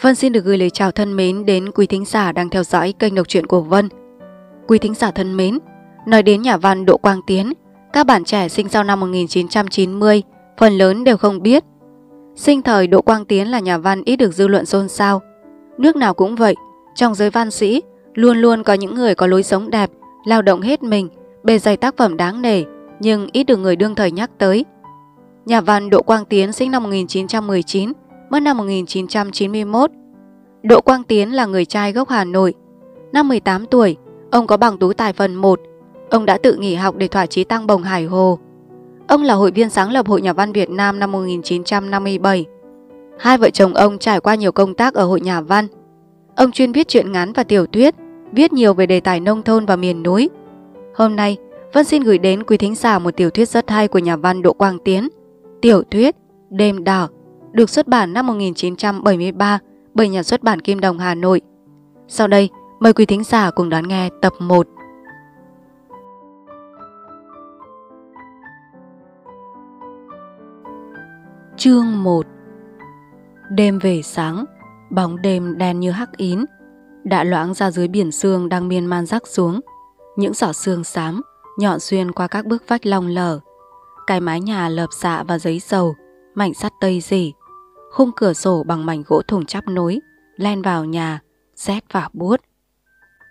Vân xin được gửi lời chào thân mến đến quý thính giả đang theo dõi kênh đọc truyện của Vân. Quý thính giả thân mến, nói đến nhà văn Đỗ Quang Tiến, các bạn trẻ sinh sau năm 1990 phần lớn đều không biết. Sinh thời Đỗ Quang Tiến là nhà văn ít được dư luận xôn xao. Nước nào cũng vậy, trong giới văn sĩ luôn luôn có những người có lối sống đẹp, lao động hết mình, bề dày tác phẩm đáng nể nhưng ít được người đương thời nhắc tới. Nhà văn Đỗ Quang Tiến sinh năm 1919 mất năm 1991. Đỗ Quang Tiến là người trai gốc Hà Nội. Năm 18 tuổi, ông có bằng tú tài phần 1. Ông đã tự nghỉ học để thỏa chí tăng bồng Hải Hồ. Ông là hội viên sáng lập Hội Nhà văn Việt Nam năm 1957. Hai vợ chồng ông trải qua nhiều công tác ở Hội Nhà văn. Ông chuyên viết truyện ngắn và tiểu thuyết, viết nhiều về đề tài nông thôn và miền núi. Hôm nay, Vân xin gửi đến quý thính giả một tiểu thuyết rất hay của nhà văn Đỗ Quang Tiến, tiểu thuyết Đêm Đỏ được xuất bản năm 1973 bởi nhà xuất bản Kim Đồng Hà Nội. Sau đây, mời quý thính giả cùng đón nghe tập 1. Chương 1 Đêm về sáng, bóng đêm đen như hắc ín, đã loãng ra dưới biển sương đang miên man rắc xuống. Những giỏ sương xám nhọn xuyên qua các bước vách long lở. Cái mái nhà lợp xạ dạ và giấy dầu, mảnh sắt tây rỉ, khung cửa sổ bằng mảnh gỗ thùng chắp nối, len vào nhà, rét vào buốt.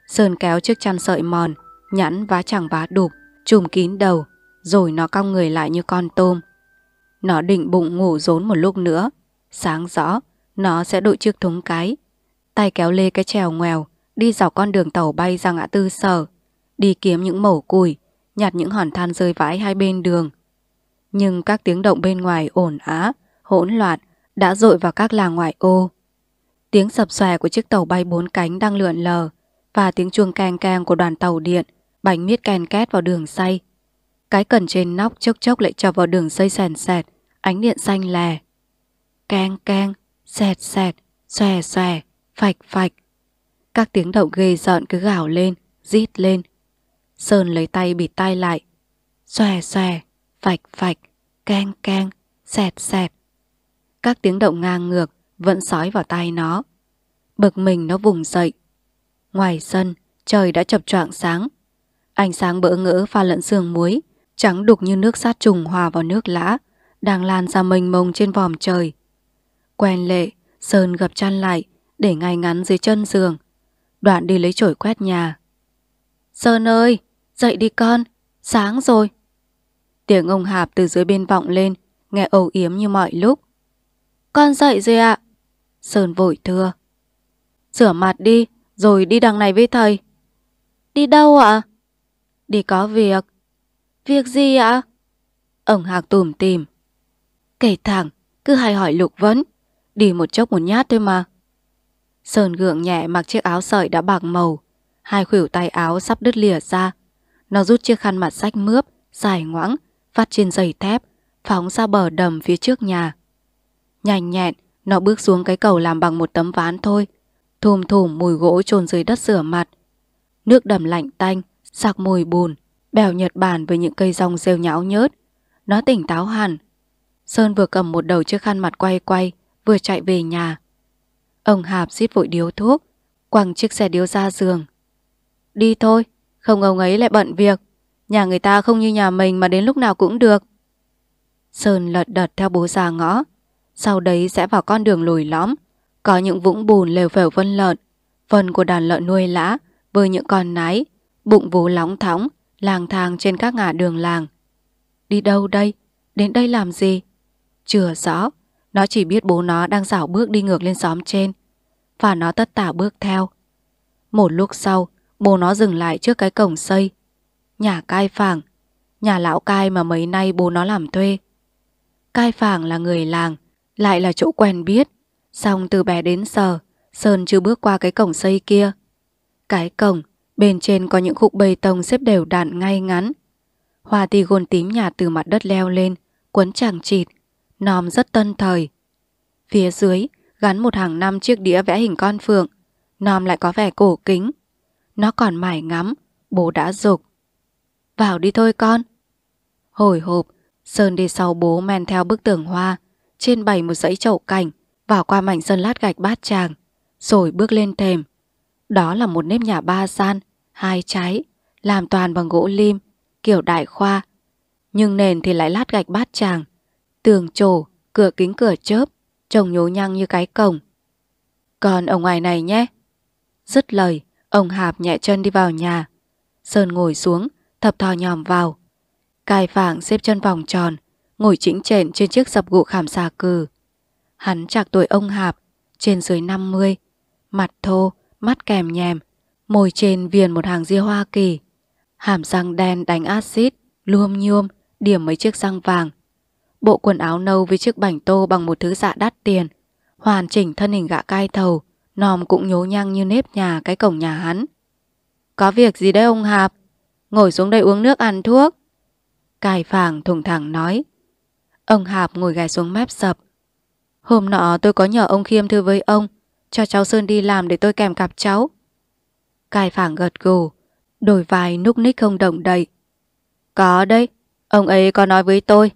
Sơn kéo chiếc chăn sợi mòn, nhẵn vá chẳng vá đục, trùm kín đầu, rồi nó cong người lại như con tôm. Nó định bụng ngủ rốn một lúc nữa, sáng rõ, nó sẽ đội chiếc thúng cái. Tay kéo lê cái trèo ngoèo, đi dọc con đường tàu bay ra ngã tư sở, đi kiếm những mẩu củi, nhặt những hòn than rơi vãi hai bên đường. Nhưng các tiếng động bên ngoài ồn á, hỗn loạn đã dội vào các làng ngoại ô. Tiếng sập xòe của chiếc tàu bay bốn cánh đang lượn lờ và tiếng chuông keng keng của đoàn tàu điện bánh miết ken két vào đường xay. Cái cần trên nóc chốc chốc lại chọc vào đường dây sèn sẹt, ánh điện xanh lè. Keng keng, sẹt sẹt, xòe xòe, phạch phạch. Các tiếng động ghê giận cứ gào lên, rít lên. Sơn lấy tay bịt tay lại. Xòe xòe, phạch phạch, keng keng, sẹt sẹt. Các tiếng động ngang ngược vẫn sói vào tai nó. Bực mình nó vùng dậy. Ngoài sân, trời đã chập choạng sáng. Ánh sáng bỡ ngỡ pha lẫn sương muối, trắng đục như nước sát trùng hòa vào nước lã, đang lan ra mênh mông trên vòm trời. Quen lệ, Sơn gập chăn lại, để ngay ngắn dưới chân giường. Đoạn đi lấy chổi quét nhà. Sơn ơi, dậy đi con, sáng rồi. Tiếng ông Hạp từ dưới bên vọng lên, nghe ầu yếm như mọi lúc. Con dậy rồi ạ. À. Sơn vội thưa. Rửa mặt đi, rồi đi đằng này với thầy. Đi đâu ạ? Đi có việc. Việc gì ạ? À? Ông Hạc tùm tìm. Kể thẳng, cứ hay hỏi Lục Vấn. Đi một chốc một nhát thôi mà. Sơn gượng nhẹ mặc chiếc áo sợi đã bạc màu. Hai khuỷu tay áo sắp đứt lìa ra. Nó rút chiếc khăn mặt sách mướp, dài ngoãng, vắt trên giày thép, phóng ra bờ đầm phía trước nhà. Nhanh nhẹn, nó bước xuống cái cầu làm bằng một tấm ván thôi. Thùm thùm mùi gỗ trồn dưới đất rửa mặt. Nước đầm lạnh tanh, sạc mùi bùn, bèo Nhật Bản với những cây rong rêu nhão nhớt. Nó tỉnh táo hẳn. Sơn vừa cầm một đầu chiếc khăn mặt quay quay, vừa chạy về nhà. Ông Hạp xít vội điếu thuốc, quăng chiếc xe điếu ra giường. Đi thôi, không ông ấy lại bận việc. Nhà người ta không như nhà mình mà đến lúc nào cũng được. Sơn lật đật theo bố già ngõ, sau đấy sẽ vào con đường lồi lõm, có những vũng bùn lều phèo vân lợn, phần của đàn lợn nuôi lã với những con nái, bụng vú lóng thóng, lang thang trên các ngả đường làng. Đi đâu đây? Đến đây làm gì? Chưa rõ, nó chỉ biết bố nó đang dạo bước đi ngược lên xóm trên và nó tất tả bước theo. Một lúc sau, bố nó dừng lại trước cái cổng xây. Nhà cai phảng, nhà lão cai mà mấy nay bố nó làm thuê. Cai phảng là người làng, lại là chỗ quen biết Xong từ bé đến giờ Sơn chưa bước qua cái cổng xây kia Cái cổng Bên trên có những khúc bê tông xếp đều đạn ngay ngắn Hoa ti gôn tím nhạt từ mặt đất leo lên Quấn chẳng chịt Nòm rất tân thời Phía dưới gắn một hàng năm chiếc đĩa vẽ hình con phượng Nòm lại có vẻ cổ kính Nó còn mải ngắm Bố đã dục Vào đi thôi con Hồi hộp Sơn đi sau bố men theo bức tường hoa trên bày một dãy chậu cành, vào qua mảnh sân lát gạch bát tràng, rồi bước lên thềm. Đó là một nếp nhà ba gian, hai cháy, làm toàn bằng gỗ lim, kiểu đại khoa. Nhưng nền thì lại lát gạch bát tràng, tường trổ, cửa kính cửa chớp, trông nhố nhăng như cái cổng. Còn ở ngoài này nhé. Dứt lời, ông Hạp nhẹ chân đi vào nhà. Sơn ngồi xuống, thập thò nhòm vào. Cài phảng xếp chân vòng tròn, ngồi chỉnh chện trên chiếc dập gỗ khảm xà cừ. Hắn chạc tuổi ông Hạp, trên dưới 50, mặt thô, mắt kèm nhèm, môi trên viền một hàng ria Hoa Kỳ. Hàm răng đen đánh axit, luôm nhuôm, điểm mấy chiếc răng vàng. Bộ quần áo nâu với chiếc bảnh tô bằng một thứ dạ đắt tiền, hoàn chỉnh thân hình gã cai thầu, nòm cũng nhố nhăng như nếp nhà cái cổng nhà hắn. Có việc gì đấy ông Hạp? Ngồi xuống đây uống nước ăn thuốc. Cài phàng thùng thẳng nói. Ông Hạp ngồi gài xuống mép sập. Hôm nọ tôi có nhờ ông Khiêm thư với ông, cho cháu Sơn đi làm để tôi kèm cặp cháu. Cai phảng gật gù, đổi vai núc ních không động đậy. Có đấy, ông ấy có nói với tôi.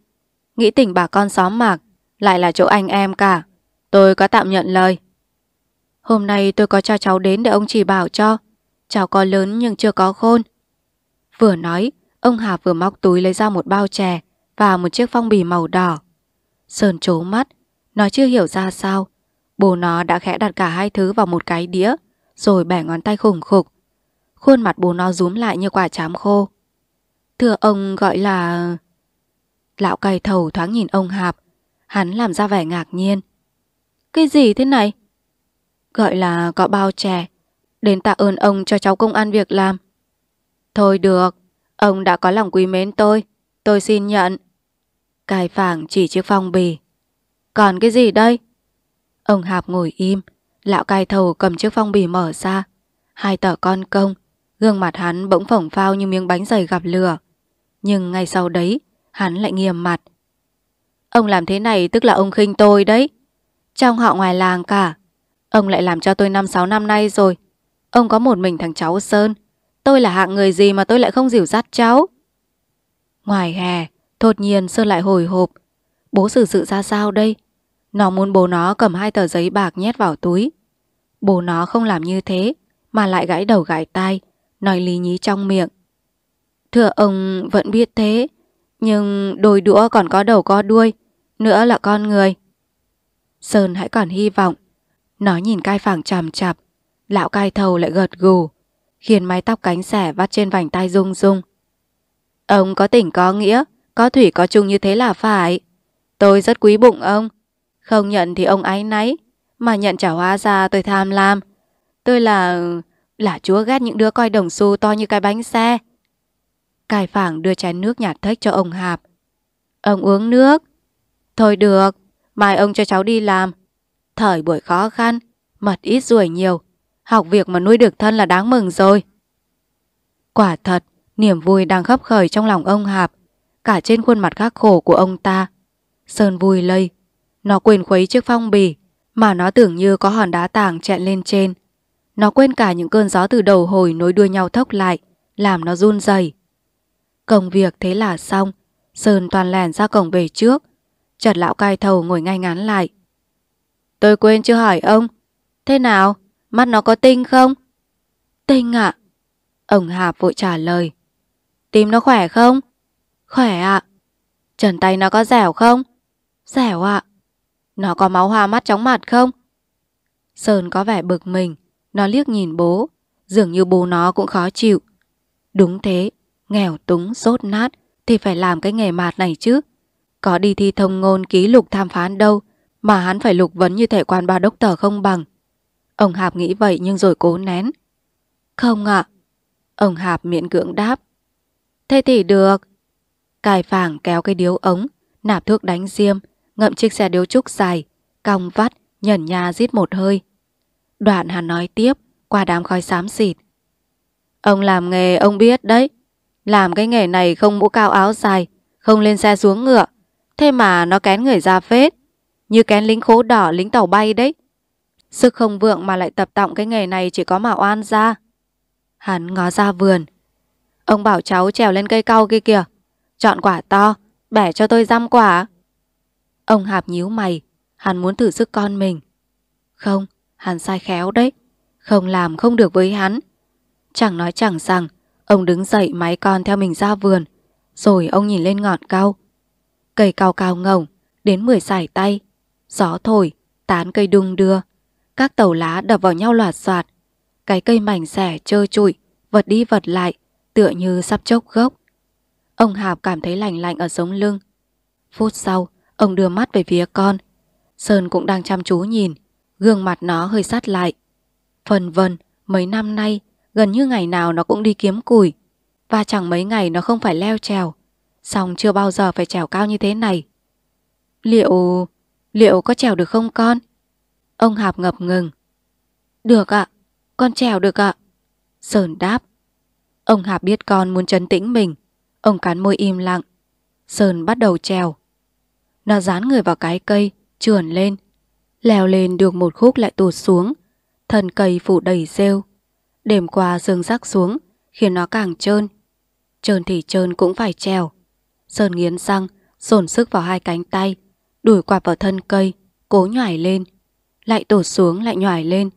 Nghĩ tỉnh bà con xóm mạc, lại là chỗ anh em cả. Tôi có tạm nhận lời. Hôm nay tôi có cho cháu đến để ông chỉ bảo cho. Cháu có lớn nhưng chưa có khôn. Vừa nói, ông Hà vừa móc túi lấy ra một bao chè, và một chiếc phong bì màu đỏ. Sơn trố mắt, nó chưa hiểu ra sao. Bố nó đã khẽ đặt cả hai thứ vào một cái đĩa, rồi bẻ ngón tay khủng khục. Khuôn mặt bố nó rúm lại như quả chám khô. Thưa ông gọi là... Lão cày thầu thoáng nhìn ông Hạp, hắn làm ra vẻ ngạc nhiên. Cái gì thế này? Gọi là có bao chè, đến tạ ơn ông cho cháu công an việc làm. Thôi được, ông đã có lòng quý mến tôi, tôi xin nhận. Cài vàng chỉ chiếc phong bì. Còn cái gì đây? Ông Hạp ngồi im, lão cai thầu cầm chiếc phong bì mở ra. Hai tờ con công, gương mặt hắn bỗng phỏng phao như miếng bánh dày gặp lửa. Nhưng ngay sau đấy, hắn lại nghiêm mặt. Ông làm thế này tức là ông khinh tôi đấy. Trong họ ngoài làng cả. Ông lại làm cho tôi 5-6 năm nay rồi. Ông có một mình thằng cháu Sơn. Tôi là hạng người gì mà tôi lại không dìu dắt cháu. Ngoài hè, Thột nhiên Sơn lại hồi hộp. Bố xử sự ra sao đây? Nó muốn bố nó cầm hai tờ giấy bạc nhét vào túi. Bố nó không làm như thế, mà lại gãi đầu gãi tai, nói lý nhí trong miệng. Thưa ông vẫn biết thế, nhưng đôi đũa còn có đầu có đuôi, nữa là con người. Sơn hãy còn hy vọng. Nó nhìn cai phẳng chằm chạp, lão cai thầu lại gật gù, khiến mái tóc cánh xẻ vắt trên vành tai rung rung. Ông có tỉnh có nghĩa, có thủy có chung như thế là phải. Tôi rất quý bụng ông. Không nhận thì ông áy náy. Mà nhận trả hóa ra tôi tham lam. Tôi là... là chúa ghét những đứa coi đồng xu to như cái bánh xe. Cải phảng đưa chén nước nhạt thách cho ông Hạp. Ông uống nước. Thôi được, mai ông cho cháu đi làm. Thời buổi khó khăn, mật ít ruồi nhiều. Học việc mà nuôi được thân là đáng mừng rồi. Quả thật, niềm vui đang khắp khởi trong lòng ông Hạp cả trên khuôn mặt khắc khổ của ông ta. Sơn vui lây. Nó quên khuấy chiếc phong bì mà nó tưởng như có hòn đá tảng chẹn lên trên. Nó quên cả những cơn gió từ đầu hồi nối đuôi nhau thốc lại, làm nó run rẩy. Công việc thế là xong, Sơn toàn lèn ra cổng về trước. Chợt lão cai thầu ngồi ngay ngắn lại. Tôi quên chưa hỏi ông. Thế nào? Mắt nó có tinh không? Tinh ạ. À? Ông Hạp vội trả lời. Tim nó khỏe không? Khỏe ạ. À. Trần tay nó có dẻo không? Dẻo ạ. Nó có máu hoa mắt chóng mặt không? Sơn có vẻ bực mình. Nó liếc nhìn bố. Dường như bố nó cũng khó chịu. Đúng thế. Nghèo túng, rốt nát. Thì phải làm cái nghề mạt này chứ. Có đi thi thông ngôn ký lục tham phán đâu. Mà hắn phải lục vấn như thể quan ba đốc tờ không bằng. Ông Hạp nghĩ vậy nhưng rồi cố nén. Không ạ. Ông Hạp miễn cưỡng đáp. Thế thì được cài phảng kéo cái điếu ống, nạp thuốc đánh diêm, ngậm chiếc xe điếu trúc dài, cong vắt, nhẩn nhà rít một hơi. Đoạn hắn nói tiếp, qua đám khói xám xịt. Ông làm nghề ông biết đấy, làm cái nghề này không mũ cao áo dài, không lên xe xuống ngựa, thế mà nó kén người ra phết, như kén lính khố đỏ lính tàu bay đấy. Sức không vượng mà lại tập tọng cái nghề này chỉ có mà oan ra. Hắn ngó ra vườn. Ông bảo cháu trèo lên cây cau kia kìa, Chọn quả to, bẻ cho tôi răm quả. Ông Hạp nhíu mày, hắn muốn thử sức con mình. Không, hắn sai khéo đấy. Không làm không được với hắn. Chẳng nói chẳng rằng, ông đứng dậy máy con theo mình ra vườn. Rồi ông nhìn lên ngọn cao. Cây cao cao ngồng, đến mười sải tay. Gió thổi, tán cây đung đưa. Các tàu lá đập vào nhau loạt soạt. Cái cây mảnh rẻ trơ trụi, vật đi vật lại, tựa như sắp chốc gốc. Ông Hạp cảm thấy lạnh lạnh ở sống lưng. Phút sau, ông đưa mắt về phía con. Sơn cũng đang chăm chú nhìn, gương mặt nó hơi sát lại. Phần vần, mấy năm nay, gần như ngày nào nó cũng đi kiếm củi. Và chẳng mấy ngày nó không phải leo trèo. Xong chưa bao giờ phải trèo cao như thế này. Liệu... liệu có trèo được không con? Ông Hạp ngập ngừng. Được ạ, con trèo được ạ. Sơn đáp. Ông Hạp biết con muốn trấn tĩnh mình, Ông cán môi im lặng. Sơn bắt đầu trèo. Nó dán người vào cái cây, trườn lên. Leo lên được một khúc lại tụt xuống. Thân cây phủ đầy rêu. Đêm qua sương rắc xuống, khiến nó càng trơn. Trơn thì trơn cũng phải trèo. Sơn nghiến răng, dồn sức vào hai cánh tay, đuổi quạt vào thân cây, cố nhảy lên. Lại tụt xuống lại nhảy lên.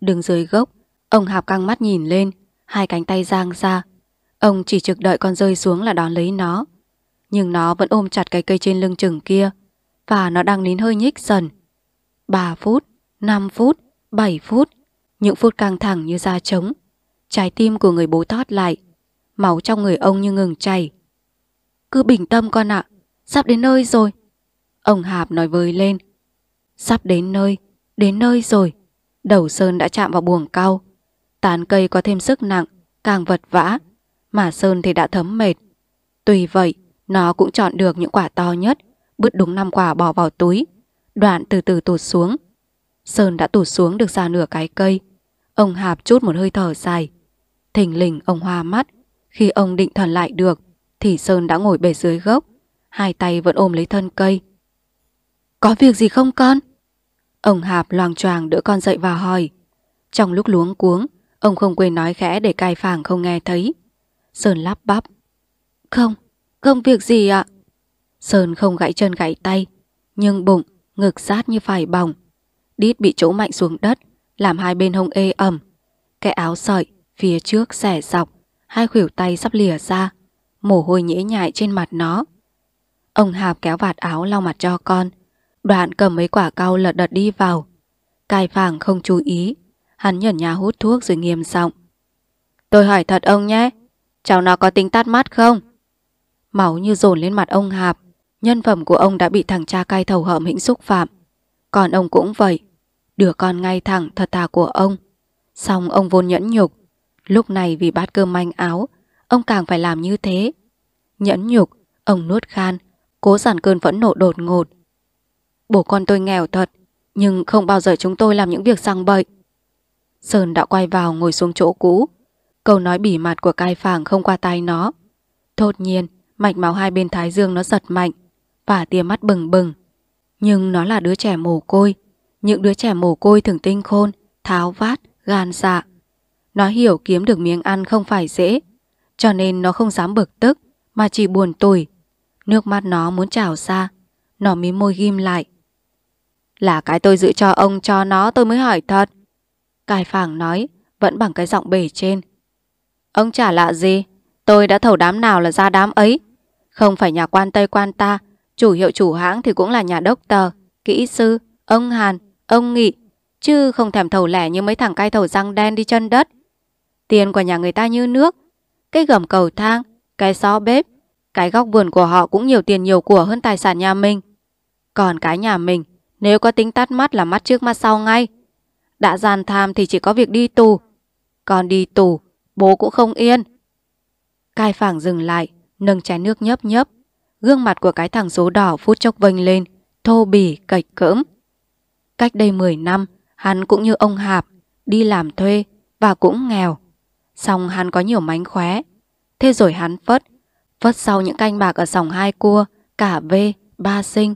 Đứng dưới gốc, ông hạp căng mắt nhìn lên, hai cánh tay giang ra, Ông chỉ trực đợi con rơi xuống là đón lấy nó. Nhưng nó vẫn ôm chặt cái cây trên lưng chừng kia và nó đang nín hơi nhích dần. 3 phút, 5 phút, 7 phút, những phút căng thẳng như da trống. Trái tim của người bố thót lại, máu trong người ông như ngừng chảy. Cứ bình tâm con ạ, à, sắp đến nơi rồi. Ông Hạp nói vơi lên. Sắp đến nơi, đến nơi rồi. Đầu Sơn đã chạm vào buồng cao, Tán cây có thêm sức nặng, càng vật vã mà Sơn thì đã thấm mệt. Tuy vậy, nó cũng chọn được những quả to nhất, bứt đúng năm quả bỏ vào túi, đoạn từ từ tụt xuống. Sơn đã tụt xuống được ra nửa cái cây. Ông Hạp chút một hơi thở dài. Thình lình ông hoa mắt. Khi ông định thần lại được, thì Sơn đã ngồi bề dưới gốc, hai tay vẫn ôm lấy thân cây. Có việc gì không con? Ông Hạp loàng choàng đỡ con dậy và hỏi. Trong lúc luống cuống, ông không quên nói khẽ để cai phàng không nghe thấy. Sơn lắp bắp. Không, không việc gì ạ. Sơn không gãy chân gãy tay, nhưng bụng, ngực sát như phải bỏng. Đít bị chỗ mạnh xuống đất, làm hai bên hông ê ẩm. Cái áo sợi, phía trước xẻ dọc, hai khuỷu tay sắp lìa ra, mồ hôi nhễ nhại trên mặt nó. Ông Hạp kéo vạt áo lau mặt cho con, đoạn cầm mấy quả cau lật đật đi vào. Cai phàng không chú ý, hắn nhẩn nhà hút thuốc rồi nghiêm giọng Tôi hỏi thật ông nhé, Cháu nó có tính tát mát không? Máu như dồn lên mặt ông Hạp. Nhân phẩm của ông đã bị thằng cha cay thầu hợm hĩnh xúc phạm. Còn ông cũng vậy. Đứa con ngay thẳng thật thà của ông. Xong ông vốn nhẫn nhục. Lúc này vì bát cơm manh áo, ông càng phải làm như thế. Nhẫn nhục, ông nuốt khan, cố giản cơn phẫn nộ đột ngột. Bố con tôi nghèo thật, nhưng không bao giờ chúng tôi làm những việc sang bậy. Sơn đã quay vào ngồi xuống chỗ cũ, Câu nói bỉ mặt của cai phàng không qua tai nó. Thốt nhiên, mạch máu hai bên thái dương nó giật mạnh và tia mắt bừng bừng. Nhưng nó là đứa trẻ mồ côi. Những đứa trẻ mồ côi thường tinh khôn, tháo vát, gan dạ. Nó hiểu kiếm được miếng ăn không phải dễ, cho nên nó không dám bực tức mà chỉ buồn tủi. Nước mắt nó muốn trào ra, nó mí môi ghim lại. Là cái tôi giữ cho ông cho nó tôi mới hỏi thật. Cài phảng nói, vẫn bằng cái giọng bể trên, Ông chả lạ gì Tôi đã thầu đám nào là ra đám ấy Không phải nhà quan Tây quan ta Chủ hiệu chủ hãng thì cũng là nhà đốc tờ Kỹ sư, ông Hàn, ông Nghị Chứ không thèm thầu lẻ như mấy thằng cai thầu răng đen đi chân đất Tiền của nhà người ta như nước Cái gầm cầu thang, cái xó bếp Cái góc vườn của họ cũng nhiều tiền nhiều của hơn tài sản nhà mình Còn cái nhà mình Nếu có tính tắt mắt là mắt trước mắt sau ngay Đã gian tham thì chỉ có việc đi tù Còn đi tù bố cũng không yên. Cai phảng dừng lại, nâng chén nước nhấp nhấp. Gương mặt của cái thằng số đỏ phút chốc vênh lên, thô bỉ, cạch cỡm. Cách đây 10 năm, hắn cũng như ông Hạp, đi làm thuê và cũng nghèo. Xong hắn có nhiều mánh khóe. Thế rồi hắn phất, phất sau những canh bạc ở sòng hai cua, cả v ba sinh.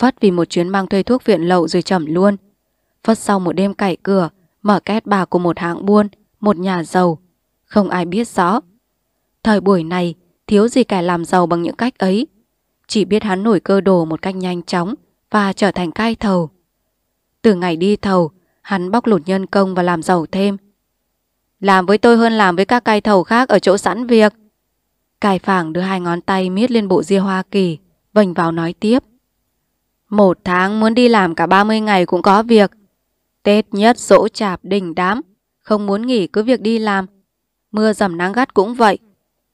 Phất vì một chuyến mang thuê thuốc viện lậu rồi chậm luôn. Phất sau một đêm cày cửa, mở két bà của một hãng buôn, một nhà giàu, không ai biết rõ. Thời buổi này, thiếu gì kẻ làm giàu bằng những cách ấy. Chỉ biết hắn nổi cơ đồ một cách nhanh chóng và trở thành cai thầu. Từ ngày đi thầu, hắn bóc lột nhân công và làm giàu thêm. Làm với tôi hơn làm với các cai thầu khác ở chỗ sẵn việc. cài phảng đưa hai ngón tay miết lên bộ ria Hoa Kỳ, vành vào nói tiếp. Một tháng muốn đi làm cả 30 ngày cũng có việc. Tết nhất dỗ chạp đình đám, không muốn nghỉ cứ việc đi làm Mưa dầm nắng gắt cũng vậy.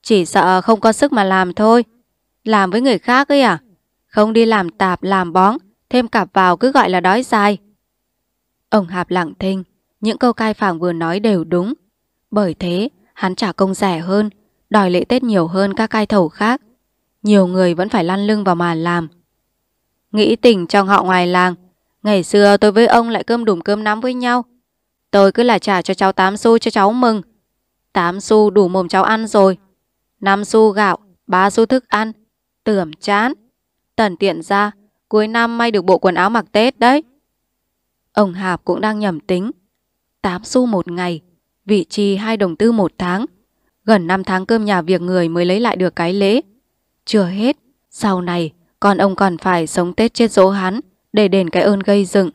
Chỉ sợ không có sức mà làm thôi. Làm với người khác ấy à? Không đi làm tạp, làm bóng, thêm cặp vào cứ gọi là đói dài. Ông Hạp lặng thinh, những câu cai phảng vừa nói đều đúng. Bởi thế, hắn trả công rẻ hơn, đòi lễ Tết nhiều hơn các cai thầu khác. Nhiều người vẫn phải lăn lưng vào mà làm. Nghĩ tình trong họ ngoài làng, ngày xưa tôi với ông lại cơm đủm cơm nắm với nhau. Tôi cứ là trả cho cháu tám xu cho cháu mừng. 8 xu đủ mồm cháu ăn rồi. 5 xu gạo, 3 xu thức ăn. Tưởng chán. Tần tiện ra, cuối năm may được bộ quần áo mặc Tết đấy. Ông Hạp cũng đang nhầm tính. 8 xu một ngày, vị trí 2 đồng tư một tháng. Gần 5 tháng cơm nhà việc người mới lấy lại được cái lễ. Chưa hết, sau này con ông còn phải sống Tết chết dỗ hắn để đền cái ơn gây dựng.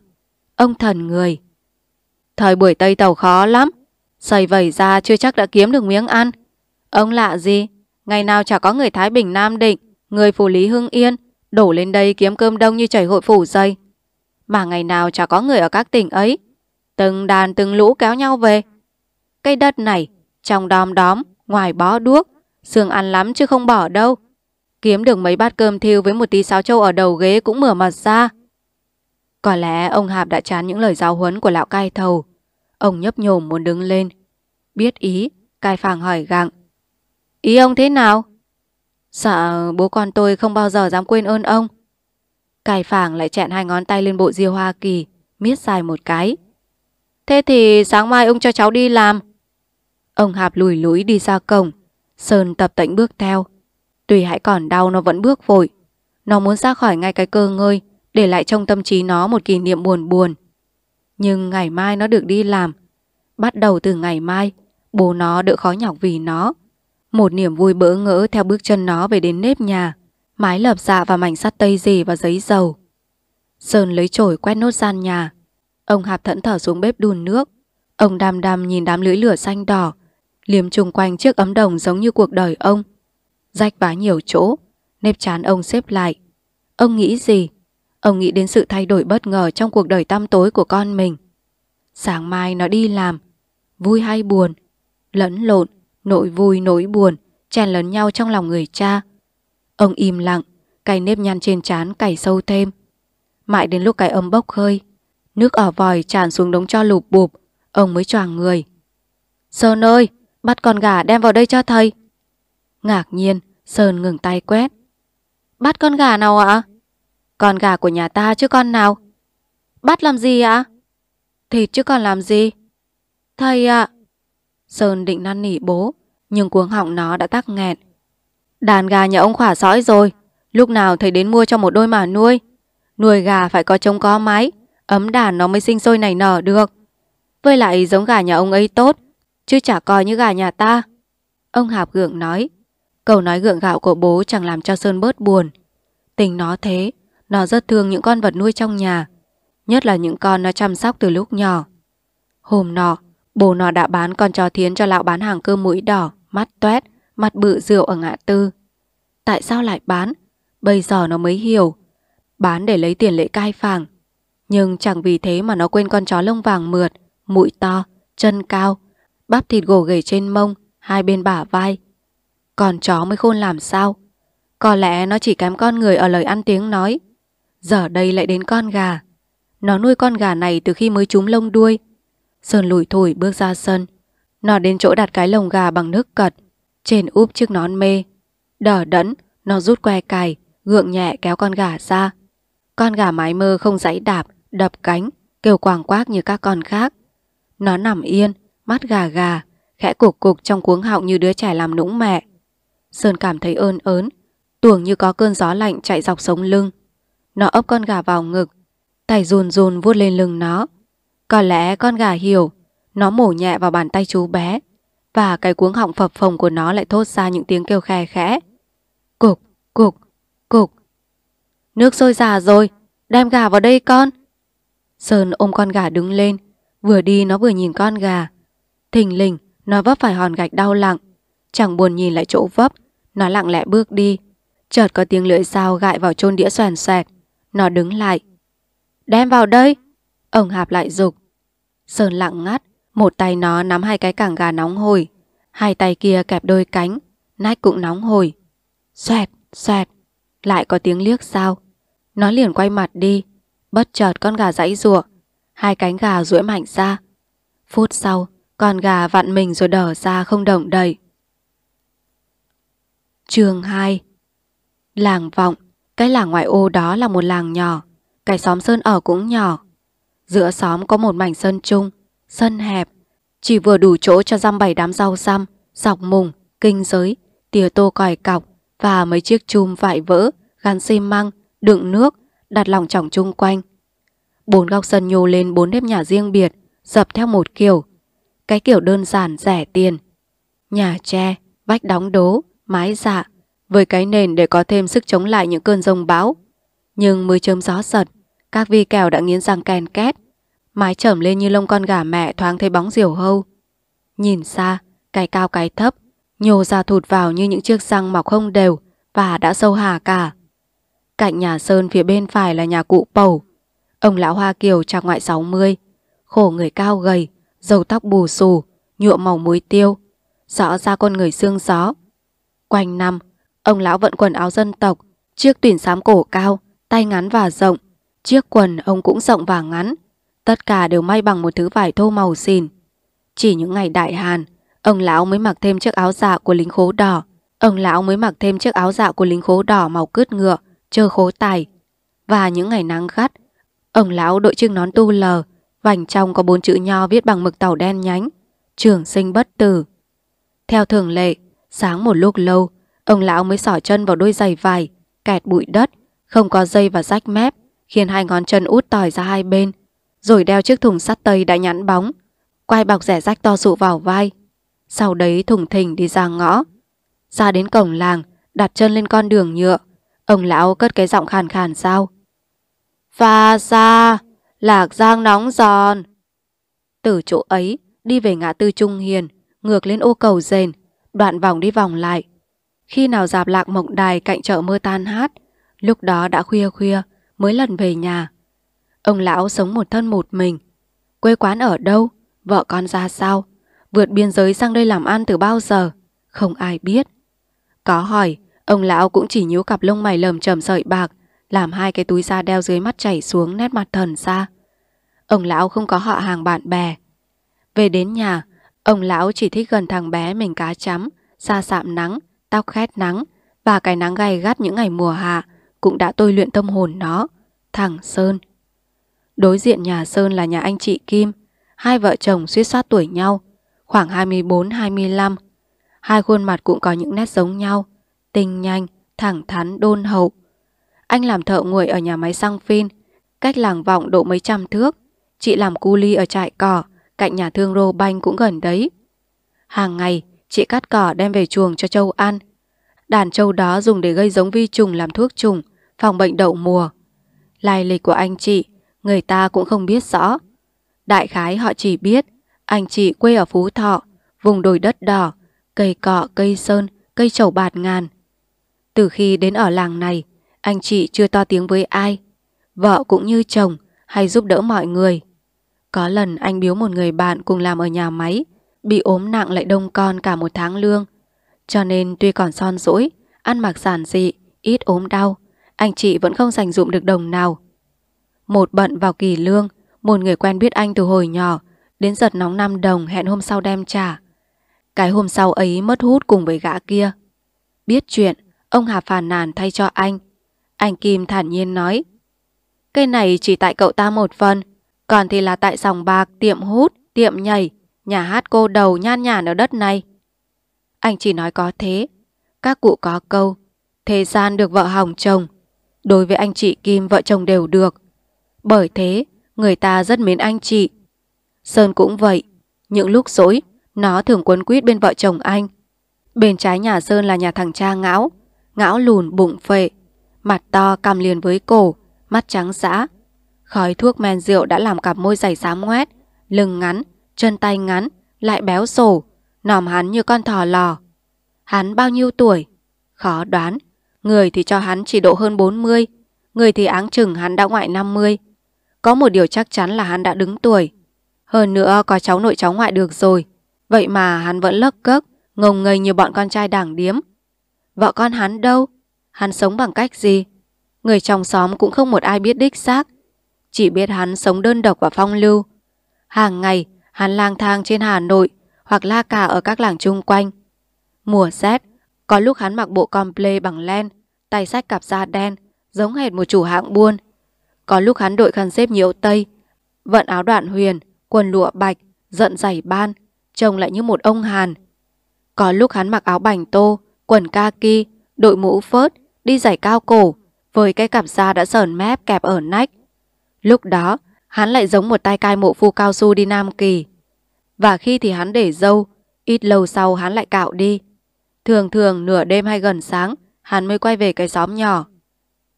Ông thần người. Thời buổi Tây Tàu khó lắm. Sầy vẩy ra chưa chắc đã kiếm được miếng ăn. Ông lạ gì? Ngày nào chả có người Thái Bình Nam Định, người phủ Lý Hưng Yên, đổ lên đây kiếm cơm đông như chảy hội phủ dây. Mà ngày nào chả có người ở các tỉnh ấy. Từng đàn từng lũ kéo nhau về. Cây đất này, trong đom đóm, ngoài bó đuốc, xương ăn lắm chứ không bỏ đâu. Kiếm được mấy bát cơm thiêu với một tí sáo trâu ở đầu ghế cũng mở mặt ra. Có lẽ ông Hạp đã chán những lời giáo huấn của lão cai thầu. Ông nhấp nhổm muốn đứng lên. Biết ý, cai phàng hỏi gặng. Ý ông thế nào? Sợ dạ, bố con tôi không bao giờ dám quên ơn ông. Cai phàng lại chẹn hai ngón tay lên bộ diêu Hoa Kỳ, miết dài một cái. Thế thì sáng mai ông cho cháu đi làm. Ông Hạp lùi lũi đi ra cổng. Sơn tập tĩnh bước theo. Tùy hãy còn đau nó vẫn bước vội. Nó muốn ra khỏi ngay cái cơ ngơi, để lại trong tâm trí nó một kỷ niệm buồn buồn. Nhưng ngày mai nó được đi làm. Bắt đầu từ ngày mai, bố nó đỡ khó nhọc vì nó. Một niềm vui bỡ ngỡ theo bước chân nó về đến nếp nhà. Mái lợp dạ và mảnh sắt tây dì và giấy dầu. Sơn lấy chổi quét nốt gian nhà. Ông Hạp thẫn thở xuống bếp đun nước. Ông đam đam nhìn đám lưỡi lửa xanh đỏ, liềm trùng quanh chiếc ấm đồng giống như cuộc đời ông. Rách vá nhiều chỗ, nếp chán ông xếp lại. Ông nghĩ gì? Ông nghĩ đến sự thay đổi bất ngờ trong cuộc đời tăm tối của con mình. Sáng mai nó đi làm, vui hay buồn, lẫn lộn, nỗi vui nỗi buồn, chèn lấn nhau trong lòng người cha. Ông im lặng, cày nếp nhăn trên trán cày sâu thêm. Mãi đến lúc cái ấm bốc hơi, nước ở vòi tràn xuống đống cho lụp bụp, ông mới choàng người. Sơn ơi, bắt con gà đem vào đây cho thầy. Ngạc nhiên, Sơn ngừng tay quét. Bắt con gà nào ạ? À? Con gà của nhà ta chứ con nào? Bắt làm gì ạ? À? Thịt chứ còn làm gì? Thầy ạ. Sơn định năn nỉ bố, nhưng cuống họng nó đã tắc nghẹn. Đàn gà nhà ông khỏa sói rồi, lúc nào thầy đến mua cho một đôi mà nuôi. Nuôi gà phải có trông có mái, ấm đàn nó mới sinh sôi nảy nở được. Với lại giống gà nhà ông ấy tốt, chứ chả coi như gà nhà ta. Ông Hạp gượng nói, câu nói gượng gạo của bố chẳng làm cho Sơn bớt buồn. Tình nó thế, nó rất thương những con vật nuôi trong nhà, nhất là những con nó chăm sóc từ lúc nhỏ. Hôm nọ, bố nó đã bán con chó thiến cho lão bán hàng cơm mũi đỏ, mắt toét, mặt bự rượu ở ngã tư. Tại sao lại bán? Bây giờ nó mới hiểu. Bán để lấy tiền lễ cai phàng. Nhưng chẳng vì thế mà nó quên con chó lông vàng mượt, mũi to, chân cao, bắp thịt gồ ghề trên mông, hai bên bả vai. Còn chó mới khôn làm sao? Có lẽ nó chỉ kém con người ở lời ăn tiếng nói. Giờ đây lại đến con gà Nó nuôi con gà này từ khi mới trúng lông đuôi Sơn lủi thủi bước ra sân Nó đến chỗ đặt cái lồng gà bằng nước cật Trên úp chiếc nón mê Đỏ đẫn Nó rút que cài Gượng nhẹ kéo con gà ra Con gà mái mơ không dãy đạp Đập cánh Kêu quàng quác như các con khác Nó nằm yên Mắt gà gà Khẽ cục cục trong cuống họng như đứa trẻ làm nũng mẹ Sơn cảm thấy ơn ớn Tưởng như có cơn gió lạnh chạy dọc sống lưng nó ấp con gà vào ngực, tay run run vuốt lên lưng nó. Có lẽ con gà hiểu, nó mổ nhẹ vào bàn tay chú bé và cái cuống họng phập phồng của nó lại thốt ra những tiếng kêu khe khẽ. Cục, cục, cục. Nước sôi già rồi, đem gà vào đây con. Sơn ôm con gà đứng lên, vừa đi nó vừa nhìn con gà. Thình lình, nó vấp phải hòn gạch đau lặng, chẳng buồn nhìn lại chỗ vấp, nó lặng lẽ bước đi. Chợt có tiếng lưỡi dao gại vào chôn đĩa xoèn xoẹt. Nó đứng lại. Đem vào đây. Ông Hạp lại dục Sơn lặng ngắt, một tay nó nắm hai cái cảng gà nóng hồi. Hai tay kia kẹp đôi cánh, nách cũng nóng hồi. Xoẹt, xoẹt, lại có tiếng liếc sao. Nó liền quay mặt đi, bất chợt con gà dãy ruộng. Hai cánh gà duỗi mạnh ra. Phút sau, con gà vặn mình rồi đỡ ra không động đậy. Trường 2 Làng vọng cái làng ngoại ô đó là một làng nhỏ, cái xóm Sơn ở cũng nhỏ. Giữa xóm có một mảnh sân chung, sân hẹp, chỉ vừa đủ chỗ cho dăm bảy đám rau xăm, dọc mùng, kinh giới, tìa tô còi cọc và mấy chiếc chum vải vỡ, gắn xi măng, đựng nước, đặt lòng trọng chung quanh. Bốn góc sân nhô lên bốn nếp nhà riêng biệt, dập theo một kiểu. Cái kiểu đơn giản rẻ tiền. Nhà tre, vách đóng đố, mái dạ, với cái nền để có thêm sức chống lại những cơn rông bão. Nhưng mới chớm gió giật, các vi kèo đã nghiến răng ken két, mái trầm lên như lông con gà mẹ thoáng thấy bóng diều hâu. Nhìn xa, cái cao cái thấp, nhô ra thụt vào như những chiếc răng mọc không đều và đã sâu hà cả. Cạnh nhà Sơn phía bên phải là nhà cụ Pầu. Ông lão Hoa Kiều trạc ngoại 60, khổ người cao gầy, dầu tóc bù xù, nhuộm màu muối tiêu, rõ ra con người xương gió. Quanh năm, Ông lão vận quần áo dân tộc, chiếc tuyển sám cổ cao, tay ngắn và rộng. Chiếc quần ông cũng rộng và ngắn. Tất cả đều may bằng một thứ vải thô màu xìn. Chỉ những ngày đại hàn, ông lão mới mặc thêm chiếc áo dạ của lính khố đỏ. Ông lão mới mặc thêm chiếc áo dạ của lính khố đỏ màu cướt ngựa, chơ khố tài. Và những ngày nắng gắt, ông lão đội chiếc nón tu lờ, vành trong có bốn chữ nho viết bằng mực tàu đen nhánh. Trường sinh bất tử. Theo thường lệ, sáng một lúc lâu, Ông lão mới sỏ chân vào đôi giày vải, kẹt bụi đất, không có dây và rách mép, khiến hai ngón chân út tỏi ra hai bên, rồi đeo chiếc thùng sắt tây đã nhẵn bóng, quay bọc rẻ rách to sụ vào vai. Sau đấy thùng thình đi ra ngõ. Ra đến cổng làng, đặt chân lên con đường nhựa, ông lão cất cái giọng khàn khàn sao. Pha xa, lạc giang nóng giòn. Từ chỗ ấy, đi về ngã tư Trung Hiền, ngược lên ô cầu rền, đoạn vòng đi vòng lại, khi nào dạp lạc mộng đài cạnh chợ mưa tan hát, lúc đó đã khuya khuya mới lần về nhà. Ông lão sống một thân một mình. Quê quán ở đâu? Vợ con ra sao? Vượt biên giới sang đây làm ăn từ bao giờ? Không ai biết. Có hỏi, ông lão cũng chỉ nhíu cặp lông mày lầm trầm sợi bạc, làm hai cái túi da đeo dưới mắt chảy xuống nét mặt thần xa. Ông lão không có họ hàng bạn bè. Về đến nhà, ông lão chỉ thích gần thằng bé mình cá chấm, xa sạm nắng, tóc khét nắng và cái nắng gay gắt những ngày mùa hạ cũng đã tôi luyện tâm hồn nó. Thằng Sơn. Đối diện nhà Sơn là nhà anh chị Kim. Hai vợ chồng suy sát tuổi nhau, khoảng 24-25. Hai khuôn mặt cũng có những nét giống nhau, tinh nhanh, thẳng thắn, đôn hậu. Anh làm thợ nguội ở nhà máy xăng phin, cách làng vọng độ mấy trăm thước. Chị làm cu ly ở trại cỏ, cạnh nhà thương Rô Banh cũng gần đấy. Hàng ngày, chị cắt cỏ đem về chuồng cho châu ăn. Đàn châu đó dùng để gây giống vi trùng làm thuốc trùng, phòng bệnh đậu mùa. Lai lịch của anh chị, người ta cũng không biết rõ. Đại khái họ chỉ biết, anh chị quê ở Phú Thọ, vùng đồi đất đỏ, cây cọ, cây sơn, cây trầu bạt ngàn. Từ khi đến ở làng này, anh chị chưa to tiếng với ai. Vợ cũng như chồng, hay giúp đỡ mọi người. Có lần anh biếu một người bạn cùng làm ở nhà máy, bị ốm nặng lại đông con cả một tháng lương. Cho nên tuy còn son dỗi, ăn mặc giản dị, ít ốm đau, anh chị vẫn không dành dụng được đồng nào. Một bận vào kỳ lương, một người quen biết anh từ hồi nhỏ, đến giật nóng năm đồng hẹn hôm sau đem trả. Cái hôm sau ấy mất hút cùng với gã kia. Biết chuyện, ông Hà phàn nàn thay cho anh. Anh Kim thản nhiên nói, cây này chỉ tại cậu ta một phần, còn thì là tại sòng bạc, tiệm hút, tiệm nhảy, nhà hát cô đầu nhan nhản ở đất này. Anh chỉ nói có thế. Các cụ có câu, thế gian được vợ hỏng chồng. Đối với anh chị Kim vợ chồng đều được. Bởi thế, người ta rất mến anh chị. Sơn cũng vậy. Những lúc rỗi, nó thường quấn quýt bên vợ chồng anh. Bên trái nhà Sơn là nhà thằng cha ngão. Ngão lùn bụng phệ. Mặt to cằm liền với cổ, mắt trắng xã. Khói thuốc men rượu đã làm cặp môi dày xám ngoét, lưng ngắn, chân tay ngắn, lại béo sổ, nòm hắn như con thỏ lò. Hắn bao nhiêu tuổi? Khó đoán, người thì cho hắn chỉ độ hơn 40, người thì áng chừng hắn đã ngoại 50. Có một điều chắc chắn là hắn đã đứng tuổi. Hơn nữa có cháu nội cháu ngoại được rồi, vậy mà hắn vẫn lấc cớp, ngồng ngây như bọn con trai đảng điếm. Vợ con hắn đâu? Hắn sống bằng cách gì? Người trong xóm cũng không một ai biết đích xác, chỉ biết hắn sống đơn độc và phong lưu. Hàng ngày, Hắn lang thang trên Hà Nội hoặc la cà ở các làng chung quanh. Mùa rét, có lúc hắn mặc bộ comple bằng len, tay sách cặp da đen, giống hệt một chủ hạng buôn. Có lúc hắn đội khăn xếp nhiều tây, vận áo đoạn huyền, quần lụa bạch, giận dày ban, trông lại như một ông Hàn. Có lúc hắn mặc áo bành tô, quần kaki, đội mũ phớt, đi giày cao cổ, với cái cặp da đã sờn mép kẹp ở nách. Lúc đó, hắn lại giống một tay cai mộ phu cao su đi Nam Kỳ. Và khi thì hắn để dâu, ít lâu sau hắn lại cạo đi. Thường thường nửa đêm hay gần sáng, hắn mới quay về cái xóm nhỏ.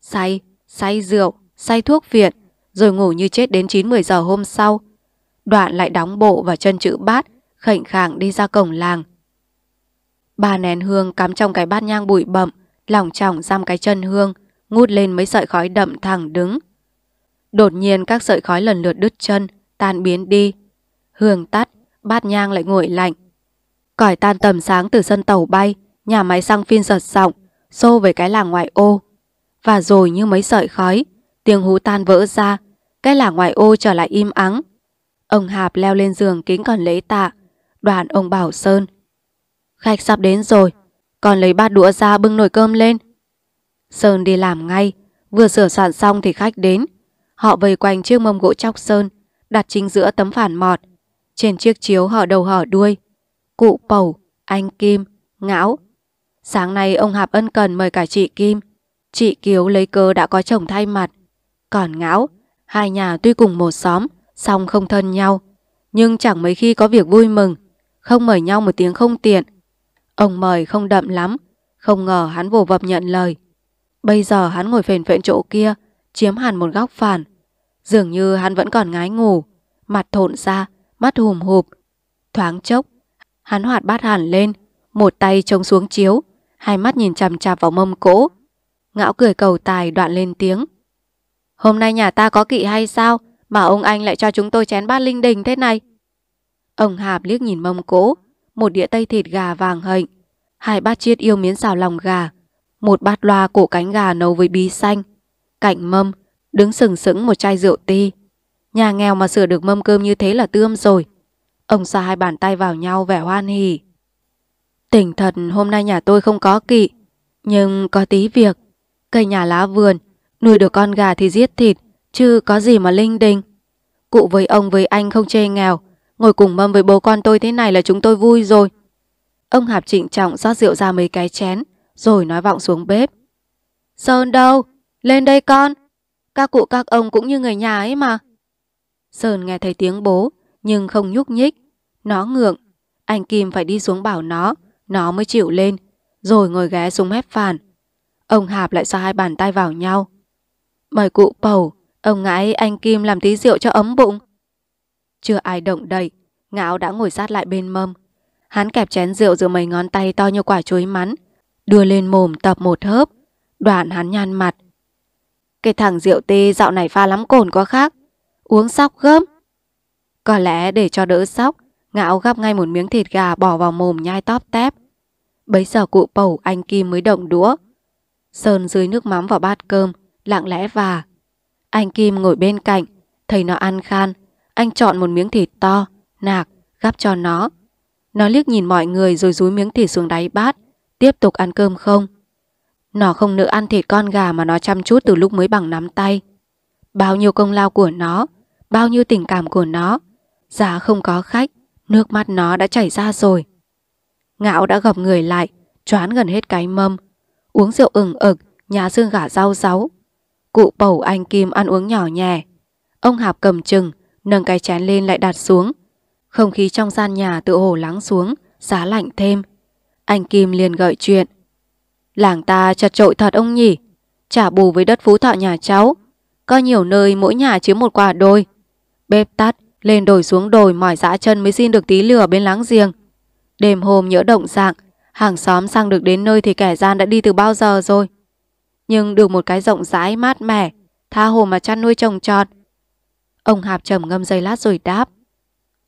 Say, say rượu, say thuốc viện, rồi ngủ như chết đến 9-10 giờ hôm sau. Đoạn lại đóng bộ và chân chữ bát, khệnh khàng đi ra cổng làng. Ba nén hương cắm trong cái bát nhang bụi bậm, lỏng trỏng giam cái chân hương, ngút lên mấy sợi khói đậm thẳng đứng. Đột nhiên các sợi khói lần lượt đứt chân, tan biến đi. Hương tắt, bát nhang lại nguội lạnh. Còi tan tầm sáng từ sân tàu bay, nhà máy xăng phin giật giọng, xô về cái làng ngoại ô. Và rồi như mấy sợi khói, tiếng hú tan vỡ ra, cái làng ngoại ô trở lại im ắng. Ông Hạp leo lên giường kính còn lấy tạ, đoàn ông Bảo Sơn. Khách sắp đến rồi, còn lấy bát đũa ra bưng nồi cơm lên. Sơn đi làm ngay, vừa sửa soạn xong thì khách đến. Họ vây quanh chiếc mâm gỗ chóc sơn, đặt chính giữa tấm phản mọt. Trên chiếc chiếu họ đầu hỏ đuôi. Cụ Pẩu, anh Kim, Ngão. Sáng nay ông Hạp ân cần mời cả chị Kim. Chị Kiếu lấy cớ đã có chồng thay mặt. Còn Ngão, hai nhà tuy cùng một xóm, song không thân nhau. Nhưng chẳng mấy khi có việc vui mừng. Không mời nhau một tiếng không tiện. Ông mời không đậm lắm. Không ngờ hắn vồ vập nhận lời. Bây giờ hắn ngồi phền phện chỗ kia, chiếm hẳn một góc phản. Dường như hắn vẫn còn ngái ngủ, mặt thộn ra, mắt hùm hụp. Thoáng chốc, hắn hoạt bát hẳn lên, một tay trông xuống chiếu, hai mắt nhìn chằm chạp vào mâm cỗ. Ngão cười cầu tài đoạn lên tiếng. Hôm nay nhà ta có kỵ hay sao mà ông anh lại cho chúng tôi chén bát linh đình thế này? Ông Hạp liếc nhìn mâm cỗ, một đĩa tây thịt gà vàng hạnh, hai bát chiết yêu miến xào lòng gà, một bát loa cổ cánh gà nấu với bí xanh, Cạnh mâm, đứng sừng sững một chai rượu ti. Nhà nghèo mà sửa được mâm cơm như thế là tươm rồi. Ông xa hai bàn tay vào nhau vẻ hoan hỉ. Tỉnh thật hôm nay nhà tôi không có kỵ, nhưng có tí việc. Cây nhà lá vườn, nuôi được con gà thì giết thịt, chứ có gì mà linh đình. Cụ với ông với anh không chê nghèo, ngồi cùng mâm với bố con tôi thế này là chúng tôi vui rồi. Ông Hạp trịnh trọng rót rượu ra mấy cái chén, rồi nói vọng xuống bếp. Sơn đâu? Lên đây con! Các cụ các ông cũng như người nhà ấy mà. Sơn nghe thấy tiếng bố, nhưng không nhúc nhích. Nó ngượng. Anh Kim phải đi xuống bảo nó, nó mới chịu lên, rồi ngồi ghé xuống mép phản. Ông Hạp lại sao hai bàn tay vào nhau. Mời cụ bầu, ông ngãi anh Kim làm tí rượu cho ấm bụng. Chưa ai động đậy, Ngạo đã ngồi sát lại bên mâm. Hắn kẹp chén rượu giữa mấy ngón tay to như quả chuối mắn, đưa lên mồm tập một hớp. Đoạn hắn nhăn mặt, cái thằng rượu tê dạo này pha lắm cồn quá khác. Uống sóc gớm. Có lẽ để cho đỡ sóc, Ngạo gắp ngay một miếng thịt gà bỏ vào mồm nhai tóp tép. Bấy giờ cụ bầu anh Kim mới động đũa. Sơn dưới nước mắm vào bát cơm, lặng lẽ và. Anh Kim ngồi bên cạnh, thấy nó ăn khan. Anh chọn một miếng thịt to, nạc, gắp cho nó. Nó liếc nhìn mọi người rồi rúi miếng thịt xuống đáy bát. Tiếp tục ăn cơm không? Nó không nỡ ăn thịt con gà mà nó chăm chút từ lúc mới bằng nắm tay. Bao nhiêu công lao của nó, bao nhiêu tình cảm của nó. Giá không có khách, nước mắt nó đã chảy ra rồi. Ngạo đã gập người lại, choán gần hết cái mâm. Uống rượu ừng ực, nhà xương gà rau ráu. Cụ bầu anh Kim ăn uống nhỏ nhẹ. Ông Hạp cầm chừng, nâng cái chén lên lại đặt xuống. Không khí trong gian nhà tự hồ lắng xuống, giá lạnh thêm. Anh Kim liền gợi chuyện. Làng ta chật trội thật ông nhỉ. Trả bù với đất phú thọ nhà cháu. Có nhiều nơi mỗi nhà chứa một quả đôi. Bếp tắt, lên đồi xuống đồi mỏi dã chân mới xin được tí lửa bên láng giềng. Đêm hôm nhỡ động dạng, hàng xóm sang được đến nơi thì kẻ gian đã đi từ bao giờ rồi. Nhưng được một cái rộng rãi mát mẻ, tha hồ mà chăn nuôi trồng trọt. Ông Hạp trầm ngâm giây lát rồi đáp.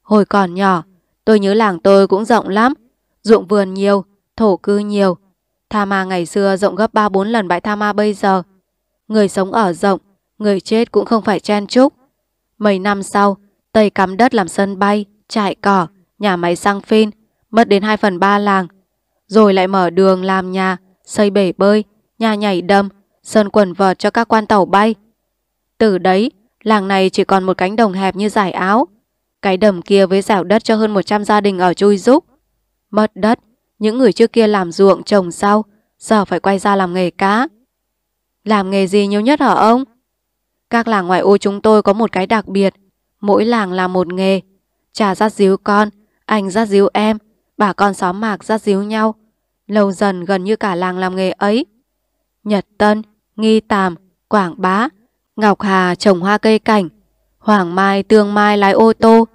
Hồi còn nhỏ, tôi nhớ làng tôi cũng rộng lắm, ruộng vườn nhiều, thổ cư nhiều, Tha ma ngày xưa rộng gấp 3-4 lần bãi tha ma bây giờ. Người sống ở rộng, người chết cũng không phải chen chúc. Mấy năm sau, Tây cắm đất làm sân bay, trại cỏ, nhà máy xăng phin, mất đến 2 phần 3 làng. Rồi lại mở đường làm nhà, xây bể bơi, nhà nhảy đâm, sơn quần vợt cho các quan tàu bay. Từ đấy, làng này chỉ còn một cánh đồng hẹp như giải áo. Cái đầm kia với dạo đất cho hơn 100 gia đình ở chui rúc, Mất đất, những người trước kia làm ruộng, trồng rau, giờ phải quay ra làm nghề cá. Làm nghề gì nhiều nhất hả ông? Các làng ngoại ô chúng tôi có một cái đặc biệt. Mỗi làng là một nghề. Cha dắt díu con, anh dắt díu em, bà con xóm mạc dắt díu nhau. Lâu dần gần như cả làng làm nghề ấy. Nhật Tân, Nghi Tàm, Quảng Bá, Ngọc Hà trồng hoa cây cảnh, Hoàng Mai Tương Mai lái ô tô,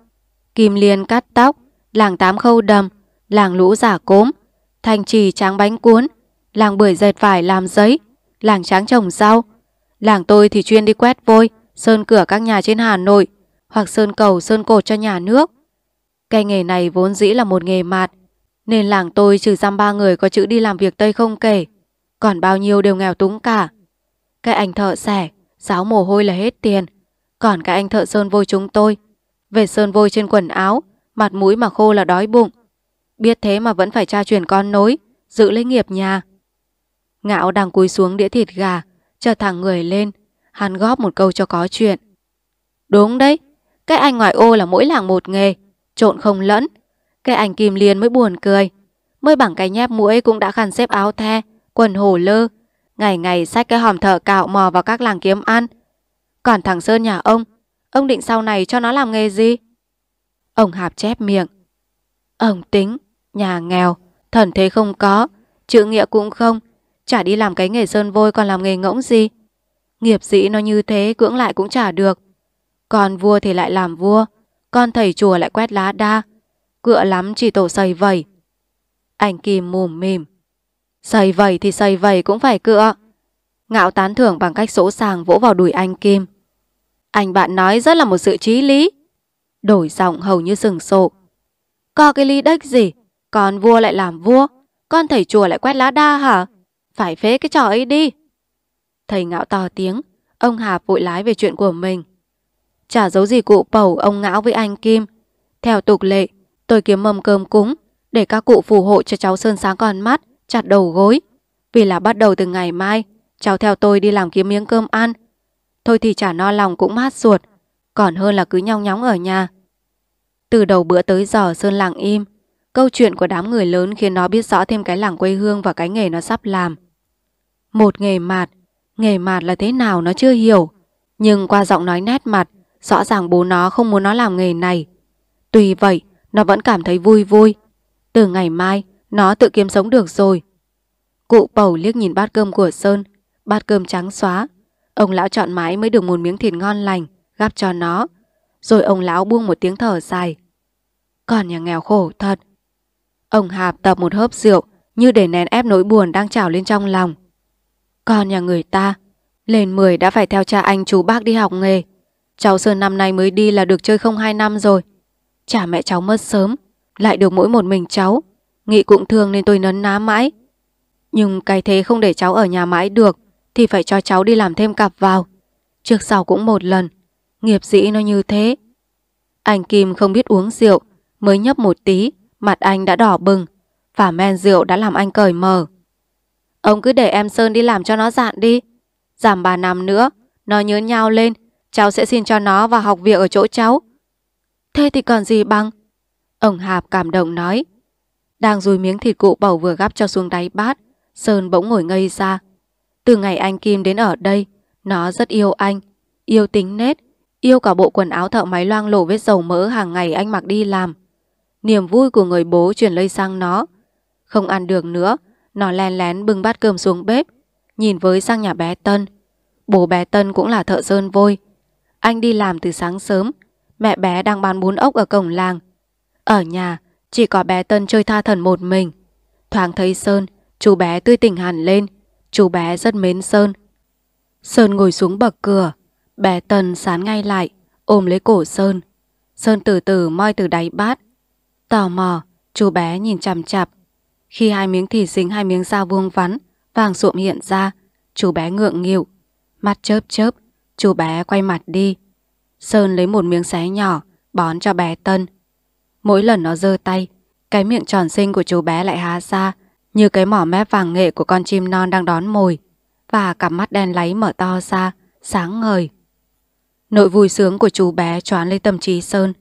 Kim Liên cắt tóc, làng Tám Khâu Đầm, làng Lũ Giả Cốm, thành trì tráng bánh cuốn, làng bưởi dệt vải làm giấy, làng tráng trồng rau. Làng tôi thì chuyên đi quét vôi, sơn cửa các nhà trên Hà Nội, hoặc sơn cầu, sơn cột cho nhà nước. Cái nghề này vốn dĩ là một nghề mạt, nên làng tôi trừ giam ba người có chữ đi làm việc Tây không kể, còn bao nhiêu đều nghèo túng cả. Cái anh thợ xẻ, giáo mồ hôi là hết tiền, còn cái anh thợ sơn vôi chúng tôi, về sơn vôi trên quần áo, mặt mũi mà khô là đói bụng, Biết thế mà vẫn phải tra truyền con nối, giữ lấy nghiệp nhà. Ngạo đang cúi xuống đĩa thịt gà, chờ thẳng người lên, hắn góp một câu cho có chuyện. Đúng đấy, cái anh ngoại ô là mỗi làng một nghề, trộn không lẫn. Cái anh Kim Liên mới buồn cười, mới bằng cái nháp mũi cũng đã khăn xếp áo the, quần hổ lơ, ngày ngày xách cái hòm thợ cạo mò vào các làng kiếm ăn. Còn thằng Sơn nhà ông, ông định sau này cho nó làm nghề gì? Ông hạp chép miệng. Ông tính, Nhà nghèo, thần thế không có, chữ nghĩa cũng không, chả đi làm cái nghề sơn vôi còn làm nghề ngỗng gì. Nghiệp sĩ nó như thế cưỡng lại cũng chả được. Còn vua thì lại làm vua, con thầy chùa lại quét lá đa, cựa lắm chỉ tổ xây vầy. Anh Kim mùm mìm Xây vầy thì xây vầy cũng phải cựa. Ngạo tán thưởng bằng cách sỗ sàng vỗ vào đùi anh Kim. Anh bạn nói rất là một sự trí lý. Đổi giọng hầu như sừng sộ. Có cái lý đách gì con vua lại làm vua, con thầy chùa lại quét lá đa hả? Phải phế cái trò ấy đi. Thầy ngạo to tiếng, ông hà vội lái về chuyện của mình. Chả giấu gì cụ bầu ông ngão với anh Kim. Theo tục lệ, tôi kiếm mâm cơm cúng để các cụ phù hộ cho cháu Sơn sáng con mắt, chặt đầu gối. Vì là bắt đầu từ ngày mai, cháu theo tôi đi làm kiếm miếng cơm ăn. Thôi thì chả no lòng cũng mát ruột, còn hơn là cứ nhong nhóng ở nhà. Từ đầu bữa tới giờ Sơn lặng im, Câu chuyện của đám người lớn khiến nó biết rõ thêm cái làng quê hương và cái nghề nó sắp làm. Một nghề mạt, nghề mạt là thế nào nó chưa hiểu. Nhưng qua giọng nói nét mặt, rõ ràng bố nó không muốn nó làm nghề này. Tuy vậy, nó vẫn cảm thấy vui vui. Từ ngày mai, nó tự kiếm sống được rồi. Cụ bầu liếc nhìn bát cơm của Sơn, bát cơm trắng xóa. Ông lão chọn mãi mới được một miếng thịt ngon lành, gắp cho nó. Rồi ông lão buông một tiếng thở dài. Còn nhà nghèo khổ thật, Ông Hạp tập một hớp rượu như để nén ép nỗi buồn đang trào lên trong lòng. Con nhà người ta, lên 10 đã phải theo cha anh chú bác đi học nghề. Cháu Sơn năm nay mới đi là được chơi không 2 năm rồi. Chả mẹ cháu mất sớm, lại được mỗi một mình cháu. Nghị cũng thương nên tôi nấn ná mãi. Nhưng cái thế không để cháu ở nhà mãi được thì phải cho cháu đi làm thêm cặp vào. Trước sau cũng một lần, nghiệp dĩ nó như thế. Anh Kim không biết uống rượu, mới nhấp một tí Mặt anh đã đỏ bừng và men rượu đã làm anh cởi mờ. Ông cứ để em Sơn đi làm cho nó dạn đi. Giảm bà năm nữa, nó nhớ nhau lên, cháu sẽ xin cho nó vào học việc ở chỗ cháu. Thế thì còn gì bằng? Ông Hạp cảm động nói. Đang rùi miếng thịt cụ bầu vừa gắp cho xuống đáy bát, Sơn bỗng ngồi ngây ra. Từ ngày anh Kim đến ở đây, nó rất yêu anh, yêu tính nết, yêu cả bộ quần áo thợ máy loang lổ vết dầu mỡ hàng ngày anh mặc đi làm. Niềm vui của người bố chuyển lây sang nó. Không ăn được nữa, nó lén lén bưng bát cơm xuống bếp, nhìn với sang nhà bé Tân. Bố bé Tân cũng là thợ sơn vôi. Anh đi làm từ sáng sớm, mẹ bé đang bán bún ốc ở cổng làng. Ở nhà, chỉ có bé Tân chơi tha thần một mình. Thoáng thấy Sơn, chú bé tươi tỉnh hẳn lên. Chú bé rất mến Sơn. Sơn ngồi xuống bậc cửa. Bé Tân sán ngay lại, ôm lấy cổ Sơn. Sơn từ từ moi từ đáy bát, Tò mò, chú bé nhìn chằm chặp. Khi hai miếng thịt dính hai miếng dao vuông vắn, vàng ruộm hiện ra, chú bé ngượng nghịu. Mắt chớp chớp, chú bé quay mặt đi. Sơn lấy một miếng xé nhỏ, bón cho bé Tân. Mỗi lần nó giơ tay, cái miệng tròn xinh của chú bé lại há ra, như cái mỏ mép vàng nghệ của con chim non đang đón mồi, và cặp mắt đen láy mở to ra, sáng ngời. Nỗi vui sướng của chú bé choán lên tâm trí Sơn.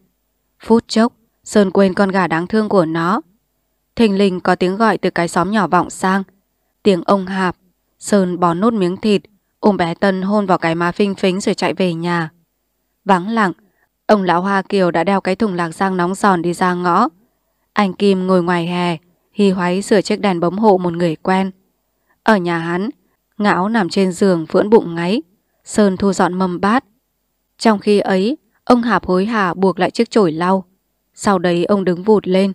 Phút chốc, Sơn quên con gà đáng thương của nó. Thình lình có tiếng gọi từ cái xóm nhỏ vọng sang. Tiếng ông hạp. Sơn bó nốt miếng thịt, ôm bé Tân hôn vào cái má phinh phính rồi chạy về nhà. Vắng lặng, ông lão Hoa Kiều đã đeo cái thùng lạc giang nóng giòn đi ra ngõ. Anh Kim ngồi ngoài hè, hì hoáy sửa chiếc đèn bấm hộ một người quen. Ở nhà hắn, ngão nằm trên giường vưỡn bụng ngáy, Sơn thu dọn mâm bát. Trong khi ấy, ông Hạp hối hả buộc lại chiếc chổi lau, sau đấy ông đứng vụt lên.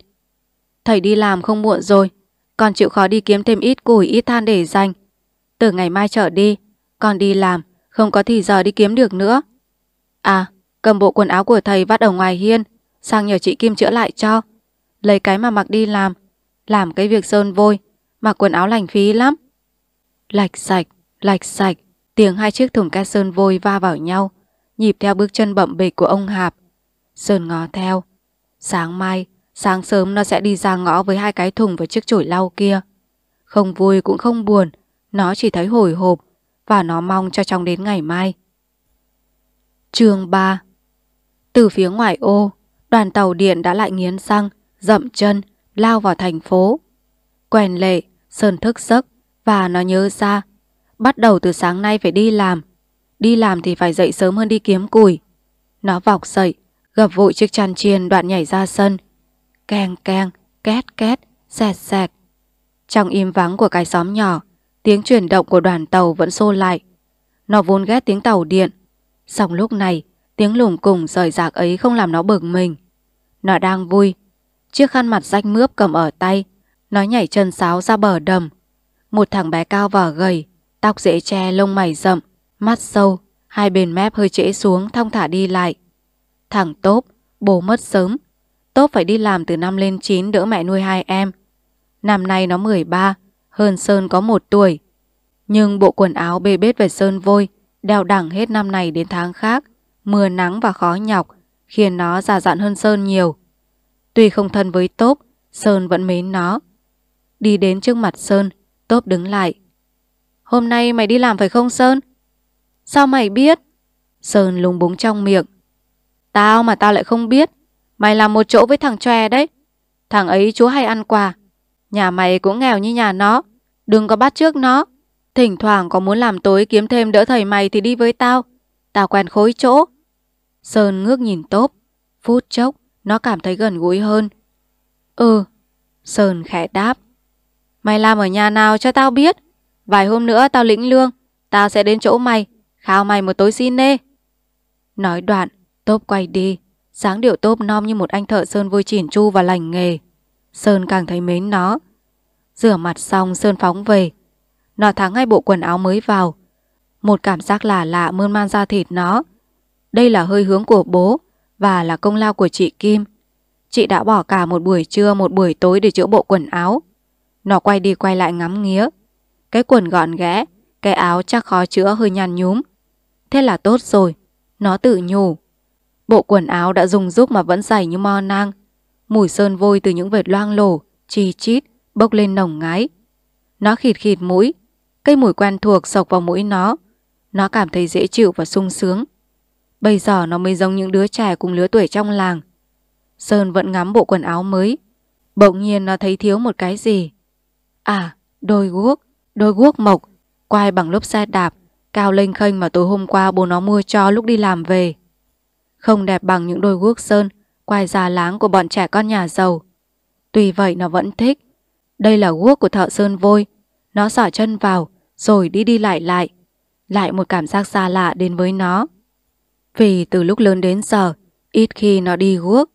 Thầy đi làm không muộn rồi, con chịu khó đi kiếm thêm ít củi ít than để dành. Từ ngày mai trở đi, con đi làm, không có thì giờ đi kiếm được nữa. À, cầm bộ quần áo của thầy vắt ở ngoài hiên, sang nhờ chị Kim chữa lại cho. Lấy cái mà mặc đi làm, làm cái việc sơn vôi, mặc quần áo lành phí lắm. Lạch sạch, lạch sạch, tiếng hai chiếc thùng ca sơn vôi va vào nhau, nhịp theo bước chân bậm bịch của ông Hạp. Sơn ngó theo, Sáng mai, sáng sớm nó sẽ đi ra ngõ với hai cái thùng và chiếc chổi lau kia. Không vui cũng không buồn, nó chỉ thấy hồi hộp và nó mong cho trong đến ngày mai. chương 3 Từ phía ngoài ô, đoàn tàu điện đã lại nghiến xăng, dậm chân, lao vào thành phố. quèn lệ, Sơn thức giấc và nó nhớ ra. Bắt đầu từ sáng nay phải đi làm. Đi làm thì phải dậy sớm hơn đi kiếm củi. Nó vọc dậy, Gặp vội chiếc chăn chiên đoạn nhảy ra sân. Keng keng, két két, sẹt sẹt. Trong im vắng của cái xóm nhỏ, tiếng chuyển động của đoàn tàu vẫn xô lại. Nó vốn ghét tiếng tàu điện. Xong lúc này, tiếng lủng củng rời rạc ấy không làm nó bực mình. Nó đang vui. Chiếc khăn mặt rách mướp cầm ở tay. Nó nhảy chân sáo ra bờ đầm. Một thằng bé cao và gầy, tóc dễ che lông mày rậm, mắt sâu, hai bên mép hơi trễ xuống thong thả đi lại. Thằng Tốp, bố mất sớm. Tốp phải đi làm từ năm lên 9 đỡ mẹ nuôi hai em. Năm nay nó 13, hơn Sơn có một tuổi. Nhưng bộ quần áo bê bết về Sơn vôi, đeo đẳng hết năm này đến tháng khác, mưa nắng và khó nhọc, khiến nó già dặn hơn Sơn nhiều. Tuy không thân với Tốp, Sơn vẫn mến nó. Đi đến trước mặt Sơn, Tốp đứng lại. Hôm nay mày đi làm phải không Sơn? Sao mày biết? Sơn lúng búng trong miệng. Tao mà tao lại không biết. Mày làm một chỗ với thằng Tre đấy. Thằng ấy chú hay ăn quà. Nhà mày cũng nghèo như nhà nó. Đừng có bắt trước nó. Thỉnh thoảng có muốn làm tối kiếm thêm đỡ thầy mày thì đi với tao. Tao quen khối chỗ. Sơn ngước nhìn tốp. Phút chốc, nó cảm thấy gần gũi hơn. Ừ, Sơn khẽ đáp. Mày làm ở nhà nào cho tao biết. Vài hôm nữa tao lĩnh lương. Tao sẽ đến chỗ mày. Khao mày một tối xin nê. Nói đoạn, Tốp quay đi, sáng điệu tốp non như một anh thợ Sơn vui chỉn chu và lành nghề. Sơn càng thấy mến nó. Rửa mặt xong Sơn phóng về. Nó thắng ngay bộ quần áo mới vào. Một cảm giác lạ lạ mơn man ra thịt nó. Đây là hơi hướng của bố và là công lao của chị Kim. Chị đã bỏ cả một buổi trưa một buổi tối để chữa bộ quần áo. Nó quay đi quay lại ngắm nghía. Cái quần gọn ghẽ, cái áo chắc khó chữa hơi nhăn nhúm. Thế là tốt rồi. Nó tự nhủ. Bộ quần áo đã dùng giúp mà vẫn dày như mo nang. Mùi sơn vôi từ những vệt loang lổ, chi chít, bốc lên nồng ngái. Nó khịt khịt mũi, cây mùi quen thuộc sộc vào mũi nó. Nó cảm thấy dễ chịu và sung sướng. Bây giờ nó mới giống những đứa trẻ cùng lứa tuổi trong làng. Sơn vẫn ngắm bộ quần áo mới. Bỗng nhiên nó thấy thiếu một cái gì. À, đôi guốc, đôi guốc mộc, quai bằng lốp xe đạp, cao lênh khênh mà tối hôm qua bố nó mua cho lúc đi làm về không đẹp bằng những đôi guốc sơn, quai già láng của bọn trẻ con nhà giàu. Tuy vậy nó vẫn thích. Đây là guốc của thợ sơn vôi. Nó sỏ chân vào, rồi đi đi lại lại. Lại một cảm giác xa lạ đến với nó. Vì từ lúc lớn đến giờ, ít khi nó đi guốc.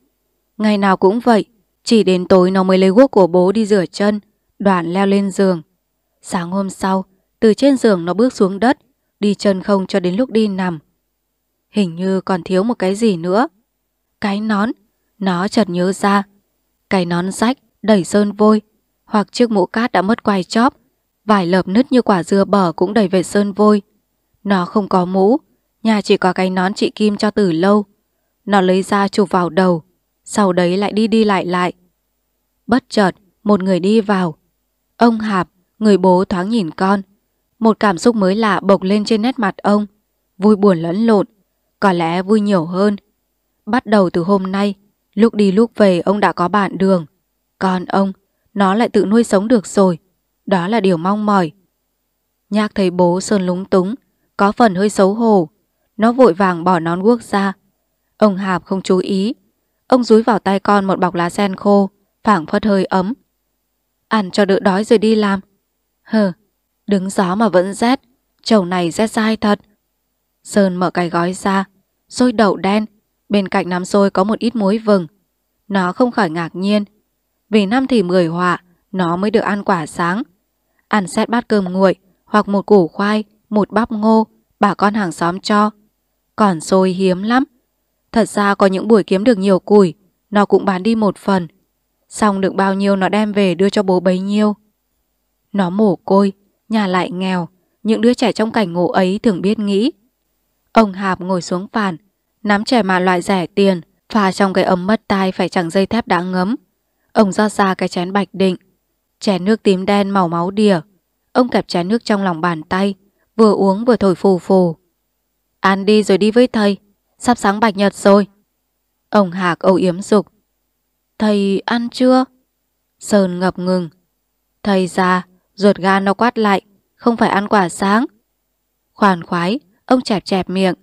Ngày nào cũng vậy, chỉ đến tối nó mới lấy guốc của bố đi rửa chân, đoạn leo lên giường. Sáng hôm sau, từ trên giường nó bước xuống đất, đi chân không cho đến lúc đi nằm. Hình như còn thiếu một cái gì nữa. Cái nón, nó chợt nhớ ra. Cái nón rách, đẩy sơn vôi, hoặc chiếc mũ cát đã mất quai chóp, vải lợp nứt như quả dưa bở cũng đầy về sơn vôi. Nó không có mũ, nhà chỉ có cái nón chị Kim cho từ lâu. Nó lấy ra chụp vào đầu, sau đấy lại đi đi lại lại. Bất chợt, một người đi vào. Ông Hạp, người bố thoáng nhìn con. Một cảm xúc mới lạ bộc lên trên nét mặt ông. Vui buồn lẫn lộn, có lẽ vui nhiều hơn. Bắt đầu từ hôm nay, lúc đi lúc về ông đã có bạn đường. Còn ông, nó lại tự nuôi sống được rồi. Đó là điều mong mỏi. Nhạc thấy bố Sơn lúng túng, có phần hơi xấu hổ. Nó vội vàng bỏ nón guốc ra. Ông Hạp không chú ý. Ông dúi vào tay con một bọc lá sen khô, phảng phất hơi ấm. Ăn cho đỡ đói rồi đi làm. Hờ, đứng gió mà vẫn rét. Chầu này rét dai thật. Sơn mở cái gói ra, xôi đậu đen, bên cạnh nắm xôi có một ít muối vừng. Nó không khỏi ngạc nhiên, vì năm thì mười họa, nó mới được ăn quả sáng. Ăn xét bát cơm nguội, hoặc một củ khoai, một bắp ngô, bà con hàng xóm cho. Còn xôi hiếm lắm. Thật ra có những buổi kiếm được nhiều củi, nó cũng bán đi một phần. Xong được bao nhiêu nó đem về đưa cho bố bấy nhiêu. Nó mồ côi, nhà lại nghèo, những đứa trẻ trong cảnh ngộ ấy thường biết nghĩ Ông Hạp ngồi xuống bàn, nắm trẻ mà loại rẻ tiền, pha trong cái ấm mất tay phải chẳng dây thép đã ngấm. Ông rót ra cái chén bạch định, chén nước tím đen màu máu đìa. Ông kẹp chén nước trong lòng bàn tay, vừa uống vừa thổi phù phù. Ăn đi rồi đi với thầy, sắp sáng bạch nhật rồi. Ông Hạc âu yếm dục. Thầy ăn chưa? Sơn ngập ngừng. Thầy già, ruột gan nó quát lại, không phải ăn quả sáng. Khoan khoái, Ông chẹp chẹp miệng.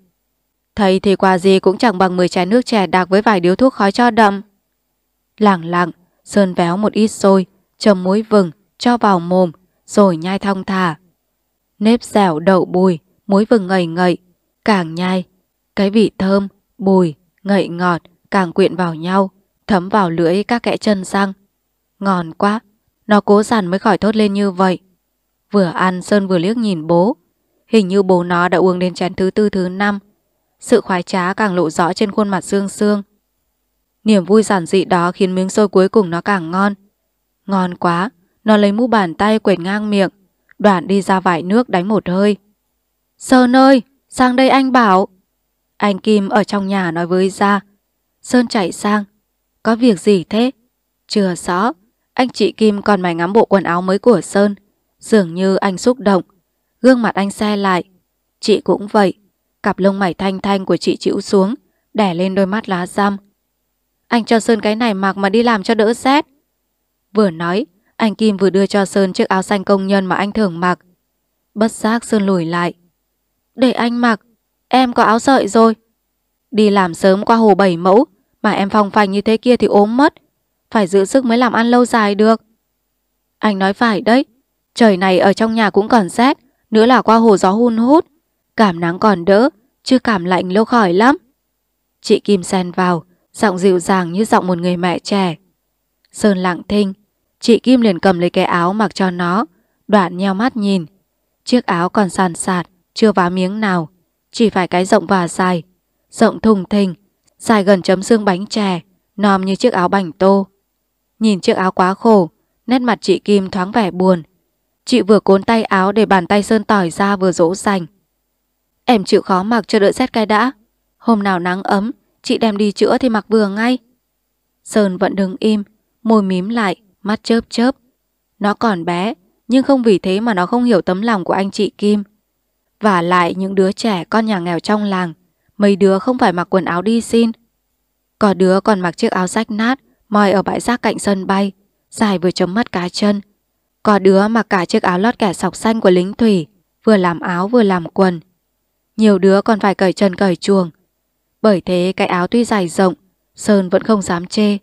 Thầy thì quà gì cũng chẳng bằng 10 chai nước chè đặc với vài điếu thuốc khói cho đậm. Lẳng lặng, Sơn véo một ít xôi, chấm muối vừng, cho vào mồm, rồi nhai thong thả. Nếp dẻo đậu bùi, muối vừng ngậy ngậy, càng nhai. Cái vị thơm, bùi, ngậy ngọt, càng quyện vào nhau, thấm vào lưỡi các kẽ chân răng. Ngon quá, nó cố dằn mới khỏi thốt lên như vậy. Vừa ăn Sơn vừa liếc nhìn bố, Hình như bố nó đã uống đến chén thứ tư thứ năm. Sự khoái trá càng lộ rõ trên khuôn mặt dương sương. Niềm vui giản dị đó khiến miếng xôi cuối cùng nó càng ngon. Ngon quá, nó lấy mũ bàn tay quệt ngang miệng, đoạn đi ra vải nước đánh một hơi. Sơn ơi, sang đây anh bảo. Anh Kim ở trong nhà nói với ra. Sơn chạy sang. Có việc gì thế? Chưa rõ. Anh chị Kim còn mày ngắm bộ quần áo mới của Sơn. Dường như anh xúc động Gương mặt anh xe lại. Chị cũng vậy. Cặp lông mày thanh thanh của chị chịu xuống, đẻ lên đôi mắt lá răm. Anh cho Sơn cái này mặc mà đi làm cho đỡ rét. Vừa nói, anh Kim vừa đưa cho Sơn chiếc áo xanh công nhân mà anh thường mặc. Bất giác Sơn lùi lại. Để anh mặc, em có áo sợi rồi. Đi làm sớm qua hồ bảy mẫu, mà em phòng phành như thế kia thì ốm mất. Phải giữ sức mới làm ăn lâu dài được. Anh nói phải đấy, trời này ở trong nhà cũng còn rét, nữa là qua hồ gió hun hút. Cảm nắng còn đỡ, chứ cảm lạnh lâu khỏi lắm. Chị Kim sen vào, giọng dịu dàng như giọng một người mẹ trẻ. Sơn lặng thinh, chị Kim liền cầm lấy cái áo mặc cho nó, đoạn nheo mắt nhìn. Chiếc áo còn sàn sạt, chưa vá miếng nào, chỉ phải cái rộng và dài, rộng thùng thình, dài gần chấm xương bánh chè, nòm như chiếc áo bảnh tô. Nhìn chiếc áo quá khổ, nét mặt chị Kim thoáng vẻ buồn, Chị vừa cuốn tay áo để bàn tay sơn tỏi ra vừa dỗ dành. Em chịu khó mặc cho đợi xét cái đã. Hôm nào nắng ấm, chị đem đi chữa thì mặc vừa ngay. Sơn vẫn đứng im, môi mím lại, mắt chớp chớp. Nó còn bé, nhưng không vì thế mà nó không hiểu tấm lòng của anh chị Kim. Và lại những đứa trẻ con nhà nghèo trong làng, mấy đứa không phải mặc quần áo đi xin. Có đứa còn mặc chiếc áo rách nát, moi ở bãi rác cạnh sân bay, dài vừa chấm mắt cá chân, có đứa mặc cả chiếc áo lót kẻ sọc xanh của lính thủy, vừa làm áo vừa làm quần. Nhiều đứa còn phải cởi trần cởi chuồng. Bởi thế cái áo tuy dài rộng, Sơn vẫn không dám chê.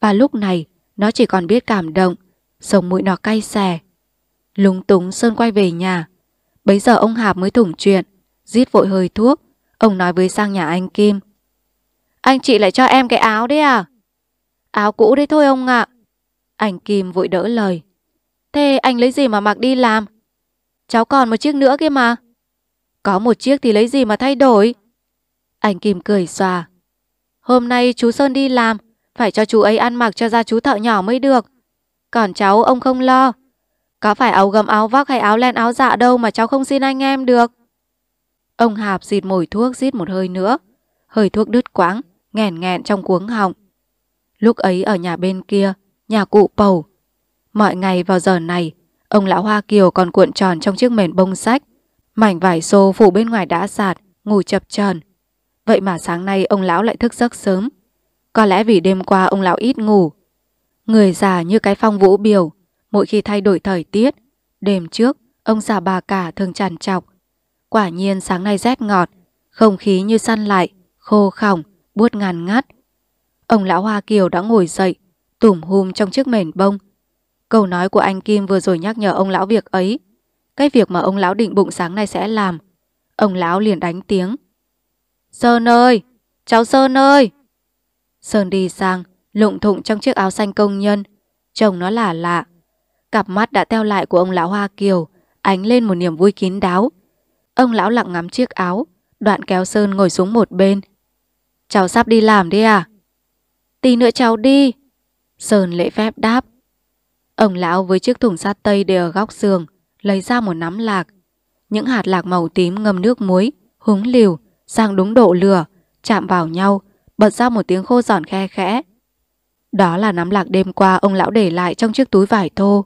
Và lúc này, nó chỉ còn biết cảm động, sống mũi nó cay xè. Lúng túng Sơn quay về nhà. Bấy giờ ông Hạp mới thủng chuyện, giết vội hơi thuốc. Ông nói với sang nhà anh Kim. Anh chị lại cho em cái áo đấy à? Áo cũ đấy thôi ông ạ. À. Anh Kim vội đỡ lời. Thế anh lấy gì mà mặc đi làm? Cháu còn một chiếc nữa kia mà. Có một chiếc thì lấy gì mà thay đổi? Anh Kim cười xòa. Hôm nay chú Sơn đi làm, phải cho chú ấy ăn mặc cho ra chú thợ nhỏ mới được. Còn cháu ông không lo. Có phải áo gấm áo vóc hay áo len áo dạ đâu mà cháu không xin anh em được. Ông Hạp xịt mồi thuốc xít một hơi nữa. Hơi thuốc đứt quãng, nghẹn nghẹn trong cuống họng. Lúc ấy ở nhà bên kia, nhà cụ bầu. Mọi ngày vào giờ này, ông lão Hoa Kiều còn cuộn tròn trong chiếc mền bông sách. Mảnh vải xô phủ bên ngoài đã sạt, ngủ chập tròn. Vậy mà sáng nay ông lão lại thức giấc sớm. Có lẽ vì đêm qua ông lão ít ngủ. Người già như cái phong vũ biểu, mỗi khi thay đổi thời tiết. Đêm trước, ông già bà cả thường tràn trọc. Quả nhiên sáng nay rét ngọt, không khí như săn lại, khô khỏng, buốt ngàn ngắt. Ông lão Hoa Kiều đã ngồi dậy, tủm hùm trong chiếc mền bông, Câu nói của anh Kim vừa rồi nhắc nhở ông lão việc ấy. Cái việc mà ông lão định bụng sáng nay sẽ làm. Ông lão liền đánh tiếng. Sơn ơi! Cháu Sơn ơi! Sơn đi sang, lụng thụng trong chiếc áo xanh công nhân. Trông nó là lạ. Cặp mắt đã teo lại của ông lão Hoa Kiều, ánh lên một niềm vui kín đáo. Ông lão lặng ngắm chiếc áo, đoạn kéo Sơn ngồi xuống một bên. Cháu sắp đi làm đi à? Tí nữa cháu đi. Sơn lễ phép đáp. Ông lão với chiếc thùng sát tây để ở góc giường, lấy ra một nắm lạc. Những hạt lạc màu tím ngâm nước muối, húng liều, sang đúng độ lửa, chạm vào nhau, bật ra một tiếng khô giòn khe khẽ. Đó là nắm lạc đêm qua ông lão để lại trong chiếc túi vải thô,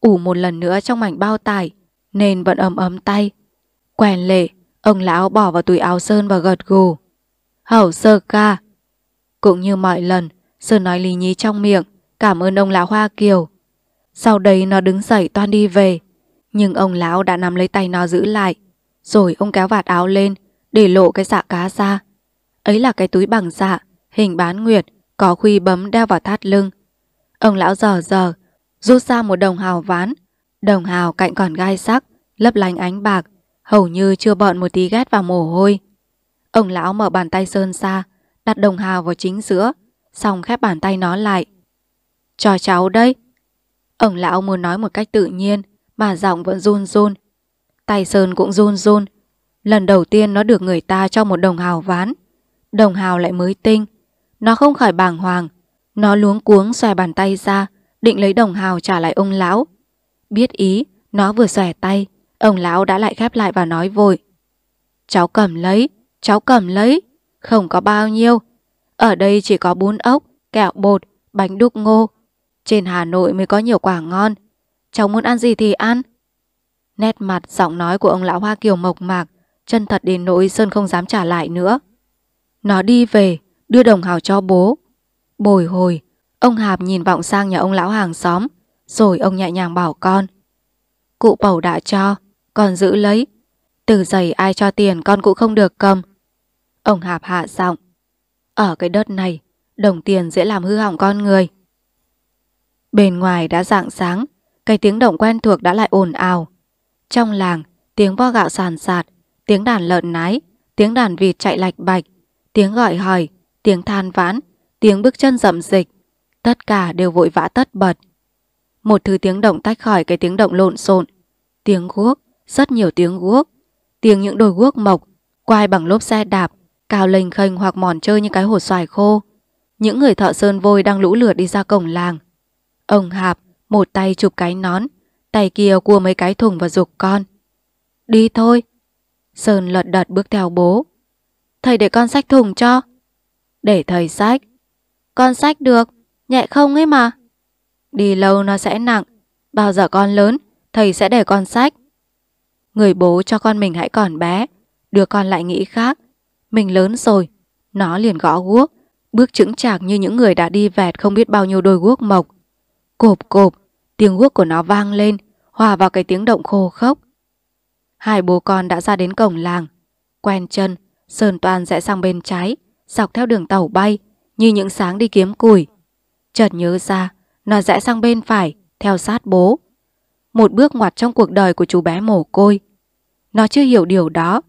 ủ một lần nữa trong mảnh bao tải, nên vẫn ấm ấm tay. Quèn lệ, ông lão bỏ vào túi áo Sơn và gật gù. Hảo sơ ca. Cũng như mọi lần, Sơn nói lý nhí trong miệng, cảm ơn ông lão Hoa Kiều. Sau đây nó đứng dậy toan đi về, nhưng ông lão đã nắm lấy tay nó giữ lại. Rồi ông kéo vạt áo lên, để lộ cái dạ cá ra. Ấy là cái túi bằng dạ, hình bán nguyệt, có khuy bấm đeo vào thắt lưng. Ông lão dò dò, rút ra một đồng hào ván. Đồng hào cạnh còn gai sắc, lấp lánh ánh bạc, hầu như chưa bọn một tí ghét vào mồ hôi. Ông lão mở bàn tay sơn ra, đặt đồng hào vào chính giữa, xong khép bàn tay nó lại. Cho cháu đây, Ông lão muốn nói một cách tự nhiên, mà giọng vẫn run run. Tay Sơn cũng run run. Lần đầu tiên nó được người ta cho một đồng hào ván. Đồng hào lại mới tinh. Nó không khỏi bàng hoàng. Nó luống cuống xòe bàn tay ra, định lấy đồng hào trả lại ông lão. Biết ý, nó vừa xòe tay, ông lão đã lại khép lại và nói vội. Cháu cầm lấy, cháu cầm lấy, không có bao nhiêu. Ở đây chỉ có bún ốc, kẹo bột, bánh đúc ngô, trên Hà Nội mới có nhiều quả ngon. Cháu muốn ăn gì thì ăn. Nét mặt giọng nói của ông lão Hoa Kiều mộc mạc, chân thật đến nỗi Sơn không dám trả lại nữa. Nó đi về, đưa đồng hào cho bố. Bồi hồi, ông Hạp nhìn vọng sang nhà ông lão hàng xóm, rồi ông nhẹ nhàng bảo con. Cụ bầu đã cho, con giữ lấy. Từ giày ai cho tiền con cũng không được cầm. Ông Hạp hạ giọng. Ở cái đất này, đồng tiền dễ làm hư hỏng con người. Bên ngoài đã rạng sáng, cái tiếng động quen thuộc đã lại ồn ào. Trong làng, tiếng vo gạo sàn sạt, tiếng đàn lợn nái, tiếng đàn vịt chạy lạch bạch, tiếng gọi hỏi, tiếng than vãn, tiếng bước chân rậm dịch. Tất cả đều vội vã tất bật. Một thứ tiếng động tách khỏi cái tiếng động lộn xộn. Tiếng guốc, rất nhiều tiếng guốc. Tiếng những đôi guốc mộc, quai bằng lốp xe đạp, cao lênh khênh hoặc mòn chơi như cái hồ xoài khô. Những người thợ sơn vôi đang lũ lượt đi ra cổng làng. Ông Hạp một tay chụp cái nón, tay kia cua mấy cái thùng và dục con. Đi thôi. Sơn lật đật bước theo bố. Thầy để con sách thùng cho. Để thầy sách. Con sách được, nhẹ không ấy mà. Đi lâu nó sẽ nặng. Bao giờ con lớn, thầy sẽ để con sách. Người bố cho con mình hãy còn bé, đứa con lại nghĩ khác. Mình lớn rồi, nó liền gõ guốc, bước chững chạc như những người đã đi vẹt không biết bao nhiêu đôi guốc mộc. Cộp cộp, tiếng guốc của nó vang lên, hòa vào cái tiếng động khô khốc. Hai bố con đã ra đến cổng làng. Quen chân, Sơn Toàn rẽ sang bên trái, dọc theo đường tàu bay, như những sáng đi kiếm củi. Chợt nhớ ra, nó rẽ sang bên phải, theo sát bố. Một bước ngoặt trong cuộc đời của chú bé mồ côi. Nó chưa hiểu điều đó.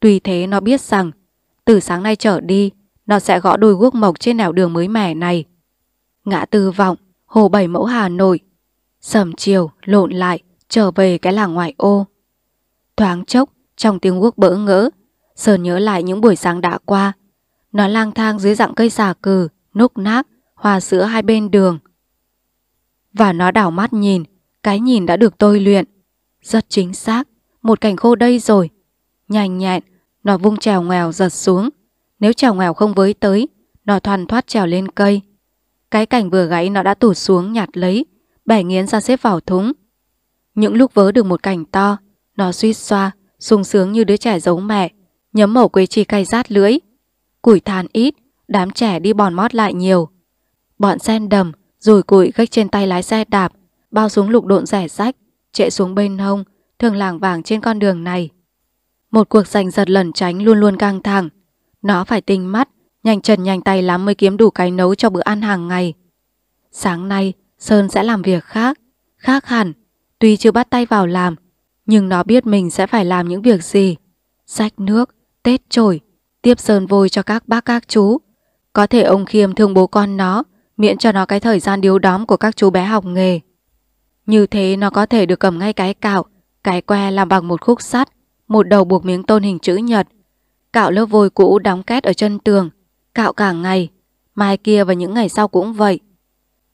Tuy thế nó biết rằng, từ sáng nay trở đi, nó sẽ gõ đôi guốc mộc trên nẻo đường mới mẻ này. Ngã tư vọng, Hồ Bảy Mẫu Hà Nội. Sầm chiều lộn lại trở về cái làng ngoại ô. Thoáng chốc trong tiếng quốc bỡ ngỡ Sơn nhớ lại những buổi sáng đã qua Nó lang thang dưới dạng cây xà cừ Núc nác Hòa sữa hai bên đường Và nó đảo mắt nhìn Cái nhìn đã được tôi luyện Rất chính xác Một cảnh khô đây rồi Nhanh nhẹn Nó vung trèo nghèo giật xuống Nếu trèo nghèo không với tới Nó thoăn thoát trèo lên cây cái cảnh vừa gãy nó đã tụt xuống nhặt lấy, bẻ nghiến ra xếp vào thúng. Những lúc vớ được một cảnh to, nó suýt xoa, sung sướng như đứa trẻ giấu mẹ, nhấm mẩu quế chi cay rát lưỡi. Củi than ít, đám trẻ đi bòn mót lại nhiều. Bọn sen đầm, rồi củi gách trên tay lái xe đạp, bao súng lục độn rẻ rách, chạy xuống bên hông, thường làng vàng trên con đường này. Một cuộc giành giật lẩn tránh luôn luôn căng thẳng. Nó phải tinh mắt, Nhanh chân nhanh tay lắm mới kiếm đủ cái nấu cho bữa ăn hàng ngày. Sáng nay, Sơn sẽ làm việc khác, khác hẳn. Tuy chưa bắt tay vào làm, nhưng nó biết mình sẽ phải làm những việc gì. Sách nước, tết trổi, tiếp Sơn vôi cho các bác các chú. Có thể ông Khiêm thương bố con nó, miễn cho nó cái thời gian điếu đóm của các chú bé học nghề. Như thế nó có thể được cầm ngay cái cạo, cái que làm bằng một khúc sắt, một đầu buộc miếng tôn hình chữ nhật. Cạo lớp vôi cũ đóng két ở chân tường, cạo cả ngày, mai kia và những ngày sau cũng vậy.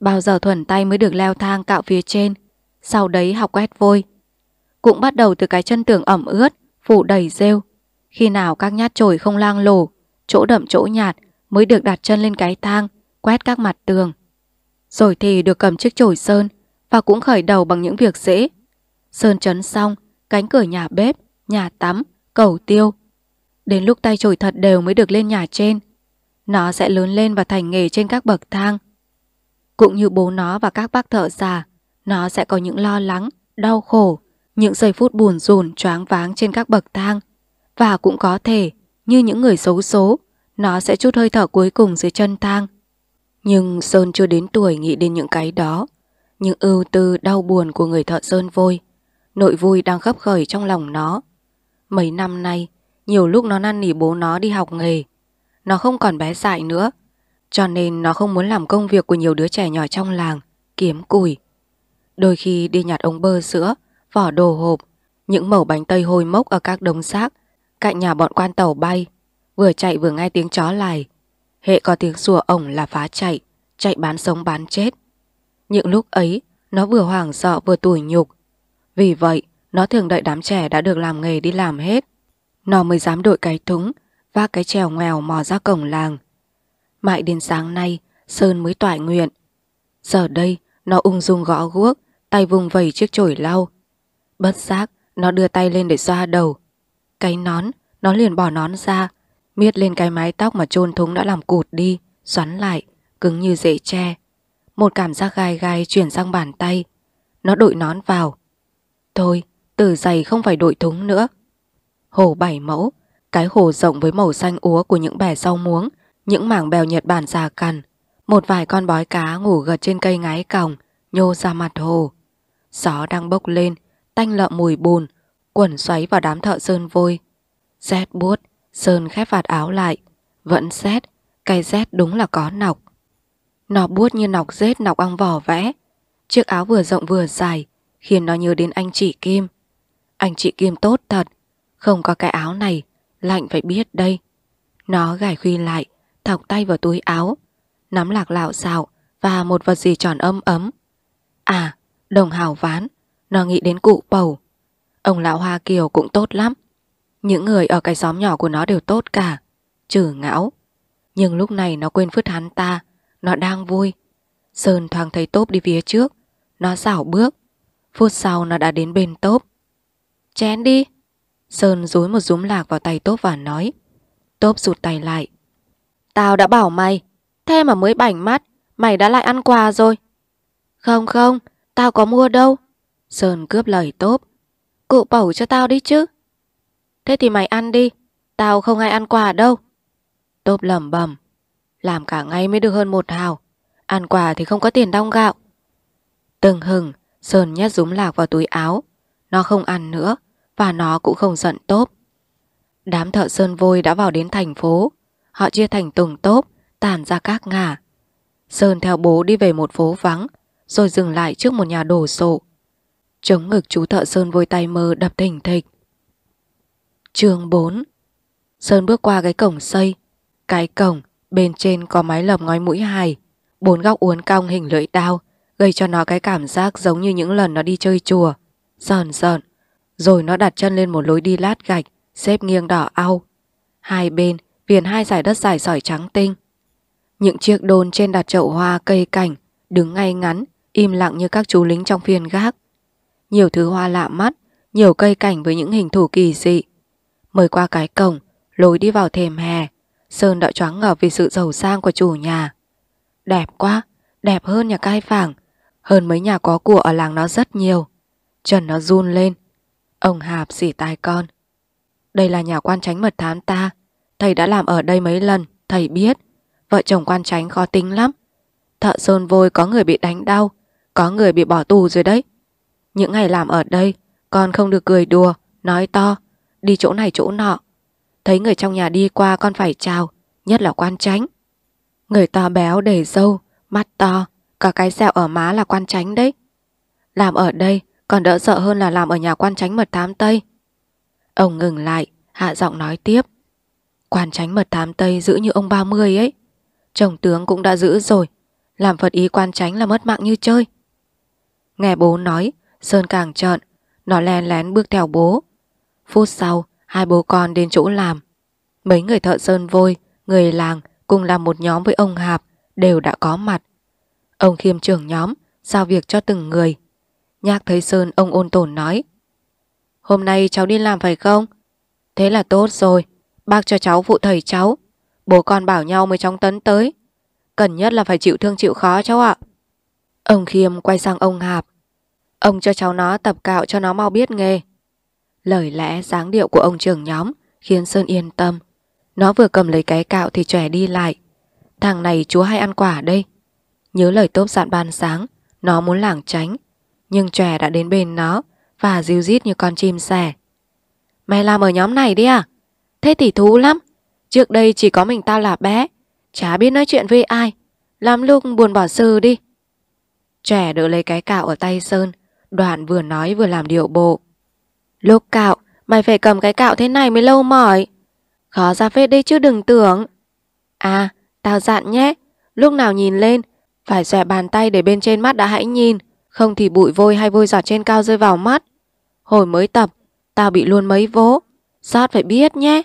Bao giờ thuần tay mới được leo thang cạo phía trên, sau đấy học quét vôi. Cũng bắt đầu từ cái chân tường ẩm ướt, phủ đầy rêu. Khi nào các nhát chổi không lang lổ, chỗ đậm chỗ nhạt mới được đặt chân lên cái thang, quét các mặt tường. Rồi thì được cầm chiếc chổi sơn và cũng khởi đầu bằng những việc dễ. Sơn chấn xong, cánh cửa nhà bếp, nhà tắm, cầu tiêu. Đến lúc tay chổi thật đều mới được lên nhà trên, nó sẽ lớn lên và thành nghề trên các bậc thang. Cũng như bố nó và các bác thợ già, nó sẽ có những lo lắng, đau khổ, những giây phút buồn rùn choáng váng trên các bậc thang. Và cũng có thể, như những người xấu số, nó sẽ chút hơi thở cuối cùng dưới chân thang. Nhưng Sơn chưa đến tuổi nghĩ đến những cái đó. Những ưu tư đau buồn của người thợ Sơn vôi, nội vui đang khấp khởi trong lòng nó. Mấy năm nay, nhiều lúc nó năn nỉ bố nó đi học nghề, nó không còn bé dại nữa Cho nên nó không muốn làm công việc của nhiều đứa trẻ nhỏ trong làng Kiếm củi Đôi khi đi nhặt ống bơ sữa Vỏ đồ hộp Những mẩu bánh tây hôi mốc ở các đống xác Cạnh nhà bọn quan tàu bay Vừa chạy vừa nghe tiếng chó lài Hệ có tiếng sủa ổng là phá chạy Chạy bán sống bán chết Những lúc ấy Nó vừa hoảng sợ vừa tủi nhục Vì vậy nó thường đợi đám trẻ đã được làm nghề đi làm hết Nó mới dám đội cái thúng vác cái trèo nghèo mò ra cổng làng. Mãi đến sáng nay, Sơn mới toại nguyện. Giờ đây, nó ung dung gõ guốc, tay vùng vẩy chiếc chổi lau. Bất giác, nó đưa tay lên để xoa đầu. Cái nón, nó liền bỏ nón ra, miết lên cái mái tóc mà chôn thúng đã làm cụt đi, xoắn lại, cứng như rễ tre. Một cảm giác gai gai chuyển sang bàn tay. Nó đội nón vào. Thôi, từ giày không phải đội thúng nữa. Hồ bảy mẫu, cái hồ rộng với màu xanh úa của những bè rau muống, những mảng bèo Nhật Bản già cằn, một vài con bói cá ngủ gật trên cây ngái còng, nhô ra mặt hồ. Gió đang bốc lên, tanh lợ mùi bùn, quẩn xoáy vào đám thợ sơn vôi. Rét buốt, sơn khép vạt áo lại. Vẫn rét, cái rét đúng là có nọc. Nó buốt như nọc rết nọc ong vỏ vẽ. Chiếc áo vừa rộng vừa dài, khiến nó nhớ đến anh chị Kim. Anh chị Kim tốt thật, không có cái áo này, Lạnh phải biết đây Nó gải khuy lại Thọc tay vào túi áo Nắm lạc lạo xạo Và một vật gì tròn âm ấm À đồng hào ván Nó nghĩ đến cụ bầu Ông lão Hoa Kiều cũng tốt lắm Những người ở cái xóm nhỏ của nó đều tốt cả Trừ ngão Nhưng lúc này nó quên phứt hắn ta Nó đang vui Sơn thoáng thấy tốp đi phía trước Nó xảo bước Phút sau nó đã đến bên tốp Chén đi Sơn dúi một dúm lạc vào tay Tốp và nói. Tốp rụt tay lại. Tao đã bảo mày, thế mà mới bảnh mắt, mày đã lại ăn quà rồi. Không không, tao có mua đâu. Sơn cướp lời Tốp. Cụ bẩu cho tao đi chứ. Thế thì mày ăn đi, tao không hay ăn quà đâu. Tốp lầm bầm. Làm cả ngày mới được hơn một hào. Ăn quà thì không có tiền đong gạo. Từng hừng, Sơn nhét rúm lạc vào túi áo. Nó không ăn nữa và nó cũng không giận tốp. Đám thợ sơn vôi đã vào đến thành phố, họ chia thành từng tốp, tàn ra các ngả. Sơn theo bố đi về một phố vắng, rồi dừng lại trước một nhà đổ sộ. Chống ngực chú thợ Sơn vôi tay mơ đập thỉnh thịch. chương 4 Sơn bước qua cái cổng xây. Cái cổng, bên trên có mái lợp ngói mũi hài, bốn góc uốn cong hình lưỡi đao, gây cho nó cái cảm giác giống như những lần nó đi chơi chùa. Sờn sờn, rồi nó đặt chân lên một lối đi lát gạch, xếp nghiêng đỏ au. Hai bên viền hai giải đất dài sỏi trắng tinh. Những chiếc đôn trên đặt chậu hoa cây cảnh đứng ngay ngắn, im lặng như các chú lính trong phiên gác. Nhiều thứ hoa lạ mắt, nhiều cây cảnh với những hình thù kỳ dị. mới qua cái cổng, lối đi vào thềm hè, Sơn đã choáng ngợp vì sự giàu sang của chủ nhà. Đẹp quá, đẹp hơn nhà cai phẳng, hơn mấy nhà có của ở làng nó rất nhiều. Trần nó run lên, Ông Hạp xỉ tai con. Đây là nhà quan tránh mật thám ta. Thầy đã làm ở đây mấy lần, thầy biết. Vợ chồng quan tránh khó tính lắm. Thợ sơn vôi có người bị đánh đau, có người bị bỏ tù rồi đấy. Những ngày làm ở đây, con không được cười đùa, nói to, đi chỗ này chỗ nọ. Thấy người trong nhà đi qua con phải chào, nhất là quan tránh. Người to béo để dâu, mắt to, có cái sẹo ở má là quan tránh đấy. Làm ở đây, còn đỡ sợ hơn là làm ở nhà quan tránh mật thám Tây. Ông ngừng lại, hạ giọng nói tiếp. Quan tránh mật thám Tây giữ như ông 30 ấy. Chồng tướng cũng đã giữ rồi, làm Phật ý quan tránh là mất mạng như chơi. Nghe bố nói, Sơn càng trợn, nó lén lén bước theo bố. Phút sau, hai bố con đến chỗ làm. Mấy người thợ Sơn vôi, người làng cùng làm một nhóm với ông Hạp đều đã có mặt. Ông khiêm trưởng nhóm, giao việc cho từng người. Nhạc thấy Sơn ông ôn tồn nói Hôm nay cháu đi làm phải không? Thế là tốt rồi Bác cho cháu phụ thầy cháu Bố con bảo nhau mới chóng tấn tới Cần nhất là phải chịu thương chịu khó cháu ạ Ông Khiêm quay sang ông Hạp Ông cho cháu nó tập cạo cho nó mau biết nghề Lời lẽ dáng điệu của ông trưởng nhóm Khiến Sơn yên tâm Nó vừa cầm lấy cái cạo thì trẻ đi lại Thằng này chú hay ăn quả đây Nhớ lời tốp dặn ban sáng Nó muốn lảng tránh nhưng trẻ đã đến bên nó Và ríu rít như con chim sẻ Mày làm ở nhóm này đi à Thế thì thú lắm Trước đây chỉ có mình tao là bé Chả biết nói chuyện với ai Làm lúc buồn bỏ sư đi Trẻ đỡ lấy cái cạo ở tay Sơn Đoạn vừa nói vừa làm điệu bộ Lúc cạo Mày phải cầm cái cạo thế này mới lâu mỏi Khó ra phết đấy chứ đừng tưởng À tao dặn nhé Lúc nào nhìn lên Phải xòe bàn tay để bên trên mắt đã hãy nhìn không thì bụi vôi hay vôi giọt trên cao rơi vào mắt. Hồi mới tập, tao bị luôn mấy vố. Sát phải biết nhé.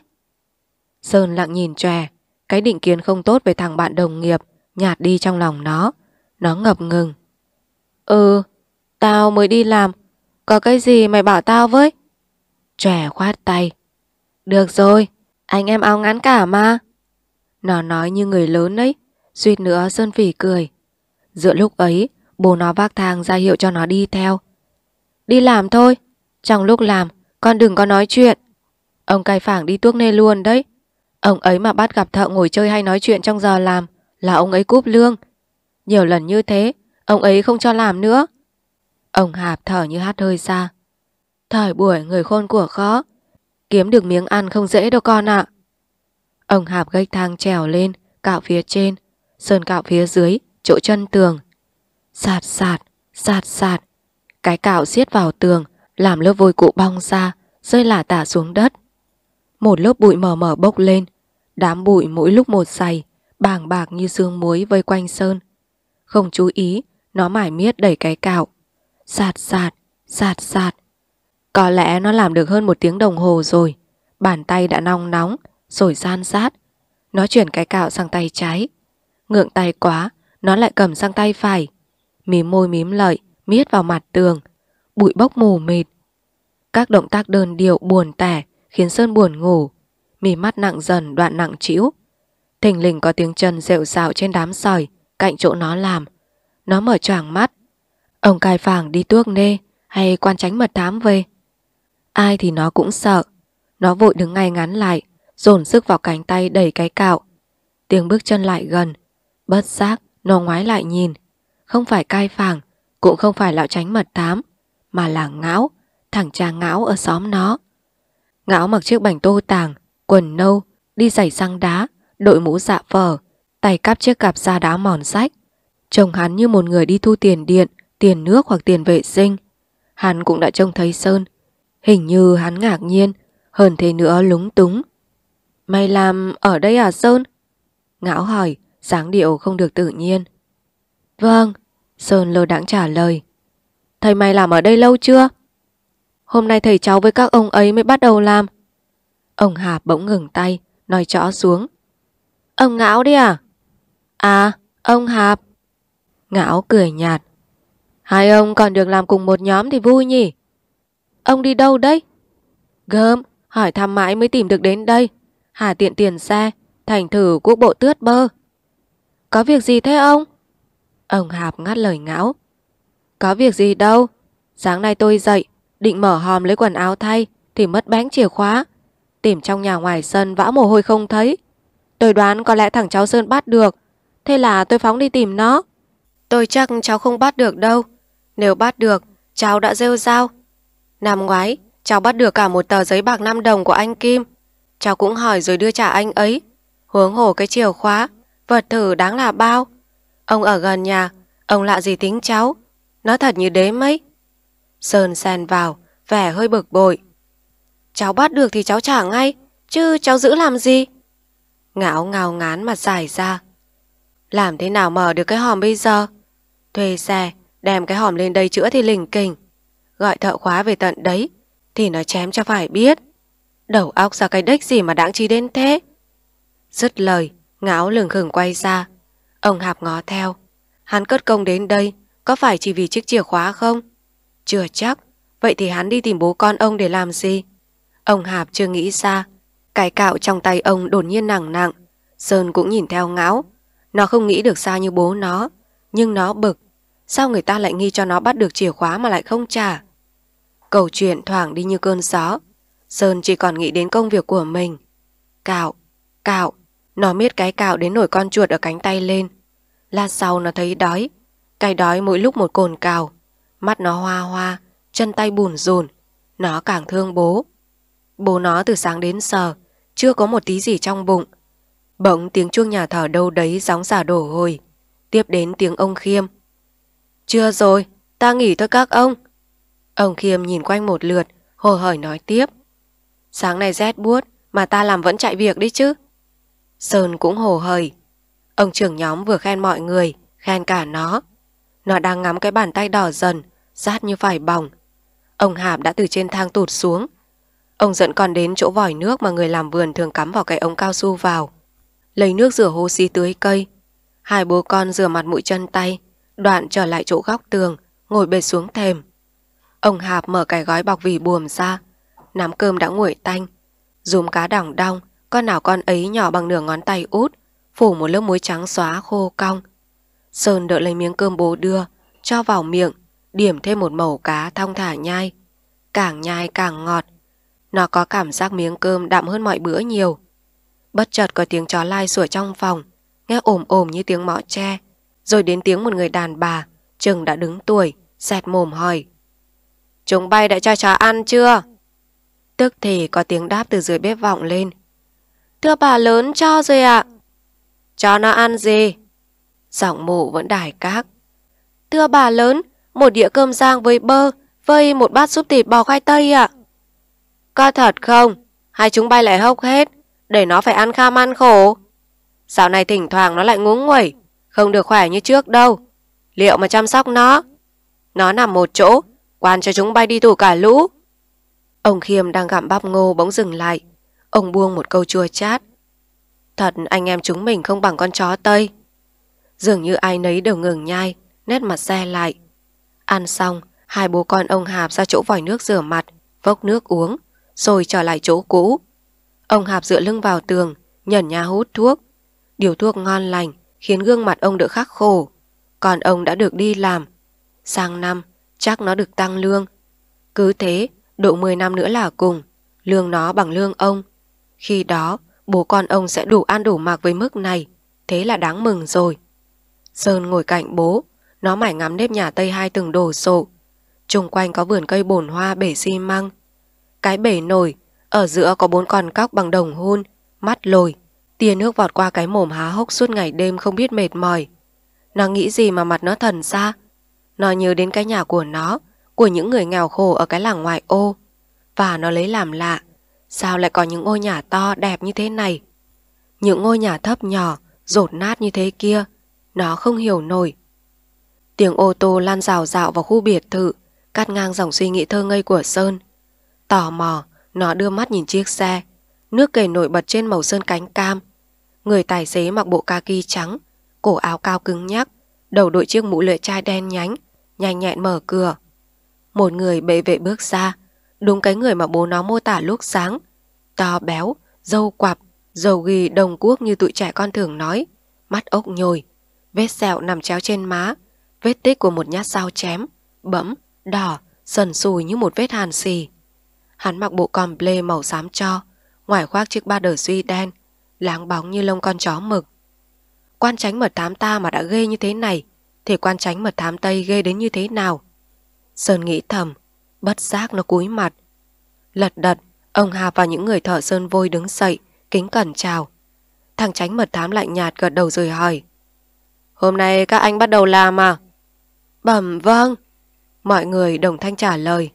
Sơn lặng nhìn chòe. Cái định kiến không tốt về thằng bạn đồng nghiệp nhạt đi trong lòng nó. Nó ngập ngừng. Ừ, tao mới đi làm. Có cái gì mày bảo tao với? Chòe khoát tay. Được rồi, anh em áo ngắn cả mà. Nó nói như người lớn ấy. Suýt nữa Sơn phỉ cười. Giữa lúc ấy, Bố nó vác thang ra hiệu cho nó đi theo Đi làm thôi Trong lúc làm con đừng có nói chuyện Ông cai phảng đi tuốc nê luôn đấy Ông ấy mà bắt gặp thợ ngồi chơi hay nói chuyện trong giờ làm Là ông ấy cúp lương Nhiều lần như thế Ông ấy không cho làm nữa Ông Hạp thở như hát hơi xa Thời buổi người khôn của khó Kiếm được miếng ăn không dễ đâu con ạ à. Ông Hạp gách thang trèo lên Cạo phía trên Sơn cạo phía dưới Chỗ chân tường Sạt sạt, sạt sạt. Cái cạo xiết vào tường, làm lớp vôi cụ bong ra, rơi lả tả xuống đất. Một lớp bụi mờ mờ bốc lên, đám bụi mỗi lúc một dày, bàng bạc như sương muối vây quanh sơn. Không chú ý, nó mải miết đẩy cái cạo. Sạt sạt, sạt sạt. Có lẽ nó làm được hơn một tiếng đồng hồ rồi. Bàn tay đã nong nóng, rồi san sát. Nó chuyển cái cạo sang tay trái. Ngượng tay quá, nó lại cầm sang tay phải mím môi mím lợi, miết vào mặt tường. Bụi bốc mù mịt. Các động tác đơn điệu buồn tẻ khiến Sơn buồn ngủ. Mì mắt nặng dần đoạn nặng trĩu. Thình lình có tiếng chân rệu rạo trên đám sỏi cạnh chỗ nó làm. Nó mở choàng mắt. Ông cai phàng đi tuốc nê hay quan tránh mật thám về. Ai thì nó cũng sợ. Nó vội đứng ngay ngắn lại, dồn sức vào cánh tay đẩy cái cạo. Tiếng bước chân lại gần. Bất giác, nó ngoái lại nhìn. Không phải cai phàng, cũng không phải lão tránh mật tám, mà là ngão, thằng cha ngão ở xóm nó. Ngão mặc chiếc bảnh tô tàng, quần nâu, đi giày xăng đá, đội mũ dạ phờ, tay cắp chiếc cặp da đá mòn sách. Trông hắn như một người đi thu tiền điện, tiền nước hoặc tiền vệ sinh. Hắn cũng đã trông thấy Sơn. Hình như hắn ngạc nhiên, hơn thế nữa lúng túng. Mày làm ở đây à Sơn? Ngão hỏi, dáng điệu không được tự nhiên. Vâng, Sơn lơ đãng trả lời. Thầy mày làm ở đây lâu chưa? Hôm nay thầy cháu với các ông ấy mới bắt đầu làm. Ông Hà bỗng ngừng tay, nói rõ xuống. Ông Ngão đi à? À, ông Hà. Ngão cười nhạt. Hai ông còn được làm cùng một nhóm thì vui nhỉ? Ông đi đâu đấy? Gớm, hỏi thăm mãi mới tìm được đến đây. Hà tiện tiền xe, thành thử quốc bộ tướt bơ. Có việc gì thế ông? Ông Hạp ngắt lời ngáo. Có việc gì đâu. Sáng nay tôi dậy, định mở hòm lấy quần áo thay, thì mất bánh chìa khóa. Tìm trong nhà ngoài sân vã mồ hôi không thấy. Tôi đoán có lẽ thằng cháu Sơn bắt được. Thế là tôi phóng đi tìm nó. Tôi chắc cháu không bắt được đâu. Nếu bắt được, cháu đã rêu dao. Năm ngoái, cháu bắt được cả một tờ giấy bạc 5 đồng của anh Kim. Cháu cũng hỏi rồi đưa trả anh ấy. Hướng hổ cái chìa khóa, vật thử đáng là bao. Ông ở gần nhà, ông lạ gì tính cháu. Nói thật như đế mấy. Sơn sen vào, vẻ hơi bực bội. Cháu bắt được thì cháu trả ngay, chứ cháu giữ làm gì? Ngão ngào ngán mặt dài ra. Làm thế nào mở được cái hòm bây giờ? Thuê xe, đem cái hòm lên đây chữa thì lình kình. Gọi thợ khóa về tận đấy, thì nó chém cho phải biết. Đầu óc ra cái đếch gì mà đáng chi đến thế? Dứt lời, ngáo lừng khừng quay ra, Ông Hạp ngó theo. Hắn cất công đến đây, có phải chỉ vì chiếc chìa khóa không? Chưa chắc, vậy thì hắn đi tìm bố con ông để làm gì? Ông Hạp chưa nghĩ ra. Cái cạo trong tay ông đột nhiên nặng nặng. Sơn cũng nhìn theo ngáo. Nó không nghĩ được xa như bố nó. Nhưng nó bực. Sao người ta lại nghi cho nó bắt được chìa khóa mà lại không trả? cầu chuyện thoảng đi như cơn gió. Sơn chỉ còn nghĩ đến công việc của mình. Cạo, cạo, nó miết cái cào đến nổi con chuột ở cánh tay lên. Lát sau nó thấy đói. Cái đói mỗi lúc một cồn cào. Mắt nó hoa hoa, chân tay bùn rùn. Nó càng thương bố. Bố nó từ sáng đến giờ, chưa có một tí gì trong bụng. Bỗng tiếng chuông nhà thờ đâu đấy gióng giả đổ hồi. Tiếp đến tiếng ông Khiêm. Chưa rồi, ta nghỉ thôi các ông. Ông Khiêm nhìn quanh một lượt, hồ hởi nói tiếp. Sáng nay rét buốt mà ta làm vẫn chạy việc đấy chứ. Sơn cũng hồ hời. Ông trưởng nhóm vừa khen mọi người, khen cả nó. Nó đang ngắm cái bàn tay đỏ dần, rát như phải bỏng. Ông Hạp đã từ trên thang tụt xuống. Ông dẫn con đến chỗ vòi nước mà người làm vườn thường cắm vào cái ống cao su vào. Lấy nước rửa hô xi tưới cây. Hai bố con rửa mặt mũi chân tay, đoạn trở lại chỗ góc tường, ngồi bệt xuống thềm. Ông Hạp mở cái gói bọc vỉ buồm ra, nắm cơm đã nguội tanh, dùm cá đỏng đong, con nào con ấy nhỏ bằng nửa ngón tay út, phủ một lớp muối trắng xóa khô cong. Sơn đợi lấy miếng cơm bố đưa, cho vào miệng, điểm thêm một mẩu cá thong thả nhai. Càng nhai càng ngọt. Nó có cảm giác miếng cơm đậm hơn mọi bữa nhiều. Bất chợt có tiếng chó lai sủa trong phòng, nghe ồm ồm như tiếng mõ tre. Rồi đến tiếng một người đàn bà, chừng đã đứng tuổi, xẹt mồm hỏi. Chúng bay đã cho chó ăn chưa? Tức thì có tiếng đáp từ dưới bếp vọng lên. Thưa bà lớn cho rồi ạ. À. Cho nó ăn gì? Giọng mụ vẫn đài các. Thưa bà lớn, một đĩa cơm rang với bơ, vây một bát súp thịt bò khoai tây ạ. À. Có thật không? Hai chúng bay lại hốc hết, để nó phải ăn kham ăn khổ. Dạo này thỉnh thoảng nó lại ngúng nguẩy, không được khỏe như trước đâu. Liệu mà chăm sóc nó? Nó nằm một chỗ, quan cho chúng bay đi tù cả lũ. Ông Khiêm đang gặm bắp ngô bỗng dừng lại, Ông buông một câu chua chát. Thật anh em chúng mình không bằng con chó Tây. Dường như ai nấy đều ngừng nhai, nét mặt xe lại. Ăn xong, hai bố con ông Hạp ra chỗ vòi nước rửa mặt, vốc nước uống, rồi trở lại chỗ cũ. Ông Hạp dựa lưng vào tường, nhẩn nhà hút thuốc. Điều thuốc ngon lành, khiến gương mặt ông đỡ khắc khổ. Còn ông đã được đi làm. Sang năm, chắc nó được tăng lương. Cứ thế, độ 10 năm nữa là cùng. Lương nó bằng lương ông. Khi đó, bố con ông sẽ đủ ăn đủ mặc với mức này, thế là đáng mừng rồi. Sơn ngồi cạnh bố, nó mải ngắm nếp nhà Tây hai từng đổ sộ. Trung quanh có vườn cây bồn hoa bể xi măng. Cái bể nổi, ở giữa có bốn con cóc bằng đồng hun, mắt lồi. Tia nước vọt qua cái mồm há hốc suốt ngày đêm không biết mệt mỏi. Nó nghĩ gì mà mặt nó thần xa. Nó nhớ đến cái nhà của nó, của những người nghèo khổ ở cái làng ngoại ô. Và nó lấy làm lạ. Sao lại có những ngôi nhà to đẹp như thế này? Những ngôi nhà thấp nhỏ, rột nát như thế kia, nó không hiểu nổi. Tiếng ô tô lan rào rạo vào khu biệt thự, cắt ngang dòng suy nghĩ thơ ngây của Sơn. Tò mò, nó đưa mắt nhìn chiếc xe, nước kề nổi bật trên màu sơn cánh cam. Người tài xế mặc bộ kaki trắng, cổ áo cao cứng nhắc, đầu đội chiếc mũ lưỡi chai đen nhánh, nhanh nhẹn mở cửa. Một người bệ vệ bước ra, Đúng cái người mà bố nó mô tả lúc sáng. To béo, dâu quạp, dầu ghi đồng quốc như tụi trẻ con thường nói. Mắt ốc nhồi, vết sẹo nằm chéo trên má, vết tích của một nhát dao chém, bẫm, đỏ, sần sùi như một vết hàn xì. Hắn mặc bộ còm lê màu xám cho, ngoài khoác chiếc ba đờ suy đen, láng bóng như lông con chó mực. Quan tránh mật thám ta mà đã ghê như thế này, thì quan tránh mật thám Tây ghê đến như thế nào? Sơn nghĩ thầm, bất giác nó cúi mặt. Lật đật, ông Hà và những người thợ sơn vôi đứng dậy, kính cẩn chào. Thằng tránh mật thám lạnh nhạt gật đầu rồi hỏi. Hôm nay các anh bắt đầu làm à? Bẩm vâng. Mọi người đồng thanh trả lời.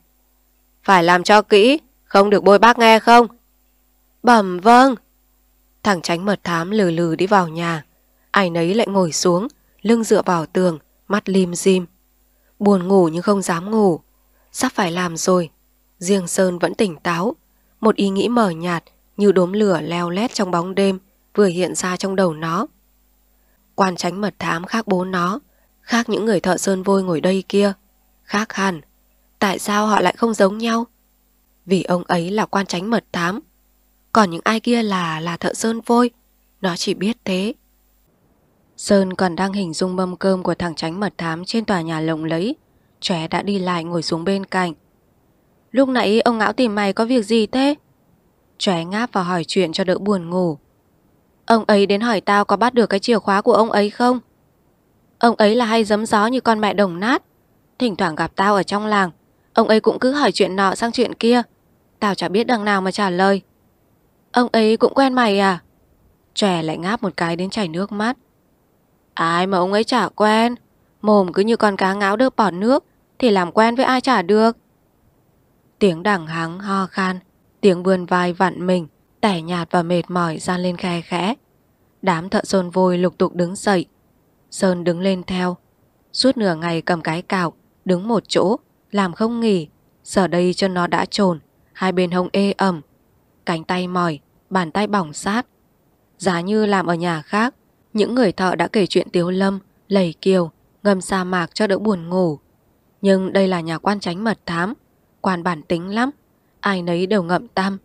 Phải làm cho kỹ, không được bôi bác nghe không? Bẩm vâng. Thằng tránh mật thám lừ lừ đi vào nhà. Ai nấy lại ngồi xuống, lưng dựa vào tường, mắt lim dim. Buồn ngủ nhưng không dám ngủ. Sắp phải làm rồi. Riêng Sơn vẫn tỉnh táo. Một ý nghĩ mờ nhạt như đốm lửa leo lét trong bóng đêm vừa hiện ra trong đầu nó. Quan tránh mật thám khác bố nó, khác những người thợ sơn vôi ngồi đây kia. Khác hẳn. Tại sao họ lại không giống nhau? Vì ông ấy là quan tránh mật thám. Còn những ai kia là là thợ sơn vôi. Nó chỉ biết thế. Sơn còn đang hình dung mâm cơm của thằng tránh mật thám trên tòa nhà lộng lẫy Trẻ đã đi lại ngồi xuống bên cạnh. Lúc nãy ông ngão tìm mày có việc gì thế? Trẻ ngáp và hỏi chuyện cho đỡ buồn ngủ. Ông ấy đến hỏi tao có bắt được cái chìa khóa của ông ấy không? Ông ấy là hay giấm gió như con mẹ đồng nát. Thỉnh thoảng gặp tao ở trong làng, ông ấy cũng cứ hỏi chuyện nọ sang chuyện kia. Tao chả biết đằng nào mà trả lời. Ông ấy cũng quen mày à? Trẻ lại ngáp một cái đến chảy nước mắt. Ai mà ông ấy chả quen. Mồm cứ như con cá ngáo được bọt nước Thì làm quen với ai chả được Tiếng đẳng hắng ho khan Tiếng vươn vai vặn mình Tẻ nhạt và mệt mỏi gian lên khe khẽ Đám thợ sơn vôi lục tục đứng dậy Sơn đứng lên theo Suốt nửa ngày cầm cái cạo Đứng một chỗ Làm không nghỉ Giờ đây chân nó đã trồn Hai bên hông ê ẩm Cánh tay mỏi Bàn tay bỏng sát Giá như làm ở nhà khác Những người thợ đã kể chuyện Tiếu Lâm Lầy Kiều gầm sa mạc cho đỡ buồn ngủ. Nhưng đây là nhà quan tránh mật thám, quan bản tính lắm, ai nấy đều ngậm tam.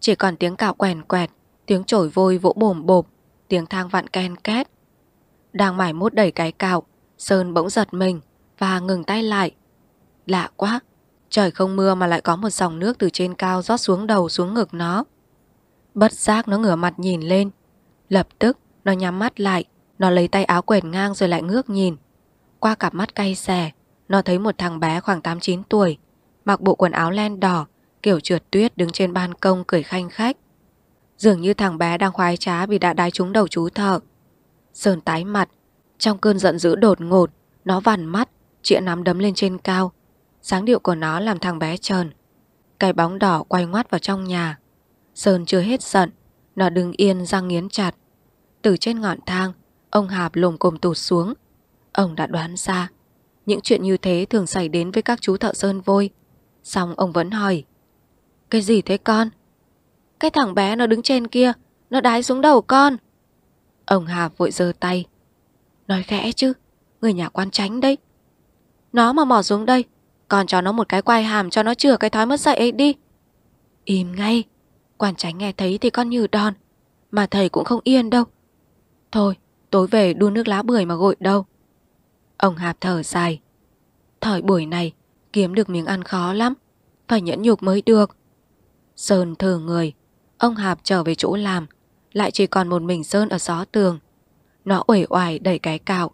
Chỉ còn tiếng cào quèn quẹt, tiếng chổi vôi vỗ bồm bộp, tiếng thang vặn ken két. Đang mải mốt đẩy cái cào, Sơn bỗng giật mình và ngừng tay lại. Lạ quá, trời không mưa mà lại có một dòng nước từ trên cao rót xuống đầu xuống ngực nó. Bất giác nó ngửa mặt nhìn lên. Lập tức, nó nhắm mắt lại, nó lấy tay áo quệt ngang rồi lại ngước nhìn. Qua cặp mắt cay xè, nó thấy một thằng bé khoảng 8-9 tuổi, mặc bộ quần áo len đỏ, kiểu trượt tuyết đứng trên ban công cười khanh khách. Dường như thằng bé đang khoái trá vì đã đái trúng đầu chú thợ. Sơn tái mặt, trong cơn giận dữ đột ngột, nó vằn mắt, chĩa nắm đấm lên trên cao. Sáng điệu của nó làm thằng bé trờn. Cái bóng đỏ quay ngoắt vào trong nhà. Sơn chưa hết giận, nó đứng yên răng nghiến chặt. Từ trên ngọn thang, ông Hạp lồm cồm tụt xuống, Ông đã đoán ra Những chuyện như thế thường xảy đến với các chú thợ sơn vôi Xong ông vẫn hỏi Cái gì thế con? Cái thằng bé nó đứng trên kia Nó đái xuống đầu con Ông Hà vội giơ tay Nói khẽ chứ Người nhà quan tránh đấy Nó mà mò xuống đây Còn cho nó một cái quai hàm cho nó chừa cái thói mất dạy ấy đi Im ngay Quan tránh nghe thấy thì con như đòn Mà thầy cũng không yên đâu Thôi tối về đun nước lá bưởi mà gội đâu Ông Hạp thở dài. Thời buổi này, kiếm được miếng ăn khó lắm, phải nhẫn nhục mới được. Sơn thở người, ông Hạp trở về chỗ làm, lại chỉ còn một mình Sơn ở gió tường. Nó uể oải đẩy cái cạo.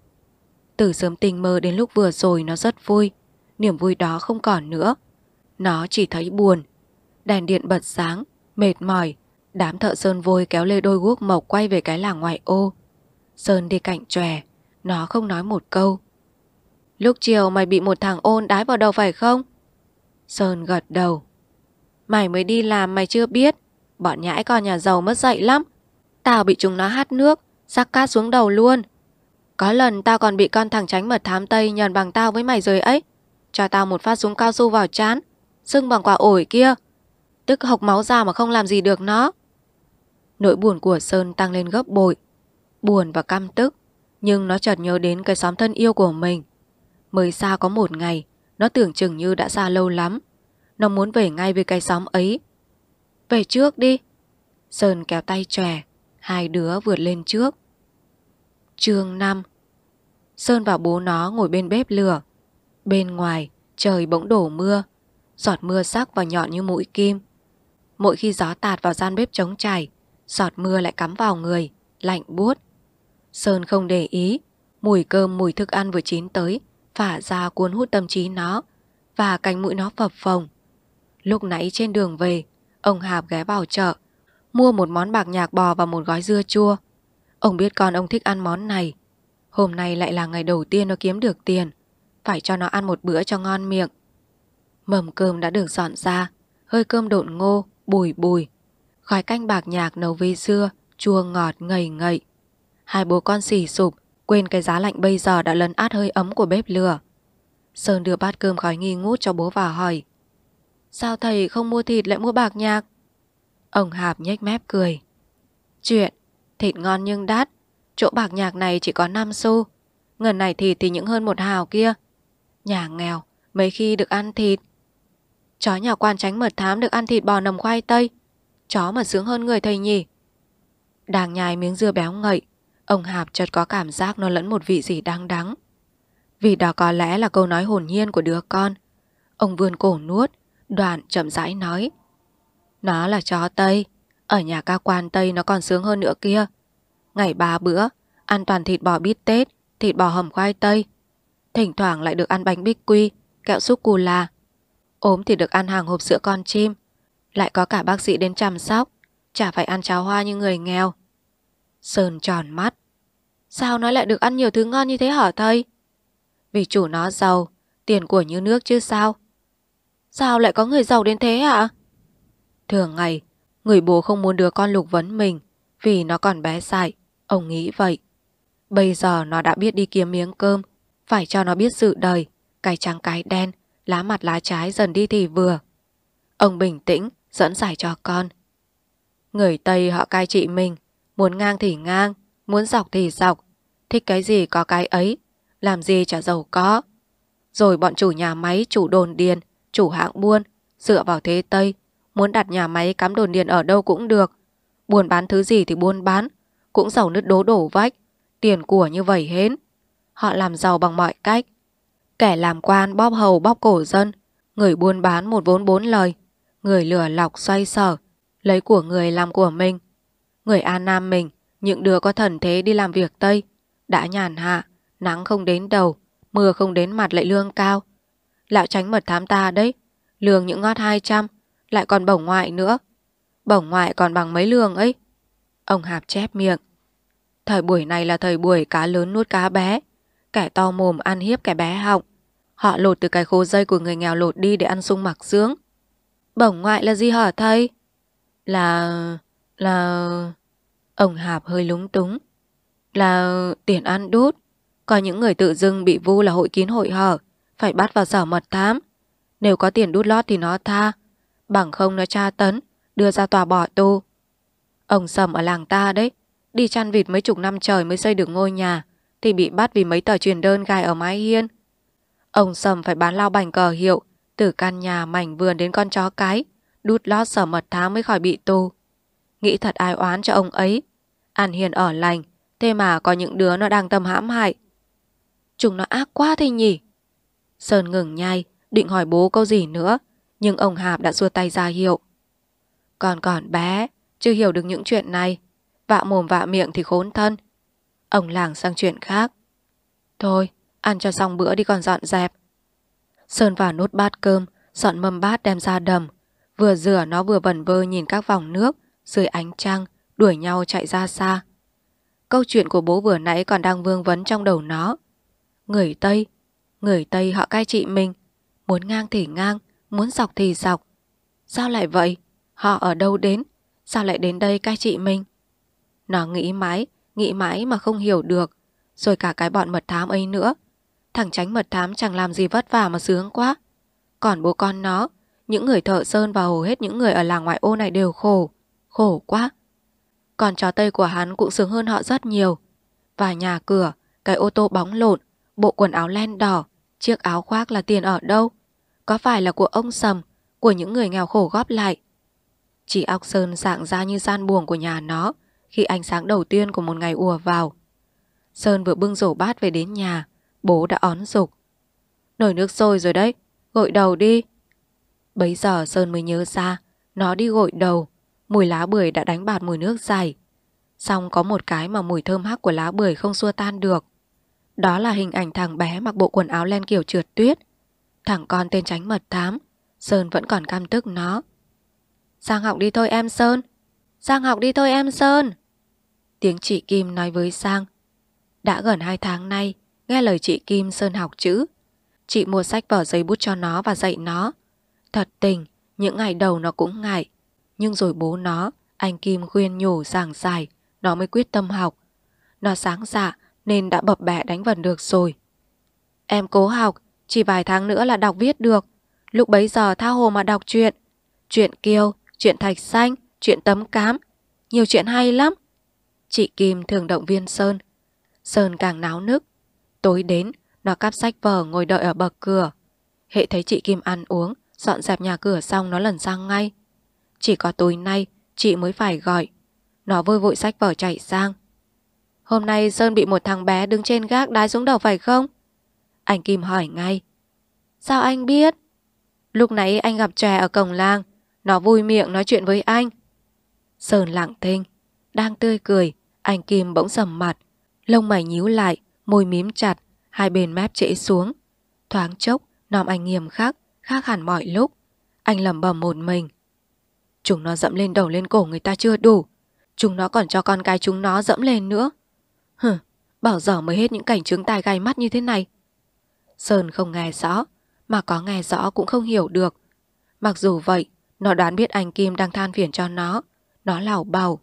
Từ sớm tình mơ đến lúc vừa rồi nó rất vui, niềm vui đó không còn nữa. Nó chỉ thấy buồn. Đèn điện bật sáng, mệt mỏi, đám thợ Sơn vôi kéo lê đôi guốc mộc quay về cái làng ngoại ô. Sơn đi cạnh chòe, nó không nói một câu. Lúc chiều mày bị một thằng ôn đái vào đầu phải không? Sơn gật đầu. Mày mới đi làm mày chưa biết. Bọn nhãi con nhà giàu mất dậy lắm. Tao bị chúng nó hát nước, sắc cát xuống đầu luôn. Có lần tao còn bị con thằng tránh mật thám tây nhờn bằng tao với mày rồi ấy. Cho tao một phát súng cao su vào chán, sưng bằng quả ổi kia. Tức hộc máu ra mà không làm gì được nó. Nỗi buồn của Sơn tăng lên gấp bội. Buồn và căm tức, nhưng nó chợt nhớ đến cái xóm thân yêu của mình mới xa có một ngày, nó tưởng chừng như đã xa lâu lắm. Nó muốn về ngay với cái xóm ấy. Về trước đi. Sơn kéo tay chòe, hai đứa vượt lên trước. chương 5 Sơn và bố nó ngồi bên bếp lửa. Bên ngoài, trời bỗng đổ mưa. Giọt mưa sắc và nhọn như mũi kim. Mỗi khi gió tạt vào gian bếp trống trải, giọt mưa lại cắm vào người, lạnh buốt. Sơn không để ý, mùi cơm mùi thức ăn vừa chín tới phả ra cuốn hút tâm trí nó và cánh mũi nó phập phồng. Lúc nãy trên đường về, ông Hạp ghé vào chợ, mua một món bạc nhạc bò và một gói dưa chua. Ông biết con ông thích ăn món này. Hôm nay lại là ngày đầu tiên nó kiếm được tiền, phải cho nó ăn một bữa cho ngon miệng. Mầm cơm đã được dọn ra, hơi cơm độn ngô, bùi bùi. Khói canh bạc nhạc nấu với dưa, chua ngọt ngầy ngậy. Hai bố con xỉ sụp, Quên cái giá lạnh bây giờ đã lấn át hơi ấm của bếp lửa Sơn đưa bát cơm khói nghi ngút cho bố và hỏi Sao thầy không mua thịt lại mua bạc nhạc Ông Hạp nhếch mép cười Chuyện Thịt ngon nhưng đắt Chỗ bạc nhạc này chỉ có 5 xu Ngần này thịt thì những hơn một hào kia Nhà nghèo Mấy khi được ăn thịt Chó nhà quan tránh mật thám được ăn thịt bò nầm khoai tây Chó mà sướng hơn người thầy nhỉ Đang nhai miếng dưa béo ngậy Ông Hạp chợt có cảm giác nó lẫn một vị gì đáng đắng. Vì đó có lẽ là câu nói hồn nhiên của đứa con. Ông vươn cổ nuốt, đoạn chậm rãi nói. Nó là chó Tây, ở nhà ca quan Tây nó còn sướng hơn nữa kia. Ngày ba bữa, ăn toàn thịt bò bít tết, thịt bò hầm khoai Tây. Thỉnh thoảng lại được ăn bánh bích quy, kẹo xúc cù là. Ốm thì được ăn hàng hộp sữa con chim. Lại có cả bác sĩ đến chăm sóc, chả phải ăn cháo hoa như người nghèo. Sơn tròn mắt, Sao nó lại được ăn nhiều thứ ngon như thế hả thầy? Vì chủ nó giàu, tiền của như nước chứ sao? Sao lại có người giàu đến thế ạ? Thường ngày, người bố không muốn đứa con lục vấn mình vì nó còn bé dại, ông nghĩ vậy. Bây giờ nó đã biết đi kiếm miếng cơm, phải cho nó biết sự đời, cái trắng cái đen, lá mặt lá trái dần đi thì vừa. Ông bình tĩnh, dẫn giải cho con. Người Tây họ cai trị mình, muốn ngang thì ngang, Muốn dọc thì dọc, thích cái gì có cái ấy, làm gì chả giàu có. Rồi bọn chủ nhà máy, chủ đồn điền, chủ hạng buôn, dựa vào thế Tây, muốn đặt nhà máy cắm đồn điền ở đâu cũng được. Buôn bán thứ gì thì buôn bán, cũng giàu nứt đố đổ vách, tiền của như vậy hến. Họ làm giàu bằng mọi cách. Kẻ làm quan bóp hầu bóp cổ dân, người buôn bán một vốn bốn lời, người lừa lọc xoay sở, lấy của người làm của mình. Người An Nam mình những đứa có thần thế đi làm việc Tây, đã nhàn hạ, nắng không đến đầu, mưa không đến mặt lại lương cao. Lão tránh mật thám ta đấy, lương những ngót 200, lại còn bổng ngoại nữa. Bổng ngoại còn bằng mấy lương ấy. Ông Hạp chép miệng. Thời buổi này là thời buổi cá lớn nuốt cá bé, kẻ to mồm ăn hiếp kẻ bé họng. Họ lột từ cái khô dây của người nghèo lột đi để ăn sung mặc sướng. Bổng ngoại là gì hả thầy? Là... là... Ông Hạp hơi lúng túng. Là tiền ăn đút. Có những người tự dưng bị vu là hội kín hội hở, phải bắt vào sở mật thám. Nếu có tiền đút lót thì nó tha, bằng không nó tra tấn, đưa ra tòa bỏ tù. Ông Sầm ở làng ta đấy, đi chăn vịt mấy chục năm trời mới xây được ngôi nhà, thì bị bắt vì mấy tờ truyền đơn gài ở mái hiên. Ông Sầm phải bán lao bành cờ hiệu, từ căn nhà mảnh vườn đến con chó cái, đút lót sở mật thám mới khỏi bị tù. Nghĩ thật ai oán cho ông ấy, An Hiền ở lành, thế mà có những đứa nó đang tâm hãm hại. Chúng nó ác quá thế nhỉ? Sơn ngừng nhai, định hỏi bố câu gì nữa, nhưng ông Hạp đã xua tay ra hiệu. Còn còn bé, chưa hiểu được những chuyện này. Vạ mồm vạ miệng thì khốn thân. Ông làng sang chuyện khác. Thôi, ăn cho xong bữa đi còn dọn dẹp. Sơn vào nốt bát cơm, dọn mâm bát đem ra đầm. Vừa rửa nó vừa bẩn vơ nhìn các vòng nước, dưới ánh trăng, đuổi nhau chạy ra xa. Câu chuyện của bố vừa nãy còn đang vương vấn trong đầu nó. Người Tây, người Tây họ cai trị mình, muốn ngang thì ngang, muốn dọc thì dọc. Sao lại vậy? Họ ở đâu đến? Sao lại đến đây cai trị mình? Nó nghĩ mãi, nghĩ mãi mà không hiểu được. Rồi cả cái bọn mật thám ấy nữa. Thằng tránh mật thám chẳng làm gì vất vả mà sướng quá. Còn bố con nó, những người thợ sơn và hầu hết những người ở làng ngoại ô này đều khổ. Khổ quá. Còn chó Tây của hắn cũng sướng hơn họ rất nhiều. Và nhà cửa, cái ô tô bóng lộn, bộ quần áo len đỏ, chiếc áo khoác là tiền ở đâu? Có phải là của ông Sầm, của những người nghèo khổ góp lại? Chỉ óc sơn dạng ra như gian buồng của nhà nó khi ánh sáng đầu tiên của một ngày ùa vào. Sơn vừa bưng rổ bát về đến nhà, bố đã ón dục. Nổi nước sôi rồi đấy, gội đầu đi. Bấy giờ Sơn mới nhớ ra, nó đi gội đầu mùi lá bưởi đã đánh bạt mùi nước dày. Xong có một cái mà mùi thơm hắc của lá bưởi không xua tan được. Đó là hình ảnh thằng bé mặc bộ quần áo len kiểu trượt tuyết. Thằng con tên tránh mật thám, Sơn vẫn còn căm tức nó. Sang học đi thôi em Sơn. Sang học đi thôi em Sơn. Tiếng chị Kim nói với Sang. Đã gần hai tháng nay, nghe lời chị Kim Sơn học chữ. Chị mua sách vở giấy bút cho nó và dạy nó. Thật tình, những ngày đầu nó cũng ngại, nhưng rồi bố nó, anh Kim khuyên nhủ giảng giải, nó mới quyết tâm học. Nó sáng dạ nên đã bập bẹ đánh vần được rồi. Em cố học, chỉ vài tháng nữa là đọc viết được. Lúc bấy giờ tha hồ mà đọc chuyện. Chuyện kiêu, chuyện thạch xanh, chuyện tấm cám. Nhiều chuyện hay lắm. Chị Kim thường động viên Sơn. Sơn càng náo nức. Tối đến, nó cắp sách vở ngồi đợi ở bậc cửa. Hệ thấy chị Kim ăn uống, dọn dẹp nhà cửa xong nó lần sang ngay. Chỉ có tối nay chị mới phải gọi Nó vơi vội sách vở chạy sang Hôm nay Sơn bị một thằng bé đứng trên gác đái xuống đầu phải không? Anh Kim hỏi ngay Sao anh biết? Lúc nãy anh gặp trẻ ở cổng làng Nó vui miệng nói chuyện với anh Sơn lặng thinh Đang tươi cười Anh Kim bỗng sầm mặt Lông mày nhíu lại Môi mím chặt Hai bên mép trễ xuống Thoáng chốc Nòm anh nghiêm khắc Khác hẳn mọi lúc Anh lẩm bẩm một mình Chúng nó dẫm lên đầu lên cổ người ta chưa đủ. Chúng nó còn cho con cái chúng nó dẫm lên nữa. Hừ, bảo giờ mới hết những cảnh trướng tai gai mắt như thế này. Sơn không nghe rõ, mà có nghe rõ cũng không hiểu được. Mặc dù vậy, nó đoán biết anh Kim đang than phiền cho nó. Nó lảo bầu.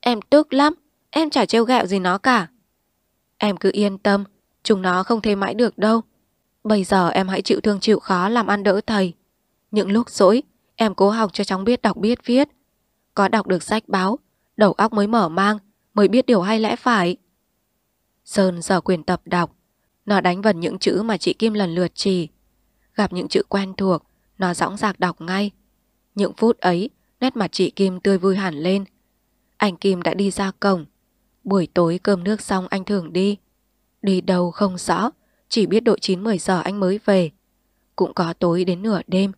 Em tức lắm, em chả trêu ghẹo gì nó cả. Em cứ yên tâm, chúng nó không thêm mãi được đâu. Bây giờ em hãy chịu thương chịu khó làm ăn đỡ thầy. Những lúc rỗi, Em cố học cho cháu biết đọc biết viết. Có đọc được sách báo, đầu óc mới mở mang, mới biết điều hay lẽ phải. Sơn giờ quyền tập đọc. Nó đánh vần những chữ mà chị Kim lần lượt chỉ. Gặp những chữ quen thuộc, nó dõng dạc đọc ngay. Những phút ấy, nét mặt chị Kim tươi vui hẳn lên. Anh Kim đã đi ra cổng. Buổi tối cơm nước xong anh thường đi. Đi đâu không rõ, chỉ biết độ 9-10 giờ anh mới về. Cũng có tối đến nửa đêm.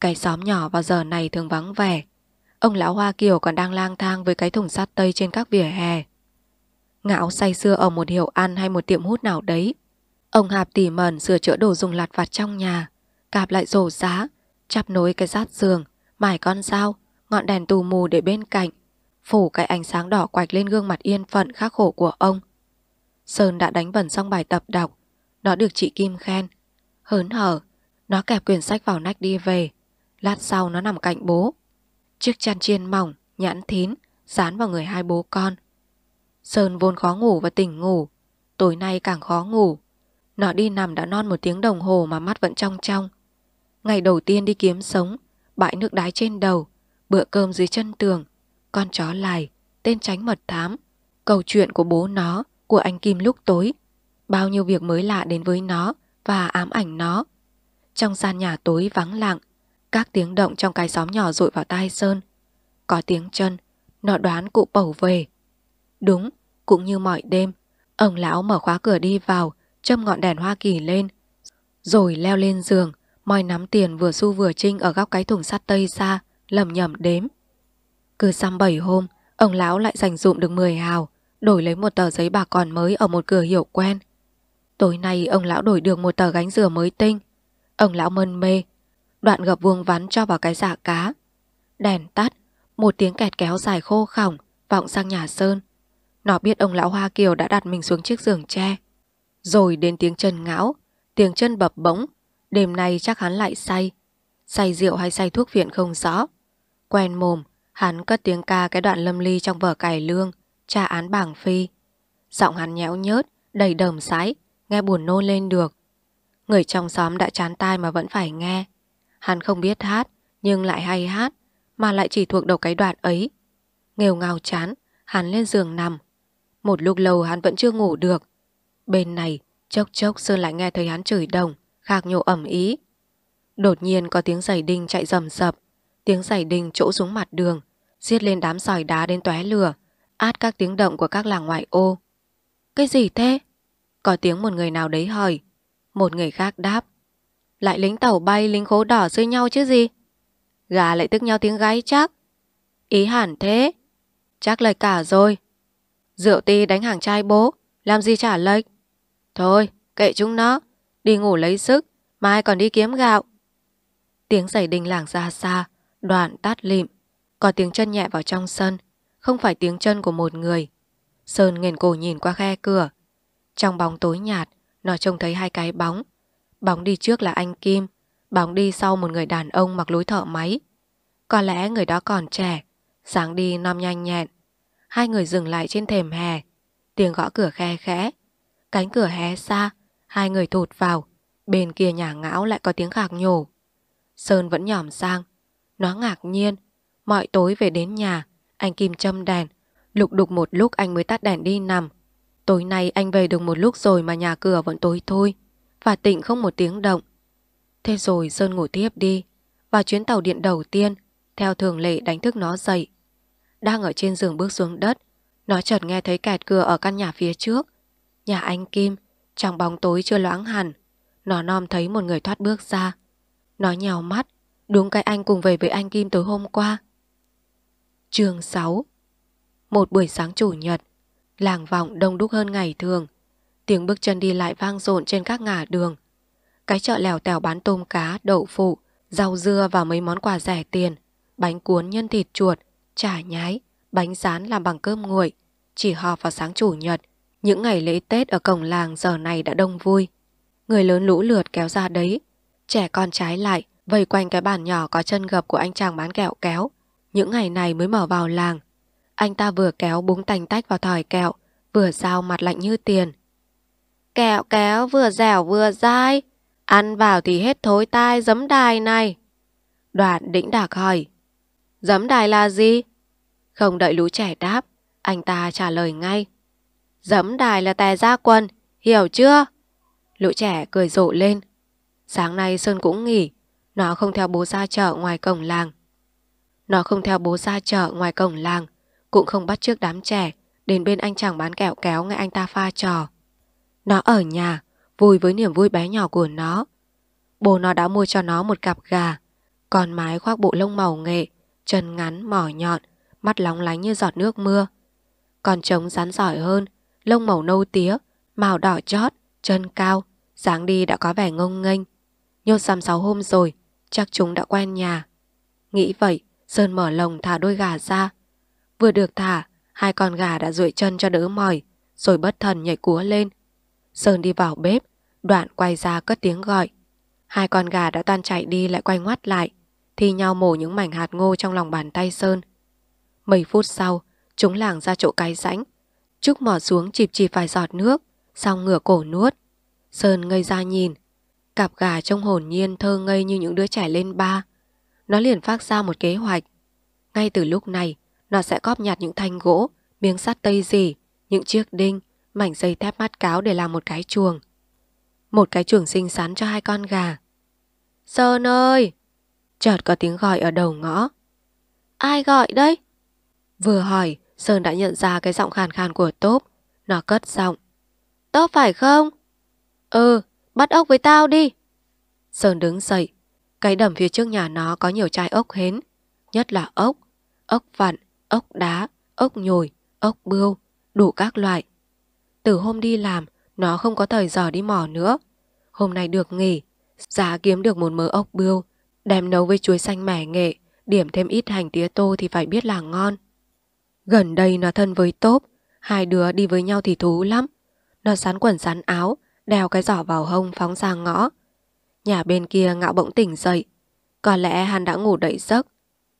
Cái xóm nhỏ vào giờ này thường vắng vẻ. Ông lão Hoa Kiều còn đang lang thang với cái thùng sát tây trên các vỉa hè. Ngão say xưa ở một hiệu ăn hay một tiệm hút nào đấy. Ông Hạp tỉ mẩn sửa chữa đồ dùng lặt vặt trong nhà, cạp lại rổ giá, chắp nối cái rát giường, mải con dao, ngọn đèn tù mù để bên cạnh, phủ cái ánh sáng đỏ quạch lên gương mặt yên phận khắc khổ của ông. Sơn đã đánh vần xong bài tập đọc, nó được chị Kim khen. Hớn hở, nó kẹp quyển sách vào nách đi về, Lát sau nó nằm cạnh bố. Chiếc chăn chiên mỏng, nhãn thín, dán vào người hai bố con. Sơn vốn khó ngủ và tỉnh ngủ. Tối nay càng khó ngủ. Nó đi nằm đã non một tiếng đồng hồ mà mắt vẫn trong trong. Ngày đầu tiên đi kiếm sống, bãi nước đái trên đầu, bữa cơm dưới chân tường, con chó lài, tên tránh mật thám, câu chuyện của bố nó, của anh Kim lúc tối. Bao nhiêu việc mới lạ đến với nó và ám ảnh nó. Trong gian nhà tối vắng lặng, các tiếng động trong cái xóm nhỏ rụi vào tai Sơn. Có tiếng chân, nó đoán cụ bẩu về. Đúng, cũng như mọi đêm, ông lão mở khóa cửa đi vào, châm ngọn đèn hoa kỳ lên. Rồi leo lên giường, moi nắm tiền vừa xu vừa trinh ở góc cái thùng sắt tây xa, lầm nhầm đếm. Cứ xăm bảy hôm, ông lão lại dành dụm được 10 hào, đổi lấy một tờ giấy bạc còn mới ở một cửa hiệu quen. Tối nay ông lão đổi được một tờ gánh dừa mới tinh. Ông lão mân mê, Đoạn gập vuông vắn cho vào cái giả dạ cá. Đèn tắt, một tiếng kẹt kéo dài khô khỏng vọng sang nhà Sơn. Nó biết ông lão Hoa Kiều đã đặt mình xuống chiếc giường tre. Rồi đến tiếng chân ngão, tiếng chân bập bỗng, đêm nay chắc hắn lại say. Say rượu hay say thuốc viện không rõ. Quen mồm, hắn cất tiếng ca cái đoạn lâm ly trong vở cải lương, tra án bảng phi. Giọng hắn nhéo nhớt, đầy đờm sái, nghe buồn nôn lên được. Người trong xóm đã chán tai mà vẫn phải nghe. Hắn không biết hát, nhưng lại hay hát, mà lại chỉ thuộc đầu cái đoạn ấy. Nghèo ngào chán, hắn lên giường nằm. Một lúc lâu hắn vẫn chưa ngủ được. Bên này, chốc chốc Sơn lại nghe thấy hắn chửi đồng, khạc nhổ ẩm ý. Đột nhiên có tiếng giày đinh chạy rầm rập, tiếng giày đinh chỗ xuống mặt đường, giết lên đám sỏi đá đến tóe lửa, át các tiếng động của các làng ngoại ô. Cái gì thế? Có tiếng một người nào đấy hỏi. Một người khác đáp. Lại lính tàu bay lính khố đỏ xơi nhau chứ gì Gà lại tức nhau tiếng gáy chắc Ý hẳn thế Chắc lời cả rồi Rượu ti đánh hàng trai bố Làm gì trả lệch Thôi kệ chúng nó Đi ngủ lấy sức Mai còn đi kiếm gạo Tiếng giày đình làng ra xa Đoạn tát lịm Có tiếng chân nhẹ vào trong sân Không phải tiếng chân của một người Sơn nghền cổ nhìn qua khe cửa Trong bóng tối nhạt Nó trông thấy hai cái bóng Bóng đi trước là anh Kim, bóng đi sau một người đàn ông mặc lối thợ máy. Có lẽ người đó còn trẻ, sáng đi nom nhanh nhẹn. Hai người dừng lại trên thềm hè, tiếng gõ cửa khe khẽ. Cánh cửa hé xa, hai người thụt vào, bên kia nhà ngão lại có tiếng khạc nhổ. Sơn vẫn nhỏm sang, nó ngạc nhiên. Mọi tối về đến nhà, anh Kim châm đèn, lục đục một lúc anh mới tắt đèn đi nằm. Tối nay anh về được một lúc rồi mà nhà cửa vẫn tối thôi và tịnh không một tiếng động. Thế rồi Sơn ngủ tiếp đi, và chuyến tàu điện đầu tiên, theo thường lệ đánh thức nó dậy. Đang ở trên giường bước xuống đất, nó chợt nghe thấy kẹt cửa ở căn nhà phía trước. Nhà anh Kim, trong bóng tối chưa loãng hẳn, nó nom thấy một người thoát bước ra. Nó nhào mắt, đúng cái anh cùng về với anh Kim tối hôm qua. Trường 6 Một buổi sáng chủ nhật, làng vọng đông đúc hơn ngày thường. Tiếng bước chân đi lại vang dồn trên các ngả đường. Cái chợ lèo tèo bán tôm cá, đậu phụ, rau dưa và mấy món quà rẻ tiền, bánh cuốn nhân thịt chuột, chả nhái, bánh rán làm bằng cơm nguội, chỉ họp vào sáng chủ nhật. Những ngày lễ Tết ở cổng làng giờ này đã đông vui. Người lớn lũ lượt kéo ra đấy, trẻ con trái lại, vây quanh cái bàn nhỏ có chân gập của anh chàng bán kẹo kéo. Những ngày này mới mở vào làng. Anh ta vừa kéo búng tành tách vào thỏi kẹo, vừa sao mặt lạnh như tiền, kẹo kéo vừa dẻo vừa dai, ăn vào thì hết thối tai giấm đài này. Đoạn đĩnh đạc hỏi, giấm đài là gì? Không đợi lũ trẻ đáp, anh ta trả lời ngay. Giấm đài là tè gia quân, hiểu chưa? Lũ trẻ cười rộ lên. Sáng nay Sơn cũng nghỉ, nó không theo bố ra chợ ngoài cổng làng. Nó không theo bố ra chợ ngoài cổng làng, cũng không bắt trước đám trẻ, đến bên anh chàng bán kẹo kéo nghe anh ta pha trò. Nó ở nhà, vui với niềm vui bé nhỏ của nó. Bố nó đã mua cho nó một cặp gà, con mái khoác bộ lông màu nghệ, chân ngắn, mỏ nhọn, mắt lóng lánh như giọt nước mưa. Còn trống rắn giỏi hơn, lông màu nâu tía, màu đỏ chót, chân cao, dáng đi đã có vẻ ngông nghênh. Nhốt xăm sáu hôm rồi, chắc chúng đã quen nhà. Nghĩ vậy, Sơn mở lồng thả đôi gà ra. Vừa được thả, hai con gà đã duỗi chân cho đỡ mỏi, rồi bất thần nhảy cúa lên, Sơn đi vào bếp, đoạn quay ra cất tiếng gọi. Hai con gà đã toàn chạy đi lại quay ngoắt lại, thi nhau mổ những mảnh hạt ngô trong lòng bàn tay Sơn. Mấy phút sau, chúng làng ra chỗ cái rãnh. Trúc mỏ xuống chịp chịp vài giọt nước, xong ngửa cổ nuốt. Sơn ngây ra nhìn. Cặp gà trông hồn nhiên thơ ngây như những đứa trẻ lên ba. Nó liền phát ra một kế hoạch. Ngay từ lúc này, nó sẽ cóp nhặt những thanh gỗ, miếng sắt tây gì, những chiếc đinh, mảnh dây thép mắt cáo để làm một cái chuồng. Một cái chuồng xinh xắn cho hai con gà. Sơn ơi! Chợt có tiếng gọi ở đầu ngõ. Ai gọi đấy? Vừa hỏi, Sơn đã nhận ra cái giọng khàn khàn của Tốp. Nó cất giọng. Tốp phải không? Ừ, bắt ốc với tao đi. Sơn đứng dậy. Cái đầm phía trước nhà nó có nhiều chai ốc hến. Nhất là ốc, ốc vặn, ốc đá, ốc nhồi, ốc bươu, đủ các loại. Từ hôm đi làm, nó không có thời giờ đi mỏ nữa. Hôm nay được nghỉ, giá kiếm được một mớ ốc bươu, đem nấu với chuối xanh mẻ nghệ, điểm thêm ít hành tía tô thì phải biết là ngon. Gần đây nó thân với tốp, hai đứa đi với nhau thì thú lắm. Nó sắn quần sắn áo, đeo cái giỏ vào hông phóng ra ngõ. Nhà bên kia ngạo bỗng tỉnh dậy, có lẽ hắn đã ngủ đậy giấc.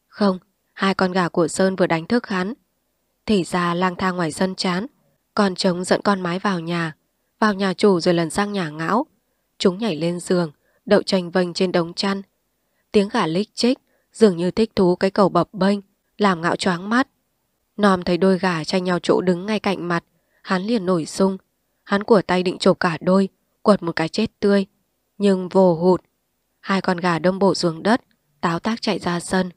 Không, hai con gà của Sơn vừa đánh thức hắn. Thì ra lang thang ngoài sân chán, con trống dẫn con mái vào nhà, vào nhà chủ rồi lần sang nhà ngão. Chúng nhảy lên giường, đậu tranh vênh trên đống chăn. Tiếng gà lích chích, dường như thích thú cái cầu bập bênh, làm ngạo choáng mắt. Nom thấy đôi gà tranh nhau chỗ đứng ngay cạnh mặt, hắn liền nổi sung. Hắn của tay định chộp cả đôi, quật một cái chết tươi, nhưng vồ hụt. Hai con gà đâm bổ xuống đất, táo tác chạy ra sân.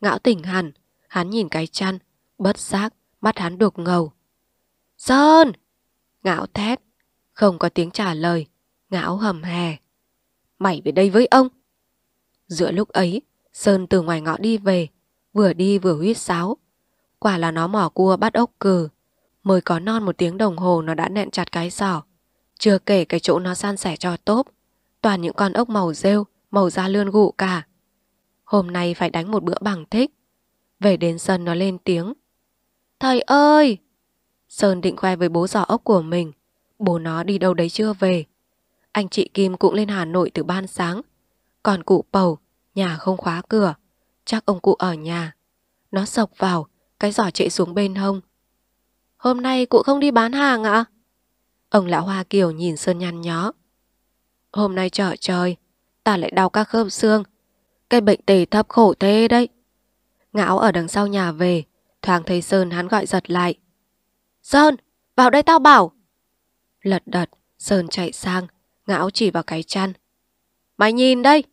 Ngạo tỉnh hẳn, hắn nhìn cái chăn, bất giác, mắt hắn đục ngầu. Sơn! Ngạo thét, không có tiếng trả lời, ngạo hầm hè. Mày về đây với ông! Giữa lúc ấy, Sơn từ ngoài ngõ đi về, vừa đi vừa huyết sáo. Quả là nó mỏ cua bắt ốc cừ. Mới có non một tiếng đồng hồ nó đã nẹn chặt cái giỏ. Chưa kể cái chỗ nó san sẻ cho tốt, toàn những con ốc màu rêu, màu da lươn gụ cả. Hôm nay phải đánh một bữa bằng thích. Về đến sân nó lên tiếng. Thầy ơi! Sơn định khoe với bố giỏ ốc của mình. Bố nó đi đâu đấy chưa về. Anh chị Kim cũng lên Hà Nội từ ban sáng. Còn cụ bầu nhà không khóa cửa. Chắc ông cụ ở nhà. Nó sộc vào, cái giỏ chạy xuống bên hông. Hôm nay cụ không đi bán hàng ạ? À? Ông lão Hoa Kiều nhìn Sơn nhăn nhó. Hôm nay trở trời, ta lại đau các khớp xương. Cái bệnh tề thấp khổ thế đấy. Ngão ở đằng sau nhà về, thoáng thấy Sơn hắn gọi giật lại. Sơn, vào đây tao bảo. Lật đật, Sơn chạy sang, ngão chỉ vào cái chăn. Mày nhìn đây!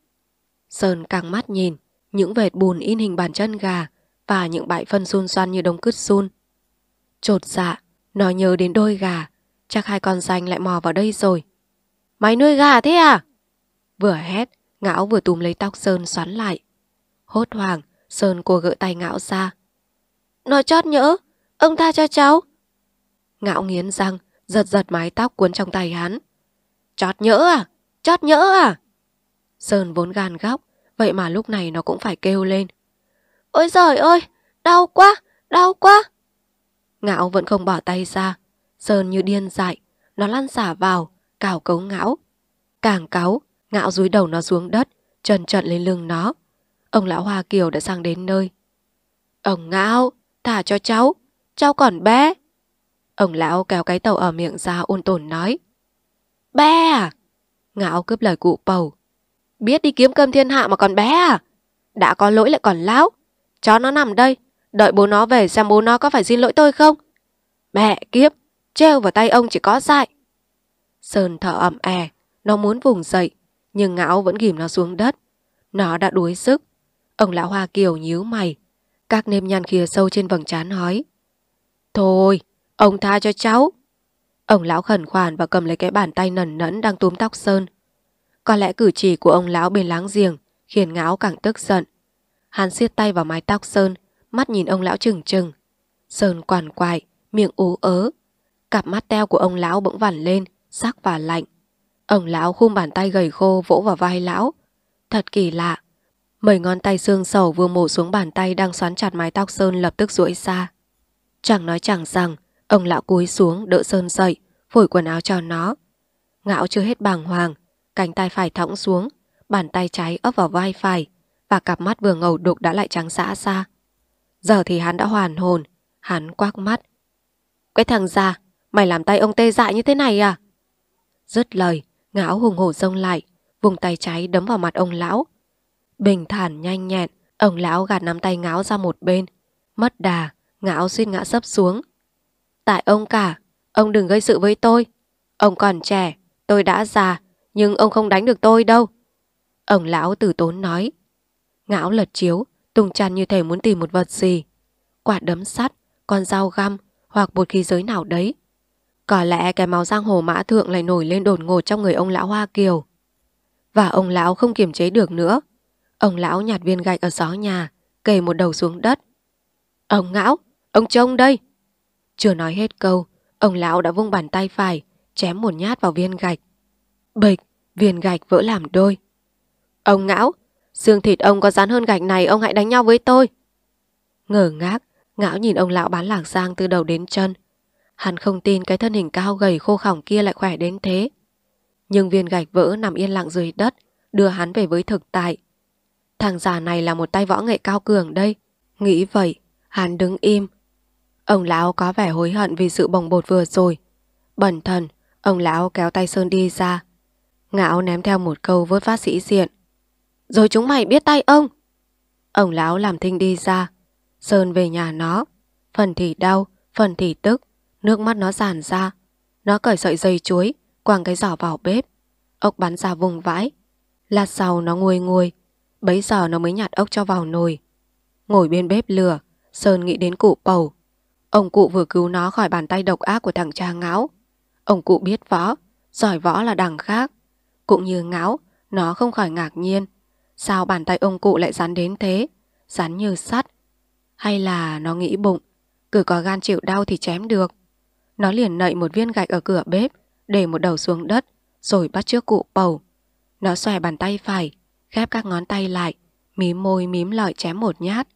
Sơn càng mắt nhìn, những vệt bùn in hình bàn chân gà và những bãi phân xun xoan như đống cứt xun. Trột dạ, nó nhớ đến đôi gà, chắc hai con danh lại mò vào đây rồi. Mày nuôi gà thế à? Vừa hét, ngão vừa túm lấy tóc Sơn xoắn lại. Hốt hoảng, Sơn cô gỡ tay ngão ra. Nó chót nhỡ, ông tha cho cháu ngạo nghiến răng, giật giật mái tóc cuốn trong tay hắn. Chót nhỡ à? Chót nhỡ à? Sơn vốn gan góc, vậy mà lúc này nó cũng phải kêu lên. Ôi giời ơi, đau quá, đau quá. Ngạo vẫn không bỏ tay ra, Sơn như điên dại, nó lăn xả vào, cào cấu ngão. Càng cáu, ngạo dúi đầu nó xuống đất, trần trận lên lưng nó. Ông lão Hoa Kiều đã sang đến nơi. Ông ngạo, thả cho cháu, cháu còn bé. Ông lão kéo cái tàu ở miệng ra ôn tồn nói. Bé à? Ngạo cướp lời cụ bầu. Biết đi kiếm cơm thiên hạ mà còn bé à? Đã có lỗi lại còn lão. Chó nó nằm đây. Đợi bố nó về xem bố nó có phải xin lỗi tôi không? Mẹ kiếp, treo vào tay ông chỉ có dại. Sơn thở ẩm è, nó muốn vùng dậy, nhưng ngão vẫn ghim nó xuống đất. Nó đã đuối sức. Ông lão Hoa Kiều nhíu mày. Các nêm nhăn kia sâu trên vầng trán hói. Thôi, Ông tha cho cháu. Ông lão khẩn khoản và cầm lấy cái bàn tay nần nẫn đang túm tóc Sơn. Có lẽ cử chỉ của ông lão bên láng giềng khiến ngáo càng tức giận. Hắn siết tay vào mái tóc Sơn, mắt nhìn ông lão trừng trừng. Sơn quằn quại, miệng ú ớ. Cặp mắt teo của ông lão bỗng vằn lên, sắc và lạnh. Ông lão khum bàn tay gầy khô vỗ vào vai lão. Thật kỳ lạ. Mấy ngón tay xương sầu vừa mổ xuống bàn tay đang xoắn chặt mái tóc Sơn lập tức duỗi ra. Chẳng nói chẳng rằng, Ông lão cúi xuống đỡ Sơn dậy, phổi quần áo cho nó. Ngạo chưa hết bàng hoàng, cánh tay phải thõng xuống, bàn tay trái ấp vào vai phải và cặp mắt vừa ngầu đục đã lại trắng xã xa. Giờ thì hắn đã hoàn hồn, hắn quắc mắt. Cái thằng già, mày làm tay ông tê dại như thế này à? Dứt lời, ngão hùng hổ rông lại, vùng tay trái đấm vào mặt ông lão. Bình thản nhanh nhẹn, ông lão gạt nắm tay ngáo ra một bên. Mất đà, ngáo suýt ngã sấp xuống, Tại ông cả, ông đừng gây sự với tôi. Ông còn trẻ, tôi đã già, nhưng ông không đánh được tôi đâu. Ông lão tử tốn nói. Ngão lật chiếu, tung chăn như thể muốn tìm một vật gì. Quả đấm sắt, con dao găm hoặc một khí giới nào đấy. Có lẽ cái máu giang hồ mã thượng lại nổi lên đồn ngột trong người ông lão Hoa Kiều. Và ông lão không kiềm chế được nữa. Ông lão nhặt viên gạch ở gió nhà, kề một đầu xuống đất. Ông ngão, ông trông đây! Chưa nói hết câu, ông lão đã vung bàn tay phải, chém một nhát vào viên gạch. Bịch, viên gạch vỡ làm đôi. Ông ngão, xương thịt ông có dán hơn gạch này, ông hãy đánh nhau với tôi. Ngờ ngác, ngão nhìn ông lão bán lạc sang từ đầu đến chân. Hắn không tin cái thân hình cao gầy khô khỏng kia lại khỏe đến thế. Nhưng viên gạch vỡ nằm yên lặng dưới đất, đưa hắn về với thực tại. Thằng già này là một tay võ nghệ cao cường đây. Nghĩ vậy, hắn đứng im, Ông lão có vẻ hối hận vì sự bồng bột vừa rồi. Bẩn thần, ông lão kéo tay Sơn đi ra. Ngạo ném theo một câu vớt phát sĩ diện. Rồi chúng mày biết tay ông. Ông lão làm thinh đi ra. Sơn về nhà nó. Phần thì đau, phần thì tức. Nước mắt nó giàn ra. Nó cởi sợi dây chuối, quàng cái giỏ vào bếp. Ốc bắn ra vùng vãi. Lát sau nó nguôi nguôi. Bấy giờ nó mới nhặt ốc cho vào nồi. Ngồi bên bếp lửa, Sơn nghĩ đến cụ bầu Ông cụ vừa cứu nó khỏi bàn tay độc ác của thằng cha ngáo. Ông cụ biết võ, giỏi võ là đằng khác. Cũng như ngáo, nó không khỏi ngạc nhiên. Sao bàn tay ông cụ lại rắn đến thế? Rắn như sắt. Hay là nó nghĩ bụng, cứ có gan chịu đau thì chém được. Nó liền nậy một viên gạch ở cửa bếp, để một đầu xuống đất, rồi bắt trước cụ bầu. Nó xòe bàn tay phải, khép các ngón tay lại, mím môi mím lợi chém một nhát.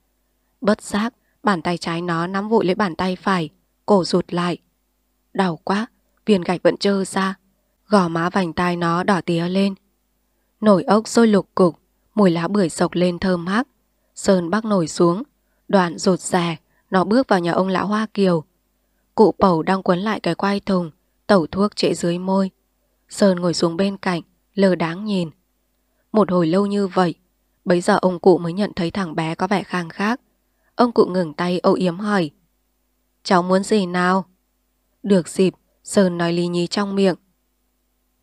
Bất giác, Bàn tay trái nó nắm vội lấy bàn tay phải, cổ rụt lại. Đau quá, viên gạch vẫn trơ ra. Gò má vành tai nó đỏ tía lên. Nổi ốc sôi lục cục, mùi lá bưởi sộc lên thơm hắc. Sơn bắc nổi xuống, đoạn rụt rè, nó bước vào nhà ông lão Hoa Kiều. Cụ bầu đang quấn lại cái quai thùng, tẩu thuốc trễ dưới môi. Sơn ngồi xuống bên cạnh, lờ đáng nhìn. Một hồi lâu như vậy, bấy giờ ông cụ mới nhận thấy thằng bé có vẻ khang khác. Ông cụ ngừng tay âu yếm hỏi. Cháu muốn gì nào? Được dịp, Sơn nói lý nhí trong miệng.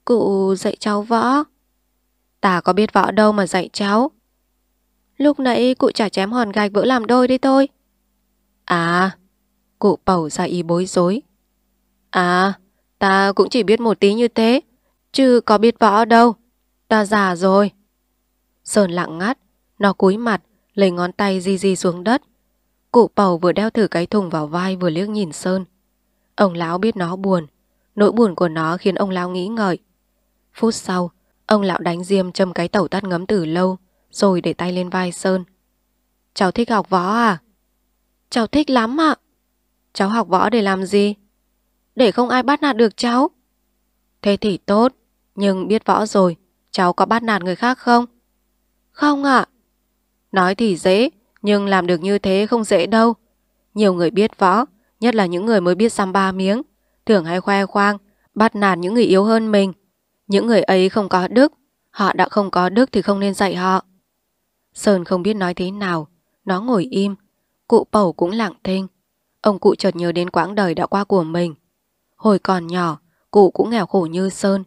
Cụ dạy cháu võ. Ta có biết võ đâu mà dạy cháu. Lúc nãy cụ trả chém hòn gạch vỡ làm đôi đi thôi. À, cụ bầu ra ý bối rối. À, ta cũng chỉ biết một tí như thế, chứ có biết võ đâu. Ta già rồi. Sơn lặng ngắt, nó cúi mặt, lấy ngón tay di di xuống đất. Cụ Pầu vừa đeo thử cái thùng vào vai vừa liếc nhìn Sơn. Ông lão biết nó buồn. Nỗi buồn của nó khiến ông lão nghĩ ngợi. Phút sau, ông lão đánh diêm châm cái tẩu tắt ngấm từ lâu rồi để tay lên vai Sơn. Cháu thích học võ à? Cháu thích lắm ạ. Cháu học võ để làm gì? Để không ai bắt nạt được cháu. Thế thì tốt, nhưng biết võ rồi, cháu có bắt nạt người khác không? Không ạ. À. Nói thì dễ, nhưng làm được như thế không dễ đâu. Nhiều người biết võ, nhất là những người mới biết xăm ba miếng, thường hay khoe khoang, bắt nạt những người yếu hơn mình. Những người ấy không có đức, họ đã không có đức thì không nên dạy họ. Sơn không biết nói thế nào, nó ngồi im, cụ bầu cũng lặng thinh. Ông cụ chợt nhớ đến quãng đời đã qua của mình. Hồi còn nhỏ, cụ cũng nghèo khổ như Sơn,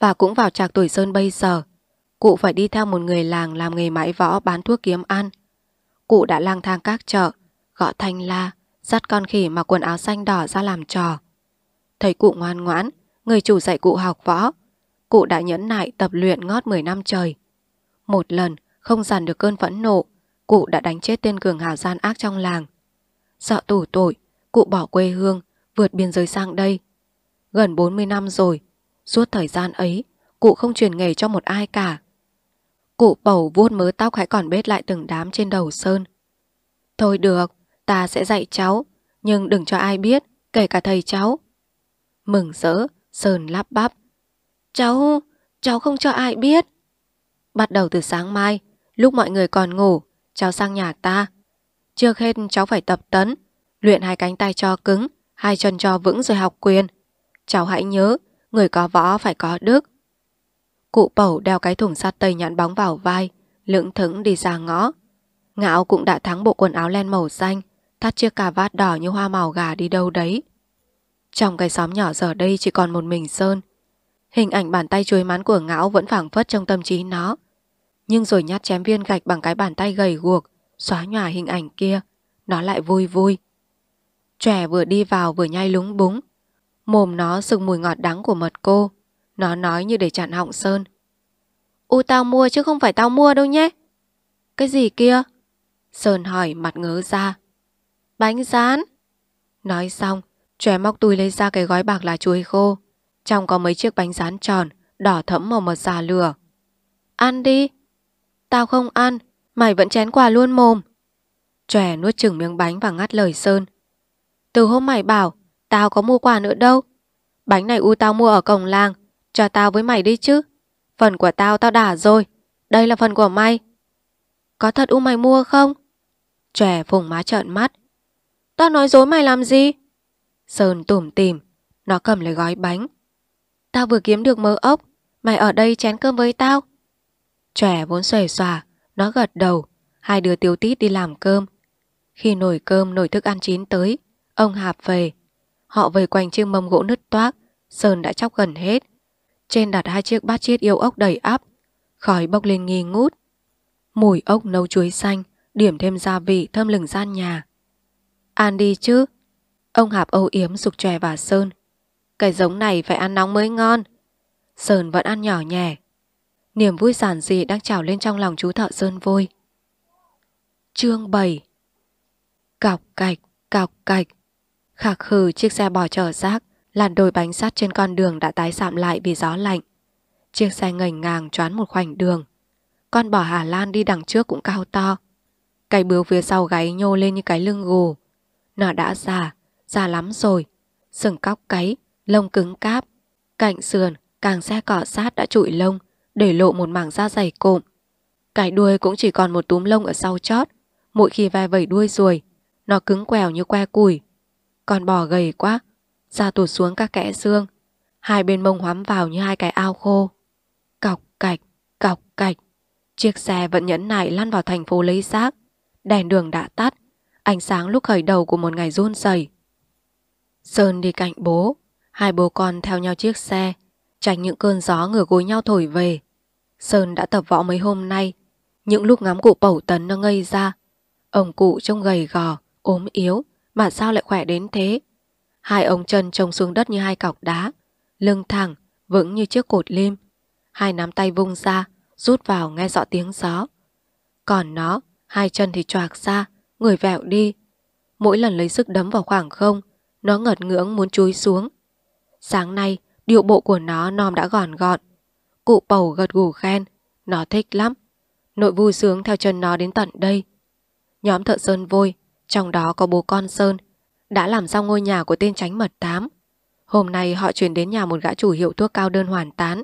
và cũng vào trạc tuổi Sơn bây giờ. Cụ phải đi theo một người làng làm nghề mãi võ bán thuốc kiếm ăn cụ đã lang thang các chợ, gõ thanh la, dắt con khỉ mặc quần áo xanh đỏ ra làm trò. Thấy cụ ngoan ngoãn, người chủ dạy cụ học võ. Cụ đã nhẫn nại tập luyện ngót 10 năm trời. Một lần, không dằn được cơn phẫn nộ, cụ đã đánh chết tên cường hào gian ác trong làng. Sợ tủ tội, cụ bỏ quê hương, vượt biên giới sang đây. Gần 40 năm rồi, suốt thời gian ấy, cụ không truyền nghề cho một ai cả. Cụ bầu vuốt mớ tóc hãy còn bết lại từng đám trên đầu Sơn. Thôi được, ta sẽ dạy cháu, nhưng đừng cho ai biết, kể cả thầy cháu. Mừng rỡ, Sơn lắp bắp. Cháu, cháu không cho ai biết. Bắt đầu từ sáng mai, lúc mọi người còn ngủ, cháu sang nhà ta. Trước hết cháu phải tập tấn, luyện hai cánh tay cho cứng, hai chân cho vững rồi học quyền. Cháu hãy nhớ, người có võ phải có đức, Cụ bẩu đeo cái thùng sắt tây nhãn bóng vào vai, lững thững đi ra ngõ. Ngạo cũng đã thắng bộ quần áo len màu xanh, thắt chiếc cà vạt đỏ như hoa màu gà đi đâu đấy. Trong cái xóm nhỏ giờ đây chỉ còn một mình Sơn. Hình ảnh bàn tay chuối mắn của Ngạo vẫn phảng phất trong tâm trí nó. Nhưng rồi nhát chém viên gạch bằng cái bàn tay gầy guộc, xóa nhòa hình ảnh kia, nó lại vui vui. Trẻ vừa đi vào vừa nhai lúng búng, mồm nó sừng mùi ngọt đắng của mật cô. Nó nói như để chặn họng Sơn. U tao mua chứ không phải tao mua đâu nhé. Cái gì kia? Sơn hỏi mặt ngớ ra. Bánh rán. Nói xong, trẻ móc túi lấy ra cái gói bạc lá chuối khô. Trong có mấy chiếc bánh rán tròn, đỏ thẫm màu mật già lửa. Ăn đi. Tao không ăn, mày vẫn chén quà luôn mồm. Trẻ nuốt chừng miếng bánh và ngắt lời Sơn. Từ hôm mày bảo, tao có mua quà nữa đâu. Bánh này u tao mua ở cổng làng, cho tao với mày đi chứ. Phần của tao tao đã rồi. Đây là phần của mày. Có thật u mày mua không? Trẻ phùng má trợn mắt. Tao nói dối mày làm gì? Sơn tủm tìm. Nó cầm lấy gói bánh. Tao vừa kiếm được mớ ốc. Mày ở đây chén cơm với tao. Trẻ vốn xòe xòa. Nó gật đầu. Hai đứa tiêu tít đi làm cơm. Khi nổi cơm nổi thức ăn chín tới, ông Hạp về. Họ về quanh chiếc mâm gỗ nứt toác, Sơn đã chóc gần hết. Trên đặt hai chiếc bát chiết yêu ốc đầy áp Khói bốc lên nghi ngút Mùi ốc nấu chuối xanh Điểm thêm gia vị thơm lừng gian nhà Ăn đi chứ Ông Hạp âu yếm sục chè và Sơn Cái giống này phải ăn nóng mới ngon Sơn vẫn ăn nhỏ nhẹ Niềm vui giản dị đang trào lên trong lòng chú thợ Sơn vui. Chương 7 Cọc cạch, cọc cạch Khạc khừ chiếc xe bò chở rác Làn đồi bánh sắt trên con đường đã tái sạm lại vì gió lạnh. Chiếc xe ngành ngàng choán một khoảnh đường. Con bò Hà Lan đi đằng trước cũng cao to. Cái bướu phía sau gáy nhô lên như cái lưng gù. Nó đã già, già lắm rồi. Sừng cóc cấy, lông cứng cáp. Cạnh sườn, càng xe cọ sát đã trụi lông, để lộ một mảng da dày cộm. Cái đuôi cũng chỉ còn một túm lông ở sau chót. Mỗi khi ve vẩy đuôi ruồi, nó cứng quèo như que củi. Con bò gầy quá, da tụt xuống các kẽ xương. Hai bên mông hoắm vào như hai cái ao khô. Cọc cạch, cọc cạch. Chiếc xe vẫn nhẫn nại lăn vào thành phố lấy xác. Đèn đường đã tắt. Ánh sáng lúc khởi đầu của một ngày run rẩy. Sơn đi cạnh bố. Hai bố con theo nhau chiếc xe. Tránh những cơn gió ngửa gối nhau thổi về. Sơn đã tập võ mấy hôm nay. Những lúc ngắm cụ bẩu tấn nó ngây ra. Ông cụ trông gầy gò, ốm yếu. Mà sao lại khỏe đến thế? Hai ông chân trông xuống đất như hai cọc đá, lưng thẳng, vững như chiếc cột lim. Hai nắm tay vung ra, rút vào nghe rõ tiếng gió. Còn nó, hai chân thì choạc ra, người vẹo đi. Mỗi lần lấy sức đấm vào khoảng không, nó ngật ngưỡng muốn chúi xuống. Sáng nay, điệu bộ của nó nom đã gọn gọn. Cụ bầu gật gù khen, nó thích lắm. Nội vui sướng theo chân nó đến tận đây. Nhóm thợ sơn vôi, trong đó có bố con Sơn, đã làm xong ngôi nhà của tên tránh mật tám. Hôm nay họ chuyển đến nhà một gã chủ hiệu thuốc cao đơn hoàn tán.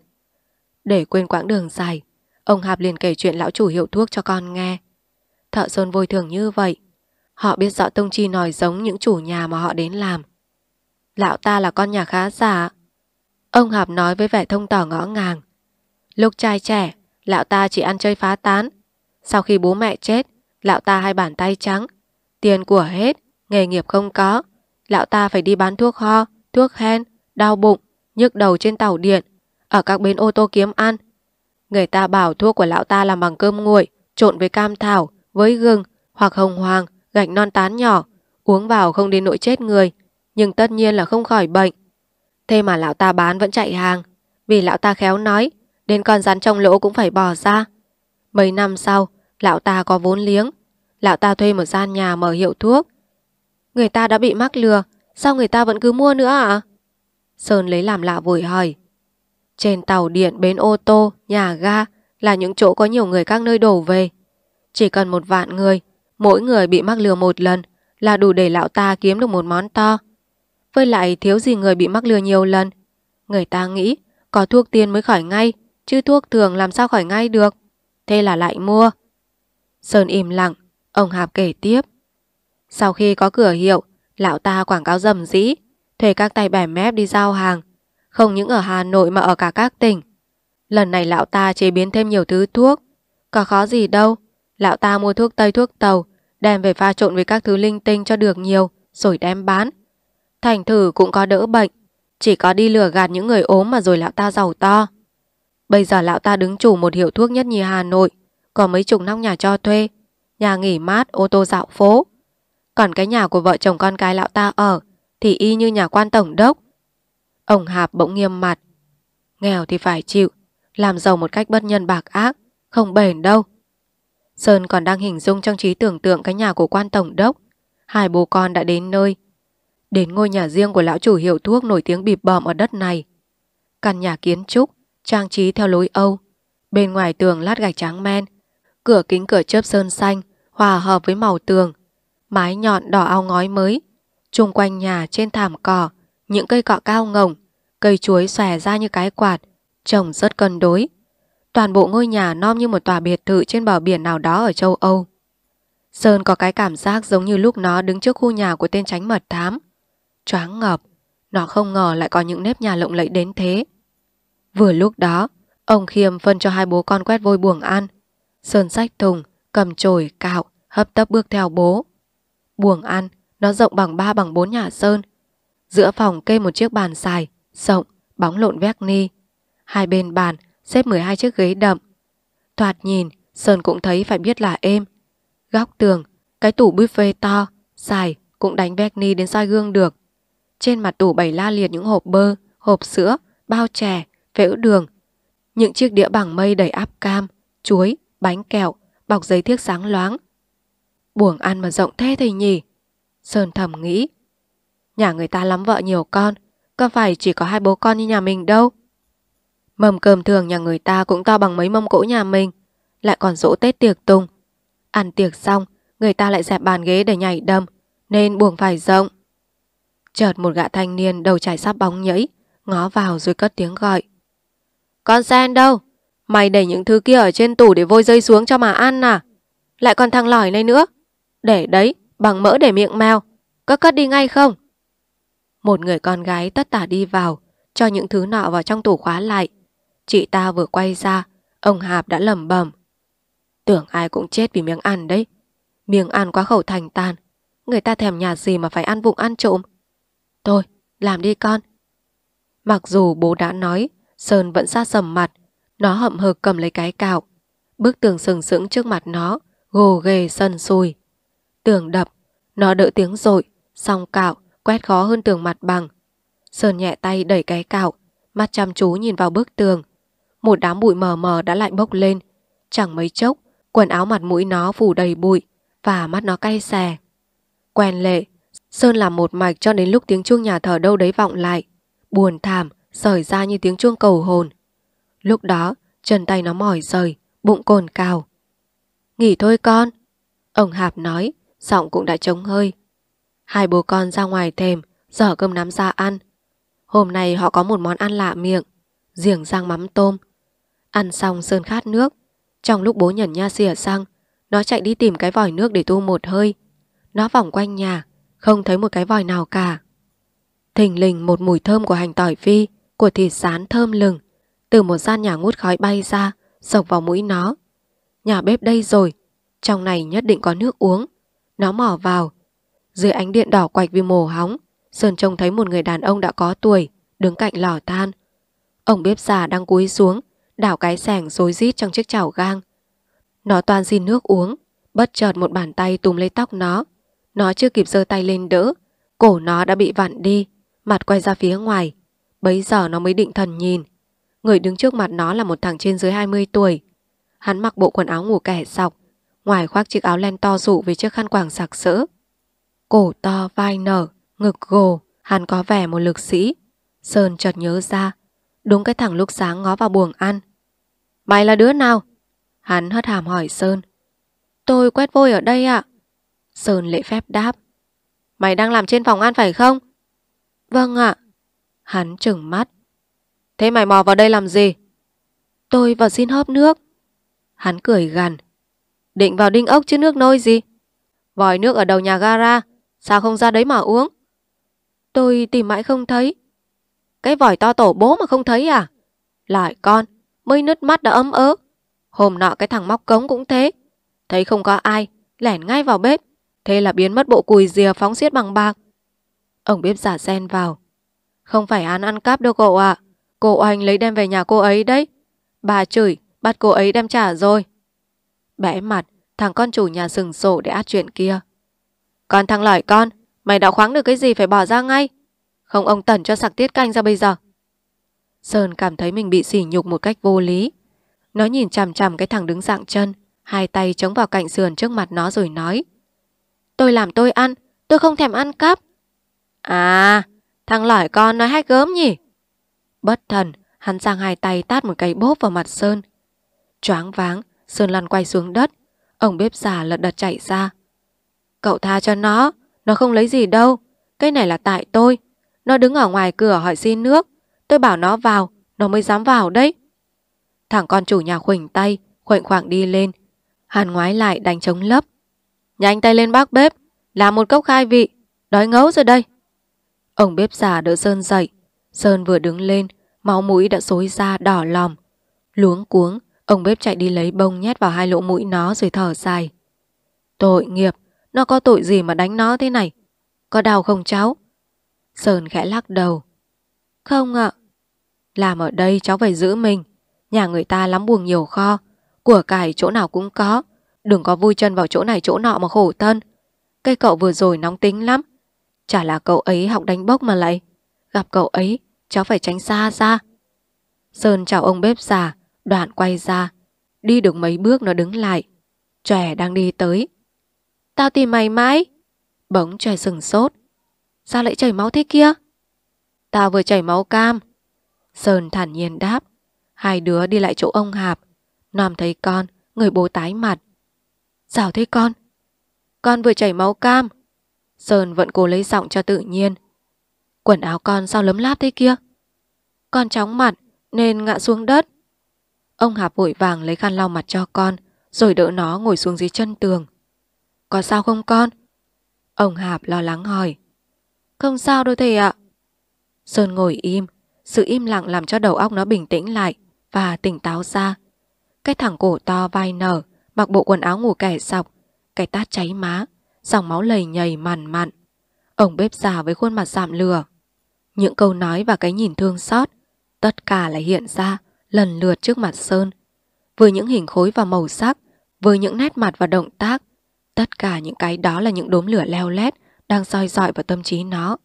Để quên quãng đường dài, ông Hạp liền kể chuyện lão chủ hiệu thuốc cho con nghe. Thợ sơn vui thường như vậy, họ biết rõ tông chi nòi giống những chủ nhà mà họ đến làm. Lão ta là con nhà khá giả. Ông Hạp nói với vẻ thông tỏ ngõ ngàng. Lúc trai trẻ, lão ta chỉ ăn chơi phá tán. Sau khi bố mẹ chết, lão ta hai bàn tay trắng. Tiền của hết, nghề nghiệp không có. Lão ta phải đi bán thuốc ho, thuốc hen, đau bụng, nhức đầu trên tàu điện, ở các bến ô tô kiếm ăn. Người ta bảo thuốc của lão ta làm bằng cơm nguội, trộn với cam thảo, với gừng hoặc hồng hoàng, gạch non tán nhỏ, uống vào không đến nỗi chết người, nhưng tất nhiên là không khỏi bệnh. Thế mà lão ta bán vẫn chạy hàng, vì lão ta khéo nói, đến con rắn trong lỗ cũng phải bỏ ra. Mấy năm sau, lão ta có vốn liếng, lão ta thuê một gian nhà mở hiệu thuốc, Người ta đã bị mắc lừa, sao người ta vẫn cứ mua nữa ạ? À? Sơn lấy làm lạ vội hỏi. Trên tàu điện, bến ô tô, nhà ga là những chỗ có nhiều người các nơi đổ về. Chỉ cần một vạn người, mỗi người bị mắc lừa một lần là đủ để lão ta kiếm được một món to. Với lại thiếu gì người bị mắc lừa nhiều lần. Người ta nghĩ có thuốc tiên mới khỏi ngay, chứ thuốc thường làm sao khỏi ngay được. Thế là lại mua. Sơn im lặng, ông Hạp kể tiếp. Sau khi có cửa hiệu, lão ta quảng cáo rầm rĩ, thuê các tay bẻ mép đi giao hàng, không những ở Hà Nội mà ở cả các tỉnh. Lần này lão ta chế biến thêm nhiều thứ thuốc, có khó gì đâu. Lão ta mua thuốc tây thuốc tàu, đem về pha trộn với các thứ linh tinh cho được nhiều, rồi đem bán. Thành thử cũng có đỡ bệnh, chỉ có đi lừa gạt những người ốm mà rồi lão ta giàu to. Bây giờ lão ta đứng chủ một hiệu thuốc nhất nhì Hà Nội, có mấy chục nóc nhà cho thuê, nhà nghỉ mát, ô tô dạo phố. Còn cái nhà của vợ chồng con cái lão ta ở thì y như nhà quan tổng đốc. Ông Hạp bỗng nghiêm mặt. Nghèo thì phải chịu, làm giàu một cách bất nhân bạc ác, không bền đâu. Sơn còn đang hình dung trong trí tưởng tượng cái nhà của quan tổng đốc. Hai bố con đã đến nơi. Đến ngôi nhà riêng của lão chủ hiệu thuốc nổi tiếng bịp bòm ở đất này. Căn nhà kiến trúc, trang trí theo lối Âu. Bên ngoài tường lát gạch tráng men, cửa kính cửa chớp sơn xanh, hòa hợp với màu tường, mái nhọn đỏ ao ngói mới. Trung quanh nhà trên thảm cỏ, những cây cọ cao ngồng, cây chuối xòe ra như cái quạt, trồng rất cân đối. Toàn bộ ngôi nhà non như một tòa biệt thự trên bờ biển nào đó ở châu Âu. Sơn có cái cảm giác giống như lúc nó đứng trước khu nhà của tên tránh mật thám. Choáng ngợp, nó không ngờ lại có những nếp nhà lộng lẫy đến thế. Vừa lúc đó, ông Khiêm phân cho hai bố con quét vôi buồng ăn. Sơn sách thùng, cầm chổi, cạo, hấp tấp bước theo bố. Buồng ăn, nó rộng bằng 3 bằng 4 nhà sơn. Giữa phòng kê một chiếc bàn xài, rộng, bóng lộn vét ni. Hai bên bàn xếp 12 chiếc ghế đậm. Thoạt nhìn, Sơn cũng thấy phải biết là êm. Góc tường, cái tủ buffet to, xài cũng đánh vét ni đến soi gương được. Trên mặt tủ bày la liệt những hộp bơ, hộp sữa, bao chè, phễu đường. Những chiếc đĩa bằng mây đầy áp cam, chuối, bánh kẹo, bọc giấy thiếc sáng loáng, Buồng ăn mà rộng thế thì nhỉ? Sơn thầm nghĩ. Nhà người ta lắm vợ nhiều con, có phải chỉ có hai bố con như nhà mình đâu. Mâm cơm thường nhà người ta cũng to bằng mấy mâm cỗ nhà mình, lại còn dỗ Tết tiệc tùng. Ăn tiệc xong, người ta lại dẹp bàn ghế để nhảy đâm nên buồng phải rộng. Chợt một gã thanh niên đầu trải sắp bóng nhẫy, ngó vào rồi cất tiếng gọi. Con sen đâu? Mày để những thứ kia ở trên tủ để vôi rơi xuống cho mà ăn à? Lại còn thằng lỏi này nữa. Để đấy, bằng mỡ để miệng mèo. Có cất đi ngay không? Một người con gái tất tả đi vào, cho những thứ nọ vào trong tủ khóa lại. Chị ta vừa quay ra, ông Hạp đã lầm bầm. Tưởng ai cũng chết vì miếng ăn đấy. Miếng ăn quá khẩu thành tàn. Người ta thèm nhà gì mà phải ăn vụng ăn trộm. Thôi, làm đi con. Mặc dù bố đã nói, Sơn vẫn xa sầm mặt. Nó hậm hực cầm lấy cái cạo. Bức tường sừng sững trước mặt nó, gồ ghề sần sùi. Tường đập, nó đỡ tiếng rội, song cạo, quét khó hơn tường mặt bằng. Sơn nhẹ tay đẩy cái cạo, mắt chăm chú nhìn vào bức tường. Một đám bụi mờ mờ đã lại bốc lên. Chẳng mấy chốc, quần áo mặt mũi nó phủ đầy bụi và mắt nó cay xè. Quen lệ, Sơn làm một mạch cho đến lúc tiếng chuông nhà thờ đâu đấy vọng lại. Buồn thảm, sởi ra như tiếng chuông cầu hồn. Lúc đó, chân tay nó mỏi rời, bụng cồn cào. Nghỉ thôi con. Ông Hạp nói, giọng cũng đã trống hơi. Hai bố con ra ngoài thèm, dở cơm nắm ra ăn. Hôm nay họ có một món ăn lạ miệng, riềng rang mắm tôm. Ăn xong Sơn khát nước. Trong lúc bố nhẩn nha xỉa xăng, nó chạy đi tìm cái vòi nước để tu một hơi. Nó vòng quanh nhà, không thấy một cái vòi nào cả. Thình lình một mùi thơm của hành tỏi phi, của thịt sán thơm lừng, từ một gian nhà ngút khói bay ra, sộc vào mũi nó. Nhà bếp đây rồi, trong này nhất định có nước uống. Nó mỏ vào. Dưới ánh điện đỏ quạch vì mồ hóng, Sơn trông thấy một người đàn ông đã có tuổi, đứng cạnh lò than. Ông bếp già đang cúi xuống, đảo cái sẻng rối rít trong chiếc chảo gang. Nó toàn xin nước uống, bất chợt một bàn tay túm lấy tóc nó. Nó chưa kịp giơ tay lên đỡ, cổ nó đã bị vặn đi, mặt quay ra phía ngoài. Bấy giờ nó mới định thần nhìn. Người đứng trước mặt nó là một thằng trên dưới 20 tuổi. Hắn mặc bộ quần áo ngủ kẻ sọc, ngoài khoác chiếc áo len to rụ với chiếc khăn quàng sặc sỡ. Cổ to, vai nở, ngực gồ, hắn có vẻ một lực sĩ. Sơn chợt nhớ ra, đúng cái thằng lúc sáng ngó vào buồng ăn. Mày là đứa nào? Hắn hất hàm hỏi Sơn. Tôi quét vôi ở đây ạ. À? Sơn lễ phép đáp. Mày đang làm trên phòng ăn phải không? Vâng ạ. Hắn trừng mắt. Thế mày mò vào đây làm gì? Tôi vào xin hớp nước. Hắn cười gằn. Định vào đinh ốc chứ nước nôi gì Vòi nước ở đầu nhà gara Sao không ra đấy mà uống Tôi tìm mãi không thấy Cái vòi to tổ bố mà không thấy à Lại con Mới nứt mắt đã ấm ớ Hôm nọ cái thằng móc cống cũng thế Thấy không có ai Lẻn ngay vào bếp Thế là biến mất bộ cùi dìa phóng xiết bằng bạc Ông bếp giả sen vào Không phải án ăn cắp đâu cậu ạ à. Cô Oanh lấy đem về nhà cô ấy đấy Bà chửi Bắt cô ấy đem trả rồi bẽ mặt, thằng con chủ nhà sừng sổ để át chuyện kia. Còn thằng lỏi con, mày đã khoáng được cái gì phải bỏ ra ngay. Không ông tẩn cho sặc tiết canh ra bây giờ. Sơn cảm thấy mình bị sỉ nhục một cách vô lý. Nó nhìn chằm chằm cái thằng đứng dạng chân, hai tay chống vào cạnh sườn trước mặt nó rồi nói. Tôi làm tôi ăn, tôi không thèm ăn cắp. À, thằng lỏi con nói hát gớm nhỉ? Bất thần, hắn sang hai tay tát một cái bốp vào mặt Sơn. Choáng váng, Sơn lăn quay xuống đất Ông bếp già lật đật chạy ra Cậu tha cho nó Nó không lấy gì đâu Cái này là tại tôi Nó đứng ở ngoài cửa hỏi xin nước Tôi bảo nó vào Nó mới dám vào đấy Thằng con chủ nhà khuỳnh tay Khuệnh khoảng đi lên Hàn ngoái lại đánh trống lấp Nhanh tay lên bác bếp Làm một cốc khai vị Đói ngấu rồi đây Ông bếp già đỡ Sơn dậy Sơn vừa đứng lên Máu mũi đã xối ra đỏ lòm Luống cuống Ông bếp chạy đi lấy bông nhét vào hai lỗ mũi nó rồi thở dài. Tội nghiệp, nó có tội gì mà đánh nó thế này? Có đau không cháu? Sơn khẽ lắc đầu. Không ạ. Làm ở đây cháu phải giữ mình. Nhà người ta lắm buồng nhiều kho. Của cải chỗ nào cũng có. Đừng có vui chân vào chỗ này chỗ nọ mà khổ thân. Cây cậu vừa rồi nóng tính lắm. Chả là cậu ấy học đánh bốc mà lại. Gặp cậu ấy, cháu phải tránh xa ra. Sơn chào ông bếp già. Đoạn quay ra, đi được mấy bước nó đứng lại. Trẻ đang đi tới. Tao tìm mày mãi. Bỗng trẻ sừng sốt. Sao lại chảy máu thế kia? Tao vừa chảy máu cam. Sơn thản nhiên đáp. Hai đứa đi lại chỗ ông Hạp. Nòm thấy con, người bố tái mặt. Sao thế con? Con vừa chảy máu cam. Sơn vẫn cố lấy giọng cho tự nhiên. Quần áo con sao lấm láp thế kia? Con chóng mặt nên ngã xuống đất. Ông Hạp vội vàng lấy khăn lau mặt cho con, rồi đỡ nó ngồi xuống dưới chân tường. Có sao không con? Ông Hạp lo lắng hỏi. Không sao đâu thầy ạ. Sơn ngồi im, sự im lặng làm cho đầu óc nó bình tĩnh lại và tỉnh táo ra. Cái thẳng cổ to vai nở, mặc bộ quần áo ngủ kẻ sọc, cái tát cháy má, dòng máu lầy nhầy mằn mặn. Ông bếp già với khuôn mặt giảm lửa, Những câu nói và cái nhìn thương xót, tất cả lại hiện ra lần lượt trước mặt Sơn. Với những hình khối và màu sắc, với những nét mặt và động tác, tất cả những cái đó là những đốm lửa leo lét đang soi dọi vào tâm trí nó.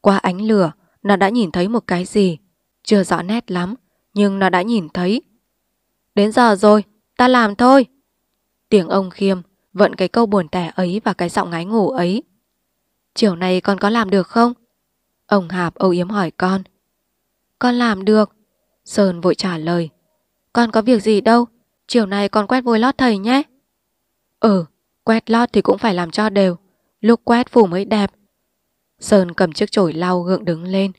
Qua ánh lửa, nó đã nhìn thấy một cái gì, chưa rõ nét lắm, nhưng nó đã nhìn thấy. Đến giờ rồi, ta làm thôi. Tiếng ông khiêm vận cái câu buồn tẻ ấy và cái giọng ngái ngủ ấy. Chiều nay con có làm được không? Ông Hạp âu yếm hỏi con. Con làm được, Sơn vội trả lời. Con có việc gì đâu, chiều nay con quét vôi lót thầy nhé. Ừ, quét lót thì cũng phải làm cho đều, lúc quét phủ mới đẹp. Sơn cầm chiếc chổi lau gượng đứng lên.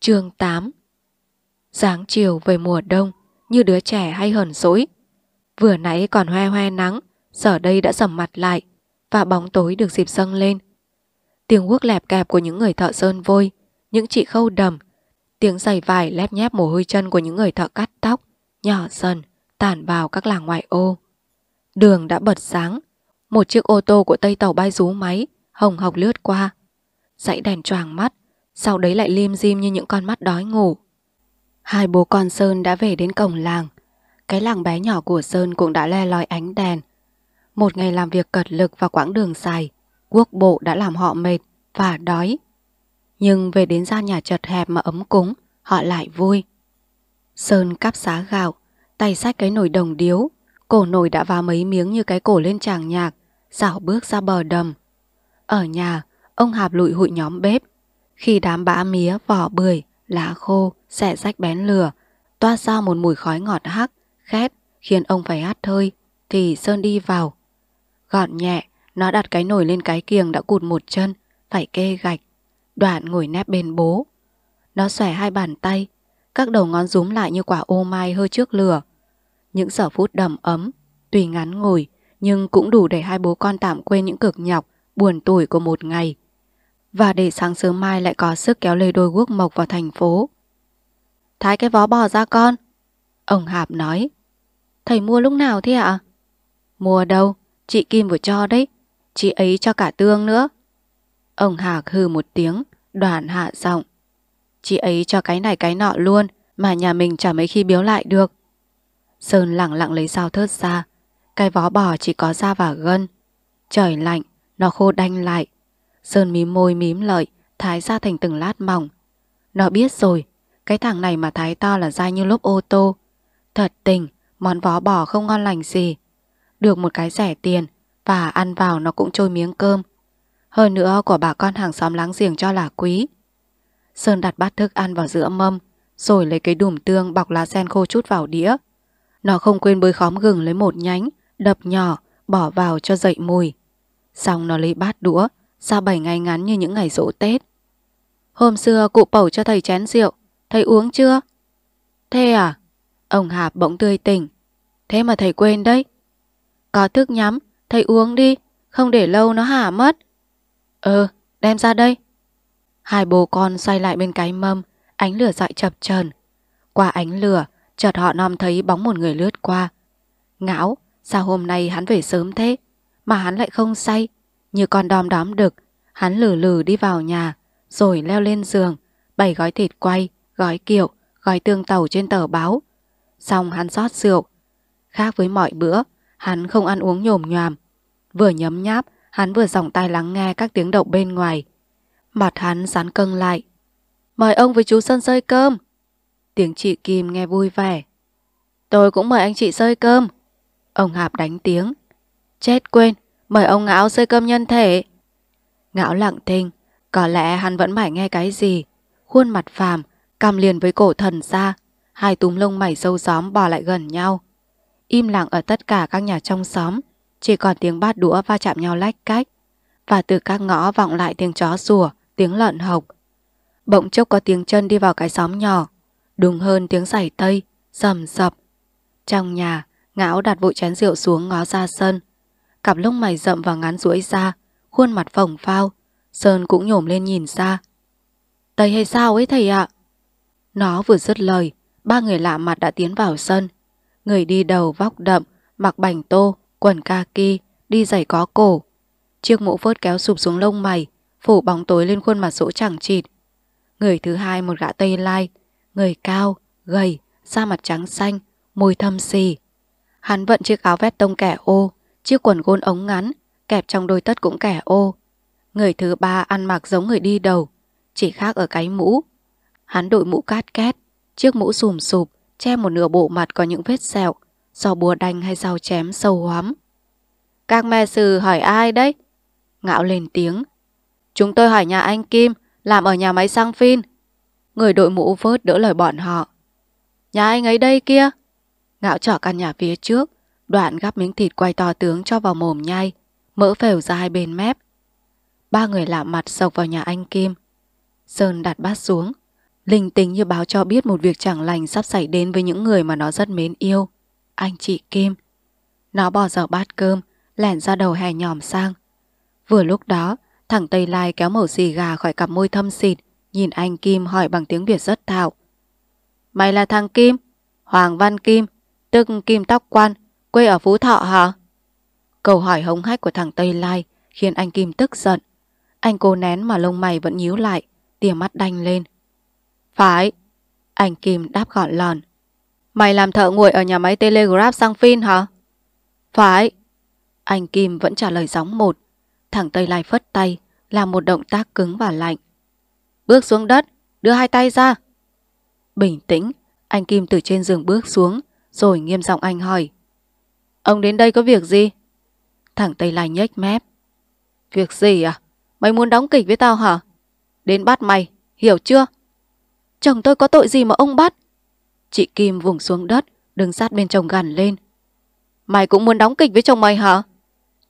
chương 8 Sáng chiều về mùa đông, như đứa trẻ hay hờn sỗi. Vừa nãy còn hoe hoe nắng, giờ đây đã sầm mặt lại, và bóng tối được dịp dâng lên. Tiếng guốc lẹp kẹp của những người thợ sơn vôi, những chị khâu đầm, Tiếng giày vải lép nhép mồ hôi chân của những người thợ cắt tóc, nhỏ dần, tản vào các làng ngoại ô. Đường đã bật sáng, một chiếc ô tô của Tây Tàu bay rú máy, hồng hộc lướt qua. Dãy đèn choàng mắt, sau đấy lại lim dim như những con mắt đói ngủ. Hai bố con Sơn đã về đến cổng làng. Cái làng bé nhỏ của Sơn cũng đã le lói ánh đèn. Một ngày làm việc cật lực và quãng đường dài, quốc bộ đã làm họ mệt và đói nhưng về đến gian nhà chật hẹp mà ấm cúng, họ lại vui. Sơn cắp xá gạo, tay sách cái nồi đồng điếu, cổ nồi đã vào mấy miếng như cái cổ lên tràng nhạc, dạo bước ra bờ đầm. Ở nhà, ông Hạp lụi hụi nhóm bếp. Khi đám bã mía, vỏ bưởi, lá khô, xẻ rách bén lửa, toa ra một mùi khói ngọt hắc, khét, khiến ông phải hát hơi, thì Sơn đi vào. Gọn nhẹ, nó đặt cái nồi lên cái kiềng đã cụt một chân, phải kê gạch, Đoạn ngồi nép bên bố. Nó xòe hai bàn tay, các đầu ngón rúm lại như quả ô mai hơi trước lửa. Những giờ phút đầm ấm, tùy ngắn ngồi, nhưng cũng đủ để hai bố con tạm quên những cực nhọc, buồn tủi của một ngày. Và để sáng sớm mai lại có sức kéo lê đôi guốc mộc vào thành phố. Thái cái vó bò ra con. Ông Hạp nói. Thầy mua lúc nào thế ạ? À? Mua đâu, chị Kim vừa cho đấy. Chị ấy cho cả tương nữa. Ông Hạc hừ một tiếng, Đoàn hạ giọng Chị ấy cho cái này cái nọ luôn Mà nhà mình chả mấy khi biếu lại được Sơn lặng lặng lấy dao thớt ra Cái vó bò chỉ có da và gân Trời lạnh Nó khô đanh lại Sơn mím môi mím lợi Thái ra thành từng lát mỏng Nó biết rồi Cái thằng này mà thái to là dai như lốp ô tô Thật tình Món vó bò không ngon lành gì Được một cái rẻ tiền Và ăn vào nó cũng trôi miếng cơm hơn nữa của bà con hàng xóm láng giềng cho là quý. Sơn đặt bát thức ăn vào giữa mâm, rồi lấy cái đùm tương bọc lá sen khô chút vào đĩa. Nó không quên bới khóm gừng lấy một nhánh, đập nhỏ, bỏ vào cho dậy mùi. Xong nó lấy bát đũa, ra bảy ngày ngắn như những ngày rỗ Tết. Hôm xưa cụ bầu cho thầy chén rượu, thầy uống chưa? Thế à? Ông Hạp bỗng tươi tỉnh. Thế mà thầy quên đấy. Có thức nhắm, thầy uống đi, không để lâu nó hả mất. Ờ, đem ra đây. Hai bố con xoay lại bên cái mâm, ánh lửa dại chập chờn. Qua ánh lửa, chợt họ nom thấy bóng một người lướt qua. Ngão, sao hôm nay hắn về sớm thế, mà hắn lại không say. Như con đom đóm đực, hắn lử lử đi vào nhà, rồi leo lên giường, bày gói thịt quay, gói kiệu, gói tương tàu trên tờ báo. Xong hắn rót rượu. Khác với mọi bữa, hắn không ăn uống nhồm nhòm. Vừa nhấm nháp, Hắn vừa dòng tai lắng nghe các tiếng động bên ngoài. Mặt hắn sán cưng lại. Mời ông với chú Sơn rơi cơm. Tiếng chị Kim nghe vui vẻ. Tôi cũng mời anh chị rơi cơm. Ông Hạp đánh tiếng. Chết quên, mời ông Ngão rơi cơm nhân thể. Ngão lặng thinh, có lẽ hắn vẫn mải nghe cái gì. Khuôn mặt phàm, cằm liền với cổ thần ra. Hai túm lông mày sâu xóm bò lại gần nhau. Im lặng ở tất cả các nhà trong xóm. Chỉ còn tiếng bát đũa va chạm nhau lách cách Và từ các ngõ vọng lại tiếng chó sủa Tiếng lợn hộc Bỗng chốc có tiếng chân đi vào cái xóm nhỏ Đúng hơn tiếng giày tây Sầm sập Trong nhà Ngão đặt vội chén rượu xuống ngó ra sân Cặp lông mày rậm và ngắn duỗi ra Khuôn mặt phồng phao Sơn cũng nhổm lên nhìn ra Tây hay sao ấy thầy ạ Nó vừa dứt lời Ba người lạ mặt đã tiến vào sân Người đi đầu vóc đậm Mặc bành tô quần kaki, đi giày có cổ. Chiếc mũ vớt kéo sụp xuống lông mày, phủ bóng tối lên khuôn mặt sỗ chẳng chịt. Người thứ hai một gã Tây Lai, người cao, gầy, da mặt trắng xanh, mùi thâm xì. Hắn vận chiếc áo vét tông kẻ ô, chiếc quần gôn ống ngắn, kẹp trong đôi tất cũng kẻ ô. Người thứ ba ăn mặc giống người đi đầu, chỉ khác ở cái mũ. Hắn đội mũ cát két, chiếc mũ sùm sụp, che một nửa bộ mặt có những vết sẹo, Sao búa đanh hay sao chém sâu hoắm Các mẹ sư hỏi ai đấy Ngạo lên tiếng Chúng tôi hỏi nhà anh Kim Làm ở nhà máy xăng phin Người đội mũ vớt đỡ lời bọn họ Nhà anh ấy đây kia Ngạo trỏ căn nhà phía trước Đoạn gắp miếng thịt quay to tướng cho vào mồm nhai Mỡ phèo ra hai bên mép Ba người lạ mặt sộc vào nhà anh Kim Sơn đặt bát xuống Linh tính như báo cho biết một việc chẳng lành sắp xảy đến với những người mà nó rất mến yêu anh chị Kim. Nó bỏ dở bát cơm, lẻn ra đầu hè nhòm sang. Vừa lúc đó, thằng Tây Lai kéo mẩu xì gà khỏi cặp môi thâm xịt, nhìn anh Kim hỏi bằng tiếng Việt rất thạo. Mày là thằng Kim? Hoàng Văn Kim, tức Kim Tóc Quan, quê ở Phú Thọ hả? Câu hỏi hống hách của thằng Tây Lai khiến anh Kim tức giận. Anh cố nén mà lông mày vẫn nhíu lại, tia mắt đanh lên. Phải, anh Kim đáp gọn lòn. Mày làm thợ nguội ở nhà máy Telegraph sang Phin hả? Phải. Anh Kim vẫn trả lời gióng một. Thằng Tây Lai phất tay, làm một động tác cứng và lạnh. Bước xuống đất, đưa hai tay ra. Bình tĩnh, anh Kim từ trên giường bước xuống, rồi nghiêm giọng anh hỏi. Ông đến đây có việc gì? Thằng Tây Lai nhếch mép. Việc gì à? Mày muốn đóng kịch với tao hả? Đến bắt mày, hiểu chưa? Chồng tôi có tội gì mà ông bắt? Chị Kim vùng xuống đất, đứng sát bên chồng gằn lên. Mày cũng muốn đóng kịch với chồng mày hả?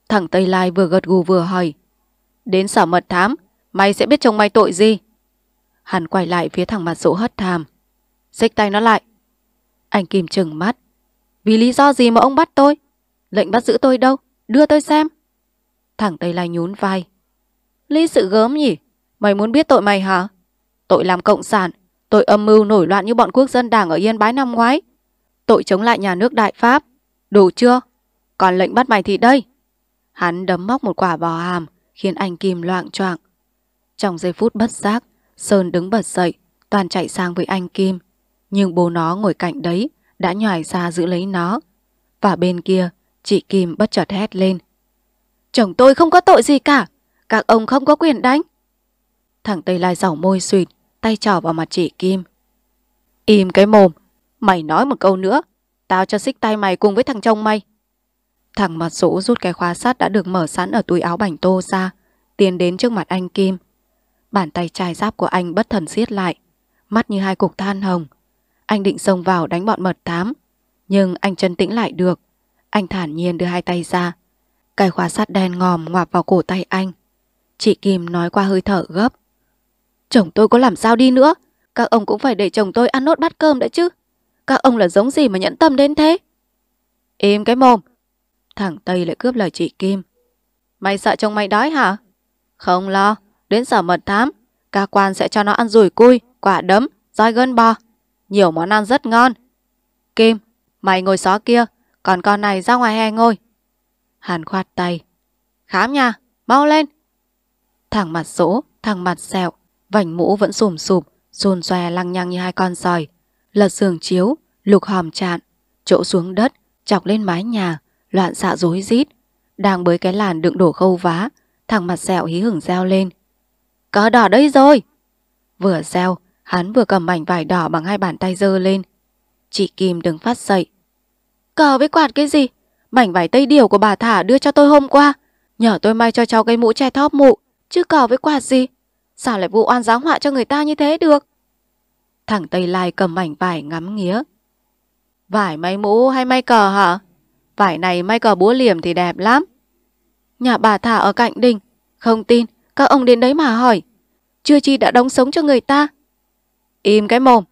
Thằng Tây Lai vừa gật gù vừa hỏi. Đến sở mật thám, mày sẽ biết chồng mày tội gì? Hắn quay lại phía thằng mặt sổ hất thàm. Xích tay nó lại. Anh Kim chừng mắt. Vì lý do gì mà ông bắt tôi? Lệnh bắt giữ tôi đâu? Đưa tôi xem. Thằng Tây Lai nhún vai. Lý sự gớm nhỉ? Mày muốn biết tội mày hả? Tội làm cộng sản, Tội âm mưu nổi loạn như bọn quốc dân đảng ở Yên Bái năm ngoái. Tội chống lại nhà nước Đại Pháp. Đủ chưa? Còn lệnh bắt mày thì đây. Hắn đấm móc một quả bò hàm, khiến anh Kim loạn choạng. Trong giây phút bất giác, Sơn đứng bật dậy, toàn chạy sang với anh Kim. Nhưng bố nó ngồi cạnh đấy, đã nhòi ra giữ lấy nó. Và bên kia, chị Kim bất chợt hét lên. Chồng tôi không có tội gì cả, các ông không có quyền đánh. Thằng Tây Lai dòng môi suyệt, tay trỏ vào mặt chị Kim. Im cái mồm, mày nói một câu nữa, tao cho xích tay mày cùng với thằng chồng mày. Thằng mặt rũ rút cái khóa sắt đã được mở sẵn ở túi áo bảnh tô ra, tiến đến trước mặt anh Kim. Bàn tay chai giáp của anh bất thần siết lại, mắt như hai cục than hồng. Anh định xông vào đánh bọn mật thám, nhưng anh chân tĩnh lại được. Anh thản nhiên đưa hai tay ra. Cái khóa sắt đen ngòm ngoạp vào cổ tay anh. Chị Kim nói qua hơi thở gấp. Chồng tôi có làm sao đi nữa Các ông cũng phải để chồng tôi ăn nốt bát cơm đã chứ Các ông là giống gì mà nhẫn tâm đến thế Im cái mồm Thằng Tây lại cướp lời chị Kim Mày sợ chồng mày đói hả Không lo Đến sở mật thám Ca quan sẽ cho nó ăn rủi cui Quả đấm Roi gân bò Nhiều món ăn rất ngon Kim Mày ngồi xó kia Còn con này ra ngoài hè ngồi Hàn khoát tay Khám nha Mau lên Thằng mặt sỗ Thằng mặt sẹo vành mũ vẫn sùm sụp, xôn xòe lăng nhăng như hai con sòi. Lật giường chiếu, lục hòm chạn, chỗ xuống đất, chọc lên mái nhà, loạn xạ rối rít. Đang bới cái làn đựng đổ khâu vá, thằng mặt sẹo hí hửng reo lên. Có đỏ đây rồi! Vừa reo, hắn vừa cầm mảnh vải đỏ bằng hai bàn tay dơ lên. Chị Kim đứng phát dậy. Cờ với quạt cái gì? Mảnh vải tây điều của bà Thả đưa cho tôi hôm qua. Nhờ tôi may cho cháu cái mũ che thóp mụ, chứ cờ với quạt gì? Sao lại vụ oan giáo họa cho người ta như thế được? Thằng Tây Lai cầm ảnh vải ngắm nghía. Vải may mũ hay may cờ hả? Vải này may cờ búa liềm thì đẹp lắm. Nhà bà thả ở cạnh đình. Không tin, các ông đến đấy mà hỏi. Chưa chi đã đóng sống cho người ta. Im cái mồm.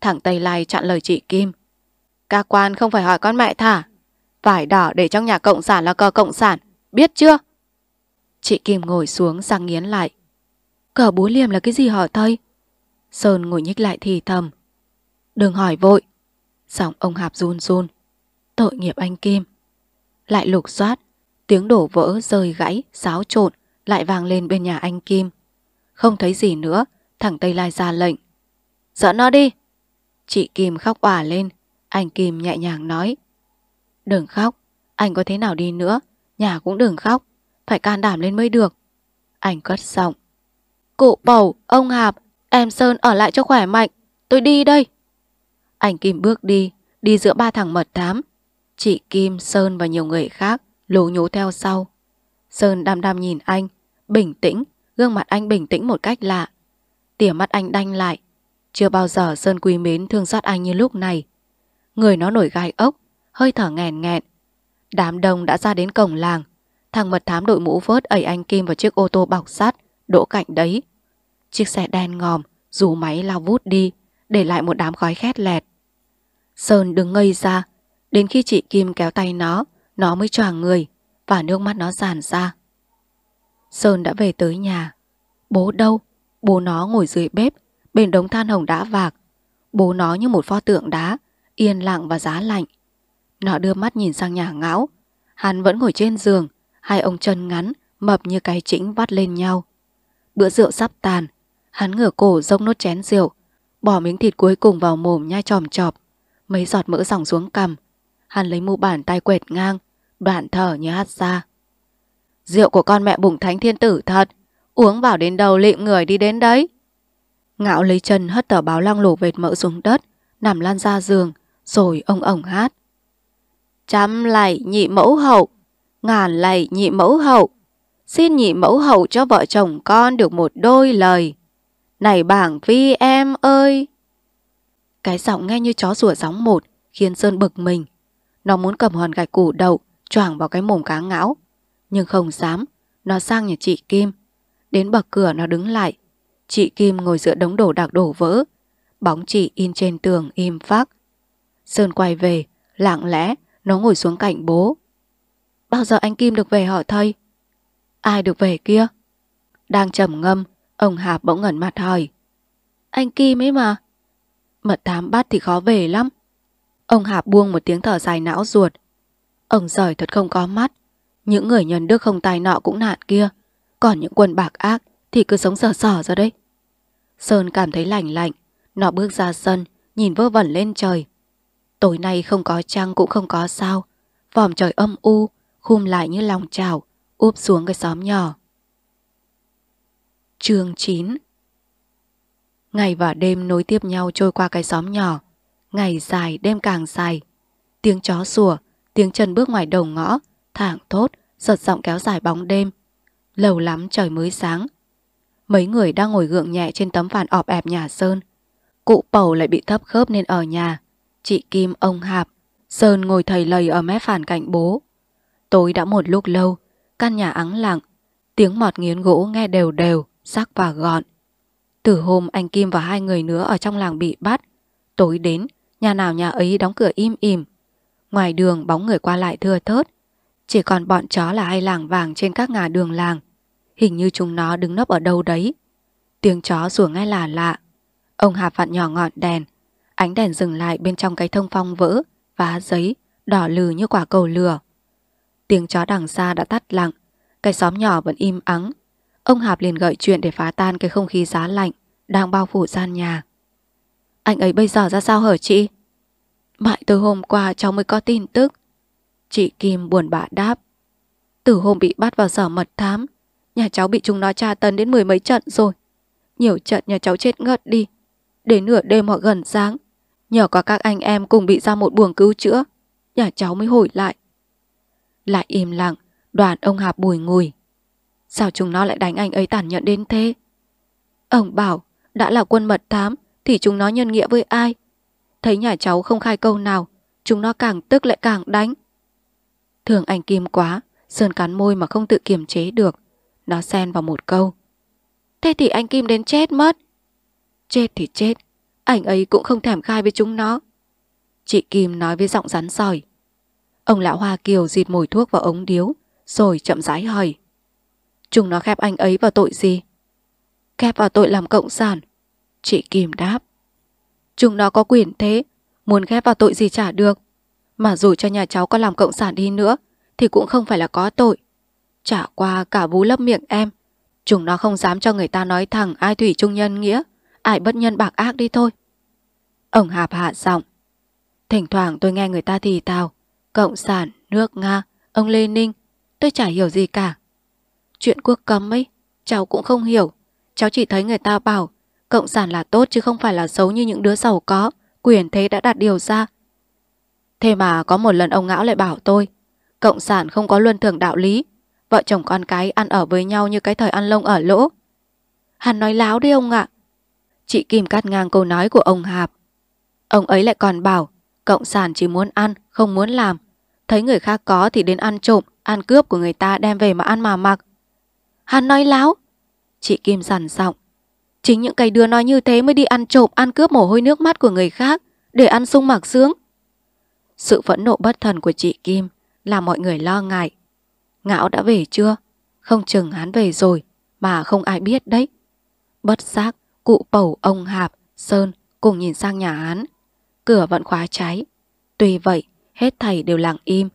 Thằng Tây Lai chặn lời chị Kim. Các quan không phải hỏi con mẹ thả. Vải đỏ để trong nhà cộng sản là cờ cộng sản. Biết chưa? Chị Kim ngồi xuống sang nghiến lại. Cờ búa liềm là cái gì họ thôi Sơn ngồi nhích lại thì thầm. Đừng hỏi vội. Giọng ông Hạp run run. Tội nghiệp anh Kim. Lại lục soát. Tiếng đổ vỡ, rơi gãy, xáo trộn lại vang lên bên nhà anh Kim. Không thấy gì nữa, thằng Tây Lai ra lệnh. Dỡ nó đi. Chị Kim khóc òa lên. Anh Kim nhẹ nhàng nói. Đừng khóc. Anh có thế nào đi nữa. Nhà cũng đừng khóc. Phải can đảm lên mới được. Anh cất giọng Cụ bầu, ông Hạp, em Sơn ở lại cho khỏe mạnh. Tôi đi đây. Anh Kim bước đi, đi giữa ba thằng mật thám. Chị Kim, Sơn và nhiều người khác lố nhố theo sau. Sơn đam đam nhìn anh, bình tĩnh, gương mặt anh bình tĩnh một cách lạ. Tỉa mắt anh đanh lại. Chưa bao giờ Sơn quý mến thương xót anh như lúc này. Người nó nổi gai ốc, hơi thở nghèn nghẹn. Đám đông đã ra đến cổng làng. Thằng mật thám đội mũ vớt ẩy anh Kim vào chiếc ô tô bọc sắt đỗ cạnh đấy. Chiếc xe đen ngòm, dù máy lao vút đi, để lại một đám khói khét lẹt. Sơn đứng ngây ra, đến khi chị Kim kéo tay nó, nó mới choàng người và nước mắt nó ràn ra. Sơn đã về tới nhà. Bố đâu? Bố nó ngồi dưới bếp, bên đống than hồng đã vạc. Bố nó như một pho tượng đá, yên lặng và giá lạnh. Nó đưa mắt nhìn sang nhà ngão. Hắn vẫn ngồi trên giường, hai ông chân ngắn, mập như cái chĩnh vắt lên nhau. Bữa rượu sắp tàn, hắn ngửa cổ rông nốt chén rượu, bỏ miếng thịt cuối cùng vào mồm nhai tròm chọp, mấy giọt mỡ dòng xuống cằm. Hắn lấy mu bàn tay quẹt ngang, đoạn thở như hát ra. Rượu của con mẹ bụng thánh thiên tử thật, uống vào đến đầu lịm người đi đến đấy. Ngạo lấy chân hất tờ báo lăng lổ vệt mỡ xuống đất, nằm lan ra giường, rồi ông ổng hát. Trăm lạy nhị mẫu hậu, ngàn lạy nhị mẫu hậu xin nhị mẫu hậu cho vợ chồng con được một đôi lời. Này bảng vi em ơi! Cái giọng nghe như chó sủa sóng một, khiến Sơn bực mình. Nó muốn cầm hòn gạch củ đậu, choảng vào cái mồm cá ngão. Nhưng không dám, nó sang nhà chị Kim. Đến bậc cửa nó đứng lại. Chị Kim ngồi giữa đống đổ đạc đổ vỡ. Bóng chị in trên tường im phác. Sơn quay về, lặng lẽ, nó ngồi xuống cạnh bố. Bao giờ anh Kim được về hỏi thầy? Ai được về kia? Đang trầm ngâm, ông Hà bỗng ngẩn mặt hỏi. Anh Kim ấy mà. Mật thám bắt thì khó về lắm. Ông Hà buông một tiếng thở dài não ruột. Ông giỏi thật không có mắt. Những người nhân đức không tài nọ cũng nạn kia. Còn những quân bạc ác thì cứ sống sờ sờ ra đấy. Sơn cảm thấy lạnh lạnh. Nó bước ra sân, nhìn vơ vẩn lên trời. Tối nay không có trăng cũng không có sao. Vòm trời âm u, khum lại như lòng trào úp xuống cái xóm nhỏ. chương 9 Ngày và đêm nối tiếp nhau trôi qua cái xóm nhỏ. Ngày dài, đêm càng dài. Tiếng chó sủa, tiếng chân bước ngoài đầu ngõ, thảng thốt, giật giọng kéo dài bóng đêm. Lâu lắm trời mới sáng. Mấy người đang ngồi gượng nhẹ trên tấm phản ọp ẹp nhà Sơn. Cụ bầu lại bị thấp khớp nên ở nhà. Chị Kim, ông Hạp. Sơn ngồi thầy lầy ở mép phản cạnh bố. Tối đã một lúc lâu, Căn nhà ắng lặng, tiếng mọt nghiến gỗ nghe đều đều, sắc và gọn. Từ hôm anh Kim và hai người nữa ở trong làng bị bắt, tối đến, nhà nào nhà ấy đóng cửa im ỉm. Ngoài đường bóng người qua lại thưa thớt, chỉ còn bọn chó là hai làng vàng trên các ngà đường làng. Hình như chúng nó đứng nấp ở đâu đấy. Tiếng chó sủa nghe là lạ. Ông Hà vặn nhỏ ngọn đèn, ánh đèn dừng lại bên trong cái thông phong vỡ, vá giấy, đỏ lừ như quả cầu lửa. Tiếng chó đằng xa đã tắt lặng Cái xóm nhỏ vẫn im ắng Ông Hạp liền gợi chuyện để phá tan cái không khí giá lạnh Đang bao phủ gian nhà Anh ấy bây giờ ra sao hở chị? Mãi từ hôm qua cháu mới có tin tức Chị Kim buồn bã đáp Từ hôm bị bắt vào sở mật thám Nhà cháu bị chúng nó tra tấn đến mười mấy trận rồi Nhiều trận nhà cháu chết ngất đi Đến nửa đêm hoặc gần sáng Nhờ có các anh em cùng bị ra một buồng cứu chữa Nhà cháu mới hồi lại lại im lặng, đoàn ông hà bùi ngùi. Sao chúng nó lại đánh anh ấy tàn nhẫn đến thế? Ông bảo, đã là quân mật thám thì chúng nó nhân nghĩa với ai? Thấy nhà cháu không khai câu nào, chúng nó càng tức lại càng đánh. Thường anh Kim quá, Sơn cắn môi mà không tự kiềm chế được. Nó xen vào một câu. Thế thì anh Kim đến chết mất. Chết thì chết, anh ấy cũng không thèm khai với chúng nó. Chị Kim nói với giọng rắn sỏi. Ông lão Hoa Kiều dịt mùi thuốc vào ống điếu, rồi chậm rãi hỏi. Chúng nó khép anh ấy vào tội gì? Khép vào tội làm cộng sản. Chị Kim đáp. Chúng nó có quyền thế, muốn ghép vào tội gì trả được. Mà dù cho nhà cháu có làm cộng sản đi nữa, thì cũng không phải là có tội. Trả qua cả bú lấp miệng em. Chúng nó không dám cho người ta nói thẳng ai thủy trung nhân nghĩa, ai bất nhân bạc ác đi thôi. Ông Hạp hạ giọng. Thỉnh thoảng tôi nghe người ta thì tào Cộng sản, nước Nga, ông Lê Ninh, tôi chả hiểu gì cả. Chuyện quốc cấm ấy, cháu cũng không hiểu. Cháu chỉ thấy người ta bảo cộng sản là tốt chứ không phải là xấu như những đứa giàu có, quyền thế đã đạt điều ra. Thế mà có một lần ông Ngão lại bảo tôi, cộng sản không có luân thường đạo lý, vợ chồng con cái ăn ở với nhau như cái thời ăn lông ở lỗ. Hắn nói láo đi ông ạ. Chị Kim cắt ngang câu nói của ông Hạp. Ông ấy lại còn bảo Cộng sản chỉ muốn ăn, không muốn làm. Thấy người khác có thì đến ăn trộm, ăn cướp của người ta đem về mà ăn mà mặc. Hắn nói láo. Chị Kim dằn giọng. Chính những cây đứa nói như thế mới đi ăn trộm, ăn cướp mồ hôi nước mắt của người khác để ăn sung mặc sướng. Sự phẫn nộ bất thần của chị Kim làm mọi người lo ngại. Ngạo đã về chưa? Không chừng hắn về rồi mà không ai biết đấy. Bất giác, cụ bầu ông Hạp, Sơn cùng nhìn sang nhà hắn cửa vẫn khóa trái. Tuy vậy, hết thầy đều lặng im.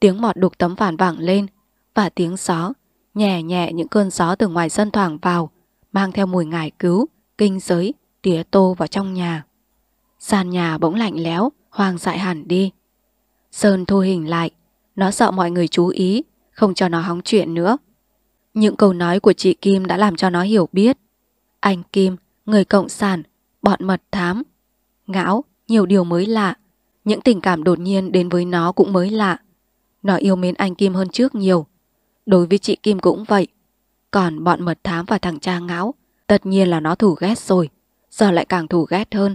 Tiếng mọt đục tấm phản vẳng lên và tiếng gió, nhẹ nhẹ những cơn gió từ ngoài sân thoảng vào, mang theo mùi ngải cứu, kinh giới, tía tô vào trong nhà. Sàn nhà bỗng lạnh lẽo, hoang dại hẳn đi. Sơn thu hình lại, nó sợ mọi người chú ý, không cho nó hóng chuyện nữa. Những câu nói của chị Kim đã làm cho nó hiểu biết. Anh Kim, người cộng sản, bọn mật thám, ngão, nhiều điều mới lạ, những tình cảm đột nhiên đến với nó cũng mới lạ. Nó yêu mến anh Kim hơn trước nhiều. Đối với chị Kim cũng vậy. Còn bọn mật thám và thằng cha ngáo, tất nhiên là nó thù ghét rồi, giờ lại càng thù ghét hơn.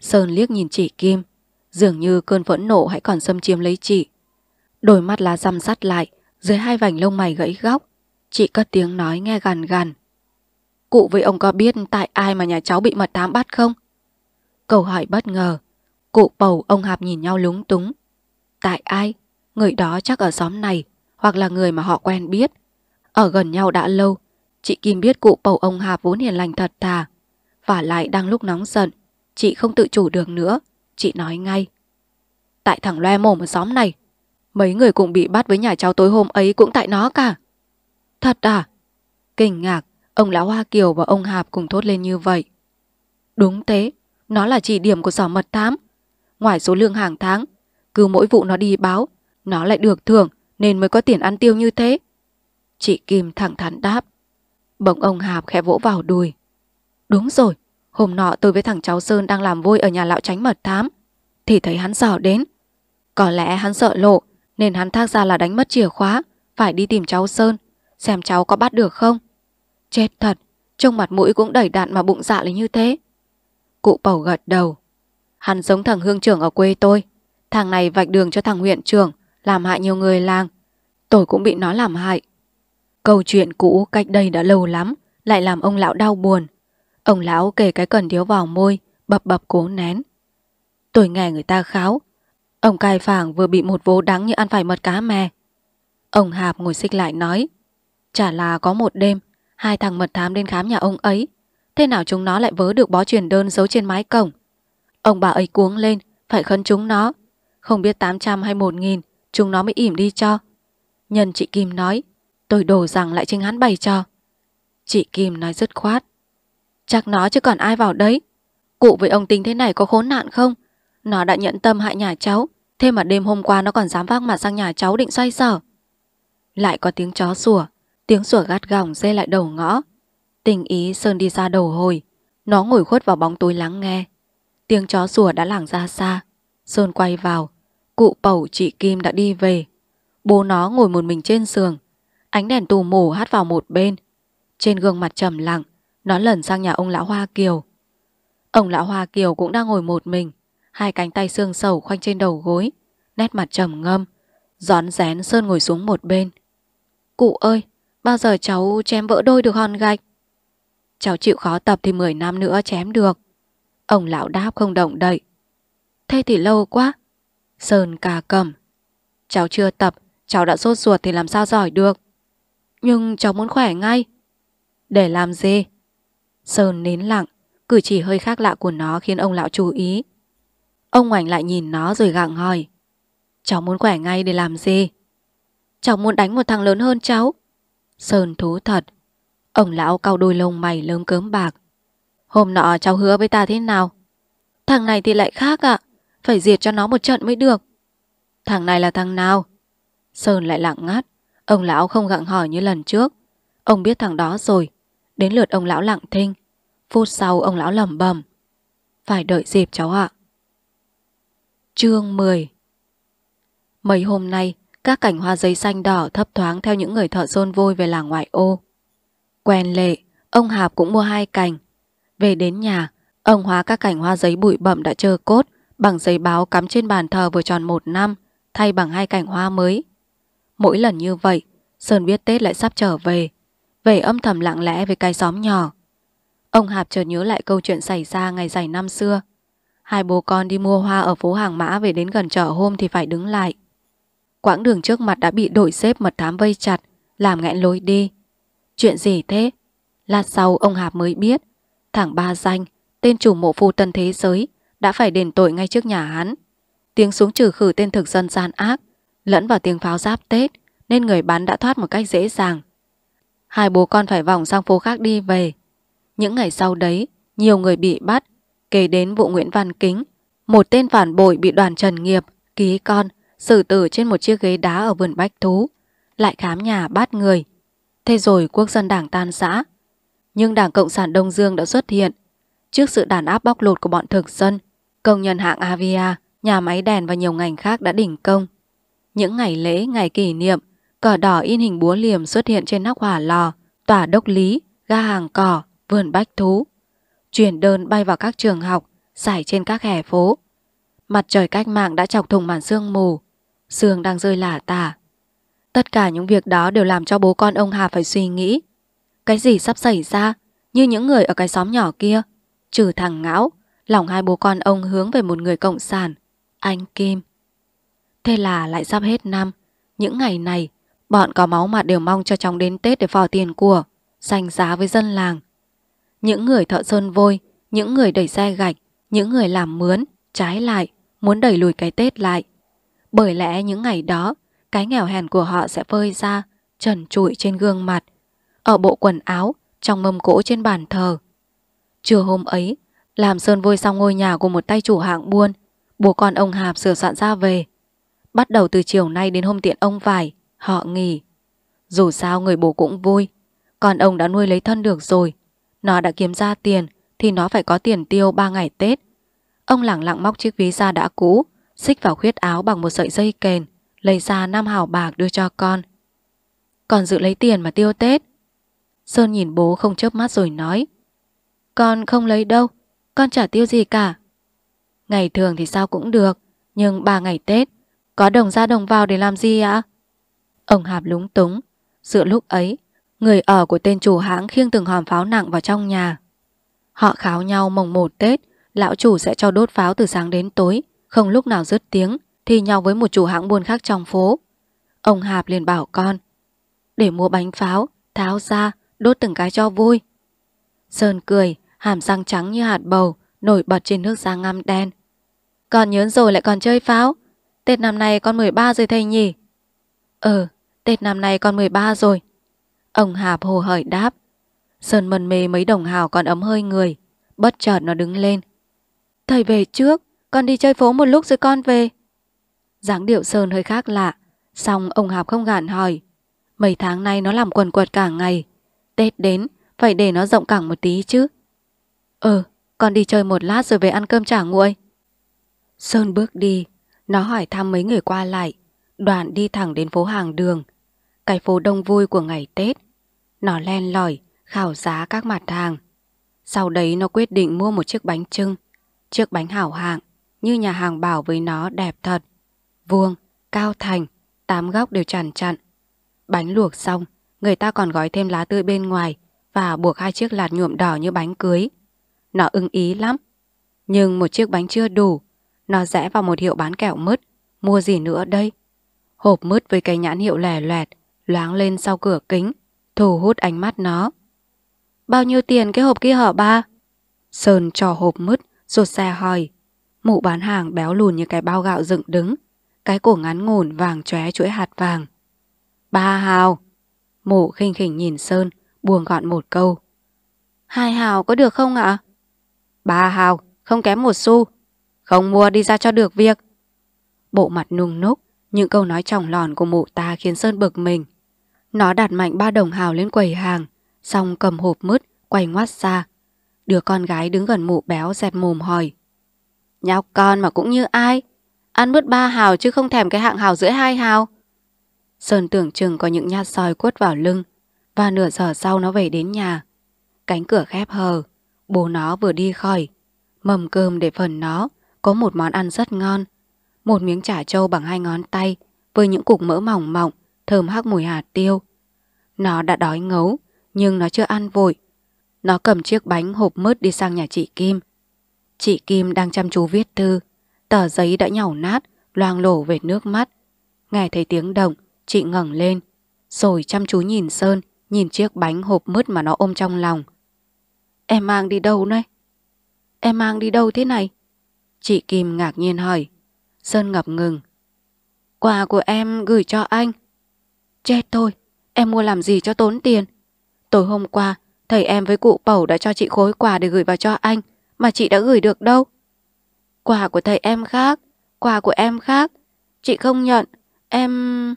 Sơn liếc nhìn chị Kim, dường như cơn phẫn nộ hãy còn xâm chiếm lấy chị. Đôi mắt lá răm sắt lại, dưới hai vành lông mày gãy góc, chị cất tiếng nói nghe gằn gằn. Cụ với ông có biết tại ai mà nhà cháu bị mật thám bắt không? Câu hỏi bất ngờ. Cụ bầu ông Hạp nhìn nhau lúng túng. Tại ai? Người đó chắc ở xóm này, hoặc là người mà họ quen biết. Ở gần nhau đã lâu, chị Kim biết cụ bầu ông Hạp vốn hiền lành thật thà. Và lại đang lúc nóng giận, chị không tự chủ được nữa. Chị nói ngay. Tại thằng loe mồm ở xóm này, mấy người cũng bị bắt với nhà cháu tối hôm ấy cũng tại nó cả. Thật à? Kinh ngạc, ông lão Hoa Kiều và ông Hạp cùng thốt lên như vậy. Đúng thế, nó là chỉ điểm của giỏ mật thám. Ngoài số lương hàng tháng, cứ mỗi vụ nó đi báo, nó lại được thưởng nên mới có tiền ăn tiêu như thế. Chị Kim thẳng thắn đáp. Bỗng ông Hạp khẽ vỗ vào đùi. Đúng rồi, hôm nọ tôi với thằng cháu Sơn đang làm vui ở nhà lão tránh mật thám. Thì thấy hắn dò đến. Có lẽ hắn sợ lộ nên hắn thác ra là đánh mất chìa khóa. Phải đi tìm cháu Sơn, xem cháu có bắt được không. Chết thật, trông mặt mũi cũng đẩy đạn mà bụng dạ là như thế. Cụ bầu gật đầu. Hắn giống thằng hương trưởng ở quê tôi. Thằng này vạch đường cho thằng huyện trưởng, làm hại nhiều người làng. Tôi cũng bị nó làm hại. Câu chuyện cũ cách đây đã lâu lắm, lại làm ông lão đau buồn. Ông lão kể cái cần điếu vào môi, bập bập cố nén. Tôi nghe người ta kháo. Ông cai phảng vừa bị một vố đắng như ăn phải mật cá mè. Ông Hạp ngồi xích lại nói. Chả là có một đêm, hai thằng mật thám đến khám nhà ông ấy. Thế nào chúng nó lại vớ được bó truyền đơn giấu trên mái cổng Ông bà ấy cuống lên Phải khấn chúng nó Không biết 800 hay 1.000 Chúng nó mới ỉm đi cho Nhân chị Kim nói Tôi đổ rằng lại chính hắn bày cho Chị Kim nói dứt khoát Chắc nó chứ còn ai vào đấy Cụ với ông tính thế này có khốn nạn không Nó đã nhận tâm hại nhà cháu Thế mà đêm hôm qua nó còn dám vác mặt sang nhà cháu định xoay sở Lại có tiếng chó sủa Tiếng sủa gắt gỏng dê lại đầu ngõ Tình ý Sơn đi ra đầu hồi Nó ngồi khuất vào bóng tối lắng nghe Tiếng chó sủa đã lảng ra xa Sơn quay vào Cụ Pẩu chị Kim đã đi về Bố nó ngồi một mình trên giường Ánh đèn tù mù hắt vào một bên Trên gương mặt trầm lặng Nó lẩn sang nhà ông lão Hoa Kiều Ông lão Hoa Kiều cũng đang ngồi một mình Hai cánh tay xương sầu khoanh trên đầu gối Nét mặt trầm ngâm Gión rén Sơn ngồi xuống một bên Cụ ơi Bao giờ cháu chém vỡ đôi được hòn gạch cháu chịu khó tập thì 10 năm nữa chém được. Ông lão đáp không động đậy. Thế thì lâu quá. Sơn cà cầm. Cháu chưa tập, cháu đã sốt ruột thì làm sao giỏi được. Nhưng cháu muốn khỏe ngay. Để làm gì? Sơn nín lặng, cử chỉ hơi khác lạ của nó khiến ông lão chú ý. Ông ngoảnh lại nhìn nó rồi gặng hỏi. Cháu muốn khỏe ngay để làm gì? Cháu muốn đánh một thằng lớn hơn cháu. Sơn thú thật, Ông lão cau đôi lông mày lớn cớm bạc. Hôm nọ cháu hứa với ta thế nào? Thằng này thì lại khác ạ. À. Phải diệt cho nó một trận mới được. Thằng này là thằng nào? Sơn lại lặng ngắt. Ông lão không gặng hỏi như lần trước. Ông biết thằng đó rồi. Đến lượt ông lão lặng thinh. Phút sau ông lão lầm bầm. Phải đợi dịp cháu ạ. Chương 10 Mấy hôm nay, các cảnh hoa giấy xanh đỏ thấp thoáng theo những người thợ xôn vôi về làng ngoại ô. Quen lệ, ông Hạp cũng mua hai cành. Về đến nhà, ông hóa các cành hoa giấy bụi bậm đã trơ cốt bằng giấy báo cắm trên bàn thờ vừa tròn một năm thay bằng hai cành hoa mới. Mỗi lần như vậy, Sơn biết Tết lại sắp trở về, về âm thầm lặng lẽ với cái xóm nhỏ. Ông Hạp chợt nhớ lại câu chuyện xảy ra ngày giải năm xưa. Hai bố con đi mua hoa ở phố Hàng Mã về đến gần chợ hôm thì phải đứng lại. Quãng đường trước mặt đã bị đội xếp mật thám vây chặt, làm nghẹn lối đi. Chuyện gì thế? Lát sau ông Hạp mới biết, thằng ba danh, tên chủ mộ phu tân thế giới, đã phải đền tội ngay trước nhà hắn. Tiếng súng trừ khử tên thực dân gian ác, lẫn vào tiếng pháo giáp Tết, nên người bán đã thoát một cách dễ dàng. Hai bố con phải vòng sang phố khác đi về. Những ngày sau đấy, nhiều người bị bắt, kể đến vụ Nguyễn Văn Kính, một tên phản bội bị đoàn trần nghiệp, ký con, xử tử trên một chiếc ghế đá ở vườn Bách Thú, lại khám nhà bắt người, Thế rồi quốc dân đảng tan rã. Nhưng Đảng Cộng sản Đông Dương đã xuất hiện. Trước sự đàn áp bóc lột của bọn thực dân, công nhân hạng Avia, nhà máy đèn và nhiều ngành khác đã đỉnh công. Những ngày lễ, ngày kỷ niệm, cờ đỏ in hình búa liềm xuất hiện trên nóc hỏa lò, tỏa đốc lý, ga hàng cỏ, vườn bách thú. Chuyển đơn bay vào các trường học, xảy trên các hẻ phố. Mặt trời cách mạng đã chọc thùng màn sương mù, sương đang rơi lả tả. Tất cả những việc đó đều làm cho bố con ông Hà phải suy nghĩ. Cái gì sắp xảy ra, như những người ở cái xóm nhỏ kia. Trừ thằng ngão, lòng hai bố con ông hướng về một người cộng sản, anh Kim. Thế là lại sắp hết năm. Những ngày này, bọn có máu mặt đều mong cho chóng đến Tết để vò tiền của, sanh giá với dân làng. Những người thợ sơn vôi, những người đẩy xe gạch, những người làm mướn, trái lại, muốn đẩy lùi cái Tết lại. Bởi lẽ những ngày đó, cái nghèo hèn của họ sẽ vơi ra, trần trụi trên gương mặt, ở bộ quần áo, trong mâm cỗ trên bàn thờ. Trưa hôm ấy, làm Sơn vôi xong ngôi nhà của một tay chủ hạng buôn, bố con ông Hạp sửa soạn ra về. Bắt đầu từ chiều nay đến hôm tiện ông vải, họ nghỉ. Dù sao người bố cũng vui, còn ông đã nuôi lấy thân được rồi. Nó đã kiếm ra tiền, thì nó phải có tiền tiêu ba ngày Tết. Ông lẳng lặng móc chiếc ví da đã cũ, xích vào khuyết áo bằng một sợi dây kền, lấy ra năm hảo bạc đưa cho con. Còn dự lấy tiền mà tiêu Tết. Sơn nhìn bố không chớp mắt rồi nói. Con không lấy đâu, con chả tiêu gì cả. Ngày thường thì sao cũng được, nhưng ba ngày Tết, có đồng ra đồng vào để làm gì ạ? Ông Hạp lúng túng, giữa lúc ấy, người ở của tên chủ hãng khiêng từng hòm pháo nặng vào trong nhà. Họ kháo nhau mồng một Tết, lão chủ sẽ cho đốt pháo từ sáng đến tối, không lúc nào dứt tiếng. Thì nhau với một chủ hãng buôn khác trong phố Ông Hạp liền bảo con Để mua bánh pháo Tháo ra đốt từng cái cho vui Sơn cười Hàm răng trắng như hạt bầu Nổi bật trên nước da ngăm đen Con nhớn rồi lại còn chơi pháo Tết năm nay con 13 rồi thầy nhỉ Ừ Tết năm nay con 13 rồi Ông Hạp hồ hởi đáp Sơn mần mê mấy đồng hào còn ấm hơi người Bất chợt nó đứng lên Thầy về trước Con đi chơi phố một lúc rồi con về dáng điệu Sơn hơi khác lạ, xong ông Hạp không gạn hỏi. Mấy tháng nay nó làm quần quật cả ngày, Tết đến, phải để nó rộng cẳng một tí chứ. Ừ, con đi chơi một lát rồi về ăn cơm trả nguội. Sơn bước đi, nó hỏi thăm mấy người qua lại, đoạn đi thẳng đến phố hàng đường, cái phố đông vui của ngày Tết. Nó len lỏi, khảo giá các mặt hàng. Sau đấy nó quyết định mua một chiếc bánh trưng, chiếc bánh hảo hạng, như nhà hàng bảo với nó đẹp thật vuông, cao thành, tám góc đều tràn chặn. Bánh luộc xong, người ta còn gói thêm lá tươi bên ngoài và buộc hai chiếc lạt nhuộm đỏ như bánh cưới. Nó ưng ý lắm. Nhưng một chiếc bánh chưa đủ, nó rẽ vào một hiệu bán kẹo mứt, mua gì nữa đây? Hộp mứt với cái nhãn hiệu lẻ loẹt, loáng lên sau cửa kính, thu hút ánh mắt nó. Bao nhiêu tiền cái hộp kia hở ba? Sơn trò hộp mứt, rột xe hỏi. Mụ bán hàng béo lùn như cái bao gạo dựng đứng, cái cổ ngắn ngủn vàng chóe chuỗi hạt vàng. Ba hào. Mộ khinh khỉnh nhìn Sơn, buồn gọn một câu. Hai hào có được không ạ? Ba hào, không kém một xu. Không mua đi ra cho được việc. Bộ mặt nung núc, những câu nói tròng lòn của mụ ta khiến Sơn bực mình. Nó đặt mạnh ba đồng hào lên quầy hàng, xong cầm hộp mứt, quay ngoắt xa. Đứa con gái đứng gần mụ béo dẹp mồm hỏi. Nhóc con mà cũng như ai? Ăn bớt ba hào chứ không thèm cái hạng hào giữa hai hào. Sơn tưởng chừng có những nhát soi quất vào lưng và nửa giờ sau nó về đến nhà. Cánh cửa khép hờ, bố nó vừa đi khỏi. Mầm cơm để phần nó có một món ăn rất ngon. Một miếng chả trâu bằng hai ngón tay với những cục mỡ mỏng mỏng, thơm hắc mùi hạt tiêu. Nó đã đói ngấu, nhưng nó chưa ăn vội. Nó cầm chiếc bánh hộp mứt đi sang nhà chị Kim. Chị Kim đang chăm chú viết thư. Tờ giấy đã nhàu nát, loang lổ về nước mắt. Nghe thấy tiếng động, chị ngẩng lên, rồi chăm chú nhìn Sơn, nhìn chiếc bánh hộp mứt mà nó ôm trong lòng. Em mang đi đâu đây? Em mang đi đâu thế này? Chị Kim ngạc nhiên hỏi. Sơn ngập ngừng. Quà của em gửi cho anh. Chết thôi, em mua làm gì cho tốn tiền? Tối hôm qua, thầy em với cụ Pẩu đã cho chị khối quà để gửi vào cho anh, mà chị đã gửi được đâu? Quà của thầy em khác, quà của em khác. Chị không nhận, em...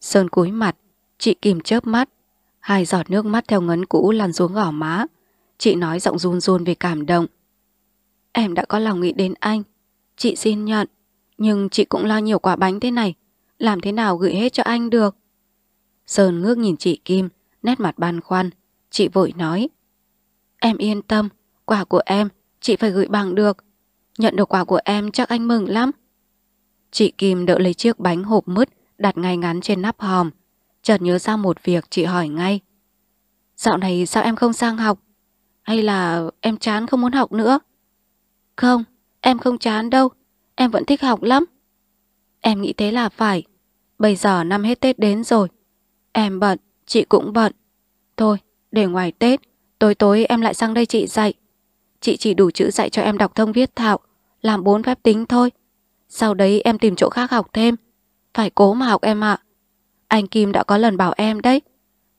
Sơn cúi mặt, chị kìm chớp mắt. Hai giọt nước mắt theo ngấn cũ lăn xuống gỏ má. Chị nói giọng run run vì cảm động. Em đã có lòng nghĩ đến anh. Chị xin nhận, nhưng chị cũng lo nhiều quả bánh thế này. Làm thế nào gửi hết cho anh được? Sơn ngước nhìn chị Kim, nét mặt băn khoăn. Chị vội nói. Em yên tâm, quả của em, chị phải gửi bằng được. Nhận được quà của em chắc anh mừng lắm. Chị Kim đỡ lấy chiếc bánh hộp mứt đặt ngay ngắn trên nắp hòm. Chợt nhớ ra một việc chị hỏi ngay. Dạo này sao em không sang học? Hay là em chán không muốn học nữa? Không, em không chán đâu. Em vẫn thích học lắm. Em nghĩ thế là phải. Bây giờ năm hết Tết đến rồi. Em bận, chị cũng bận. Thôi, để ngoài Tết, tối tối em lại sang đây chị dạy. Chị chỉ đủ chữ dạy cho em đọc thông viết thạo, làm bốn phép tính thôi. Sau đấy em tìm chỗ khác học thêm. Phải cố mà học em ạ. À. Anh Kim đã có lần bảo em đấy.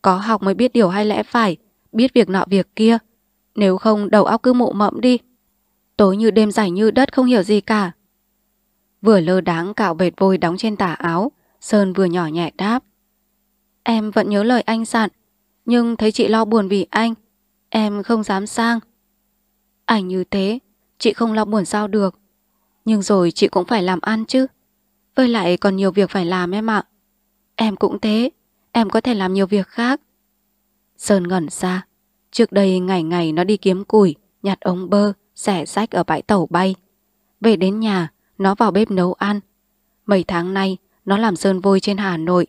Có học mới biết điều hay lẽ phải, biết việc nọ việc kia. Nếu không đầu óc cứ mụ mẫm đi. Tối như đêm dài như đất không hiểu gì cả. Vừa lơ đáng cạo bệt vôi đóng trên tà áo, Sơn vừa nhỏ nhẹ đáp. Em vẫn nhớ lời anh dặn, nhưng thấy chị lo buồn vì anh. Em không dám sang, Ảnh như thế, chị không lo buồn sao được. Nhưng rồi chị cũng phải làm ăn chứ. Với lại còn nhiều việc phải làm em ạ. Em cũng thế, em có thể làm nhiều việc khác. Sơn ngẩn ra. Trước đây ngày ngày nó đi kiếm củi, nhặt ống bơ, xẻ sách ở bãi tàu bay. Về đến nhà, nó vào bếp nấu ăn. Mấy tháng nay, nó làm Sơn vôi trên Hà Nội.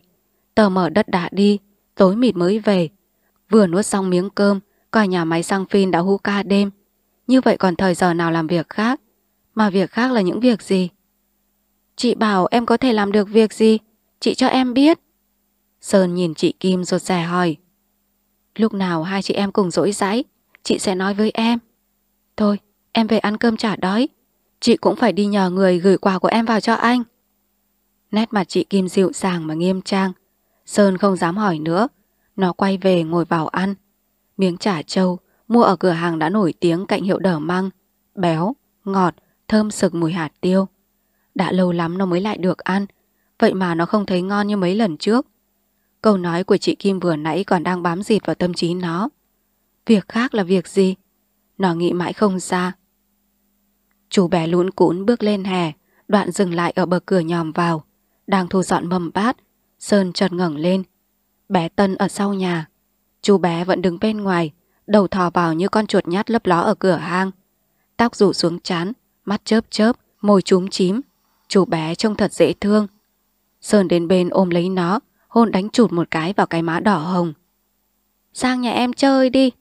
Tờ mở đất đã đi, tối mịt mới về. Vừa nuốt xong miếng cơm, coi nhà máy xăng phim đã hú ca đêm. Như vậy còn thời giờ nào làm việc khác? Mà việc khác là những việc gì? Chị bảo em có thể làm được việc gì? Chị cho em biết. Sơn nhìn chị Kim rột rè hỏi. Lúc nào hai chị em cùng dỗi dãi, chị sẽ nói với em. Thôi, em về ăn cơm trả đói. Chị cũng phải đi nhờ người gửi quà của em vào cho anh. Nét mặt chị Kim dịu dàng mà nghiêm trang. Sơn không dám hỏi nữa. Nó quay về ngồi vào ăn. Miếng chả trâu mua ở cửa hàng đã nổi tiếng cạnh hiệu đở măng, béo, ngọt, thơm sực mùi hạt tiêu. Đã lâu lắm nó mới lại được ăn, vậy mà nó không thấy ngon như mấy lần trước. Câu nói của chị Kim vừa nãy còn đang bám dịt vào tâm trí nó. Việc khác là việc gì? Nó nghĩ mãi không ra. Chú bé lũn cún bước lên hè, đoạn dừng lại ở bờ cửa nhòm vào, đang thu dọn mâm bát, Sơn chợt ngẩng lên. Bé Tân ở sau nhà, chú bé vẫn đứng bên ngoài, đầu thò vào như con chuột nhát lấp ló ở cửa hang. Tóc rủ xuống chán, mắt chớp chớp, môi chúm chím. Chú bé trông thật dễ thương. Sơn đến bên ôm lấy nó, hôn đánh chụt một cái vào cái má đỏ hồng. Sang nhà em chơi đi.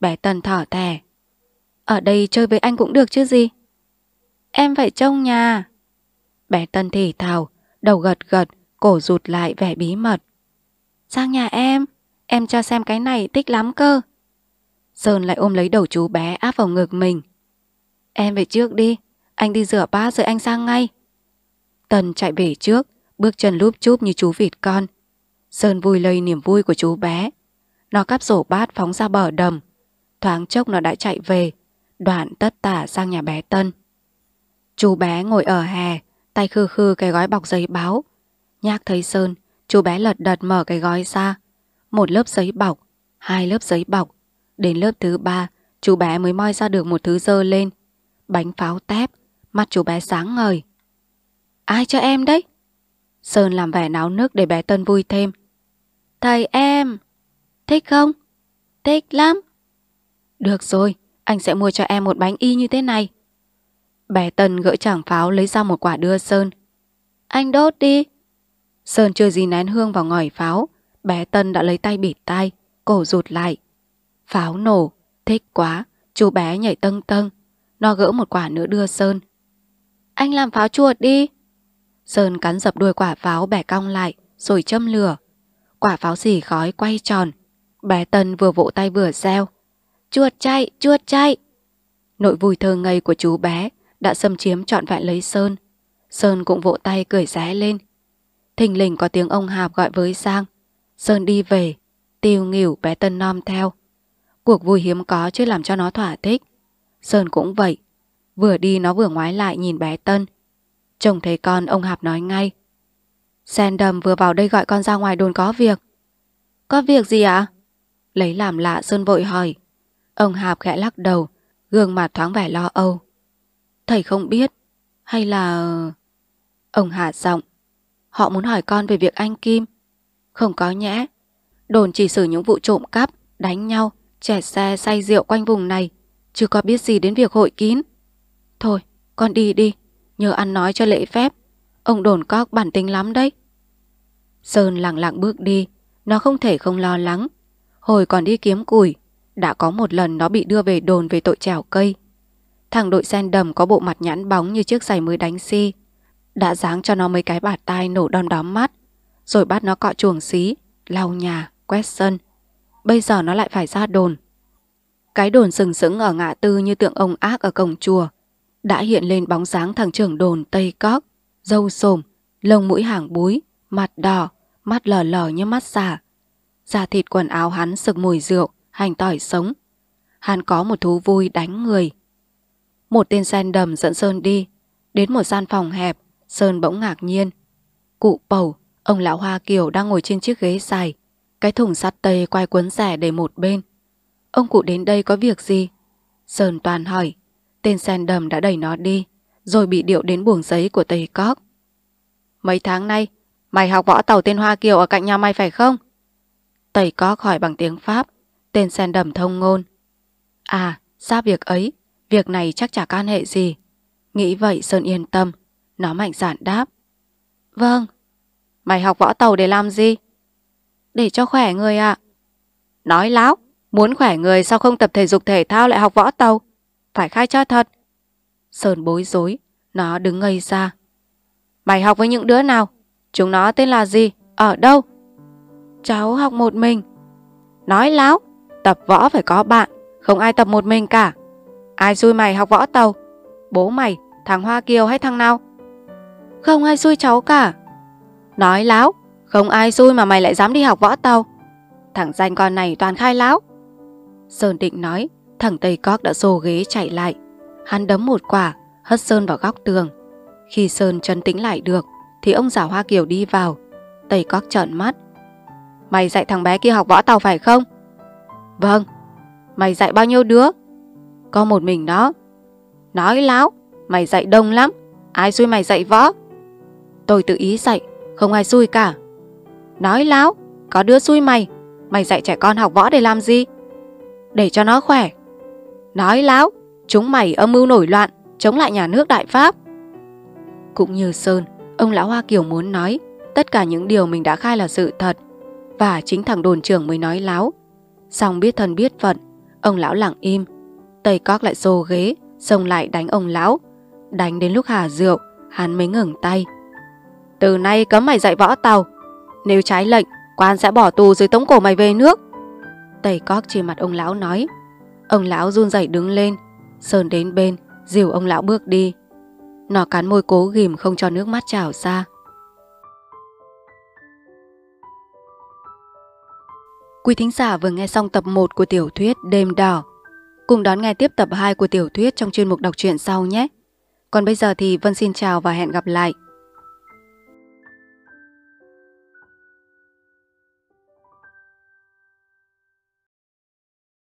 Bé Tân thỏ thẻ. Ở đây chơi với anh cũng được chứ gì. Em phải trông nhà. Bé Tân thì thào, đầu gật gật, cổ rụt lại vẻ bí mật. Sang nhà em, em cho xem cái này thích lắm cơ. Sơn lại ôm lấy đầu chú bé áp vào ngực mình. Em về trước đi, anh đi rửa bát rồi anh sang ngay. Tần chạy về trước, bước chân lúp chúp như chú vịt con. Sơn vui lây niềm vui của chú bé. Nó cắp rổ bát phóng ra bờ đầm. Thoáng chốc nó đã chạy về, đoạn tất tả sang nhà bé Tân. Chú bé ngồi ở hè, tay khư khư cái gói bọc giấy báo. Nhác thấy Sơn, chú bé lật đật mở cái gói ra. Một lớp giấy bọc, hai lớp giấy bọc, Đến lớp thứ ba, chú bé mới moi ra được một thứ dơ lên. Bánh pháo tép, mắt chú bé sáng ngời. Ai cho em đấy? Sơn làm vẻ náo nước để bé Tân vui thêm. Thầy em, thích không? Thích lắm. Được rồi, anh sẽ mua cho em một bánh y như thế này. Bé Tân gỡ chẳng pháo lấy ra một quả đưa Sơn. Anh đốt đi. Sơn chưa gì nén hương vào ngòi pháo, bé Tân đã lấy tay bịt tay, cổ rụt lại. Pháo nổ, thích quá, chú bé nhảy tân tân Nó gỡ một quả nữa đưa Sơn. Anh làm pháo chuột đi. Sơn cắn dập đuôi quả pháo bẻ cong lại, rồi châm lửa. Quả pháo xỉ khói quay tròn. Bé Tân vừa vỗ tay vừa reo. Chuột chạy, chuột chạy. Nội vui thơ ngây của chú bé đã xâm chiếm trọn vẹn lấy Sơn. Sơn cũng vỗ tay cười ré lên. Thình lình có tiếng ông Hạp gọi với Sang. Sơn đi về, tiêu nghỉu bé Tân nom theo. Cuộc vui hiếm có chưa làm cho nó thỏa thích. Sơn cũng vậy. Vừa đi nó vừa ngoái lại nhìn bé Tân. trông thấy con ông Hạp nói ngay. Sen đầm vừa vào đây gọi con ra ngoài đồn có việc. Có việc gì ạ? Lấy làm lạ Sơn vội hỏi. Ông Hạp khẽ lắc đầu, gương mặt thoáng vẻ lo âu. Thầy không biết, hay là... Ông hạ giọng. Họ muốn hỏi con về việc anh Kim. Không có nhẽ. Đồn chỉ xử những vụ trộm cắp, đánh nhau Trẻ xe say rượu quanh vùng này Chứ có biết gì đến việc hội kín Thôi con đi đi Nhớ ăn nói cho lễ phép Ông đồn cóc bản tính lắm đấy Sơn lặng lặng bước đi Nó không thể không lo lắng Hồi còn đi kiếm củi Đã có một lần nó bị đưa về đồn về tội trèo cây Thằng đội sen đầm có bộ mặt nhãn bóng Như chiếc giày mới đánh si Đã giáng cho nó mấy cái bạt tai nổ đom đóm mắt Rồi bắt nó cọ chuồng xí Lau nhà, quét sân bây giờ nó lại phải ra đồn. Cái đồn sừng sững ở ngã tư như tượng ông ác ở cổng chùa, đã hiện lên bóng dáng thằng trưởng đồn Tây Cóc, dâu sồm, lông mũi hàng búi, mặt đỏ, mắt lờ lờ như mắt xà. Da thịt quần áo hắn sực mùi rượu, hành tỏi sống. Hắn có một thú vui đánh người. Một tên sen đầm dẫn Sơn đi, đến một gian phòng hẹp, Sơn bỗng ngạc nhiên. Cụ bầu ông lão Hoa Kiều đang ngồi trên chiếc ghế dài, cái thùng sắt tây quay cuốn rẻ để một bên. Ông cụ đến đây có việc gì? Sơn Toàn hỏi. Tên sen đầm đã đẩy nó đi, rồi bị điệu đến buồng giấy của Tây Cóc. Mấy tháng nay, mày học võ tàu tên Hoa Kiều ở cạnh nhà mày phải không? Tây Cóc hỏi bằng tiếng Pháp. Tên sen đầm thông ngôn. À, ra việc ấy, việc này chắc chả can hệ gì. Nghĩ vậy Sơn yên tâm. Nó mạnh dạn đáp. Vâng. Mày học võ tàu để làm gì? để cho khỏe người ạ. À. Nói láo, muốn khỏe người sao không tập thể dục thể thao lại học võ tàu? Phải khai cho thật. Sơn bối rối, nó đứng ngây ra. Mày học với những đứa nào? Chúng nó tên là gì? Ở đâu? Cháu học một mình. Nói láo, tập võ phải có bạn, không ai tập một mình cả. Ai xui mày học võ tàu? Bố mày, thằng Hoa Kiều hay thằng nào? Không ai xui cháu cả. Nói láo, không ai xui mà mày lại dám đi học võ tàu Thằng danh con này toàn khai láo Sơn định nói Thằng Tây Cóc đã xô ghế chạy lại Hắn đấm một quả Hất Sơn vào góc tường Khi Sơn chân tĩnh lại được Thì ông già Hoa Kiều đi vào Tây Cóc trợn mắt Mày dạy thằng bé kia học võ tàu phải không Vâng Mày dạy bao nhiêu đứa Có một mình đó Nói láo Mày dạy đông lắm Ai xui mày dạy võ Tôi tự ý dạy Không ai xui cả Nói láo, có đứa xui mày, mày dạy trẻ con học võ để làm gì? Để cho nó khỏe. Nói láo, chúng mày âm mưu nổi loạn, chống lại nhà nước Đại Pháp. Cũng như Sơn, ông lão Hoa Kiều muốn nói, tất cả những điều mình đã khai là sự thật, và chính thằng đồn trưởng mới nói láo. Xong biết thân biết phận, ông lão lặng im, Tây Cóc lại xô ghế, xông lại đánh ông lão. Đánh đến lúc hà rượu, hắn mới ngừng tay. Từ nay cấm mày dạy võ tàu, nếu trái lệnh, quan sẽ bỏ tù dưới tống cổ mày về nước. Tẩy cóc trên mặt ông lão nói. Ông lão run rẩy đứng lên. Sơn đến bên, dìu ông lão bước đi. Nó cắn môi cố ghìm không cho nước mắt trào ra. Quý thính giả vừa nghe xong tập 1 của tiểu thuyết Đêm Đỏ. Cùng đón nghe tiếp tập 2 của tiểu thuyết trong chuyên mục đọc truyện sau nhé. Còn bây giờ thì Vân xin chào và hẹn gặp lại.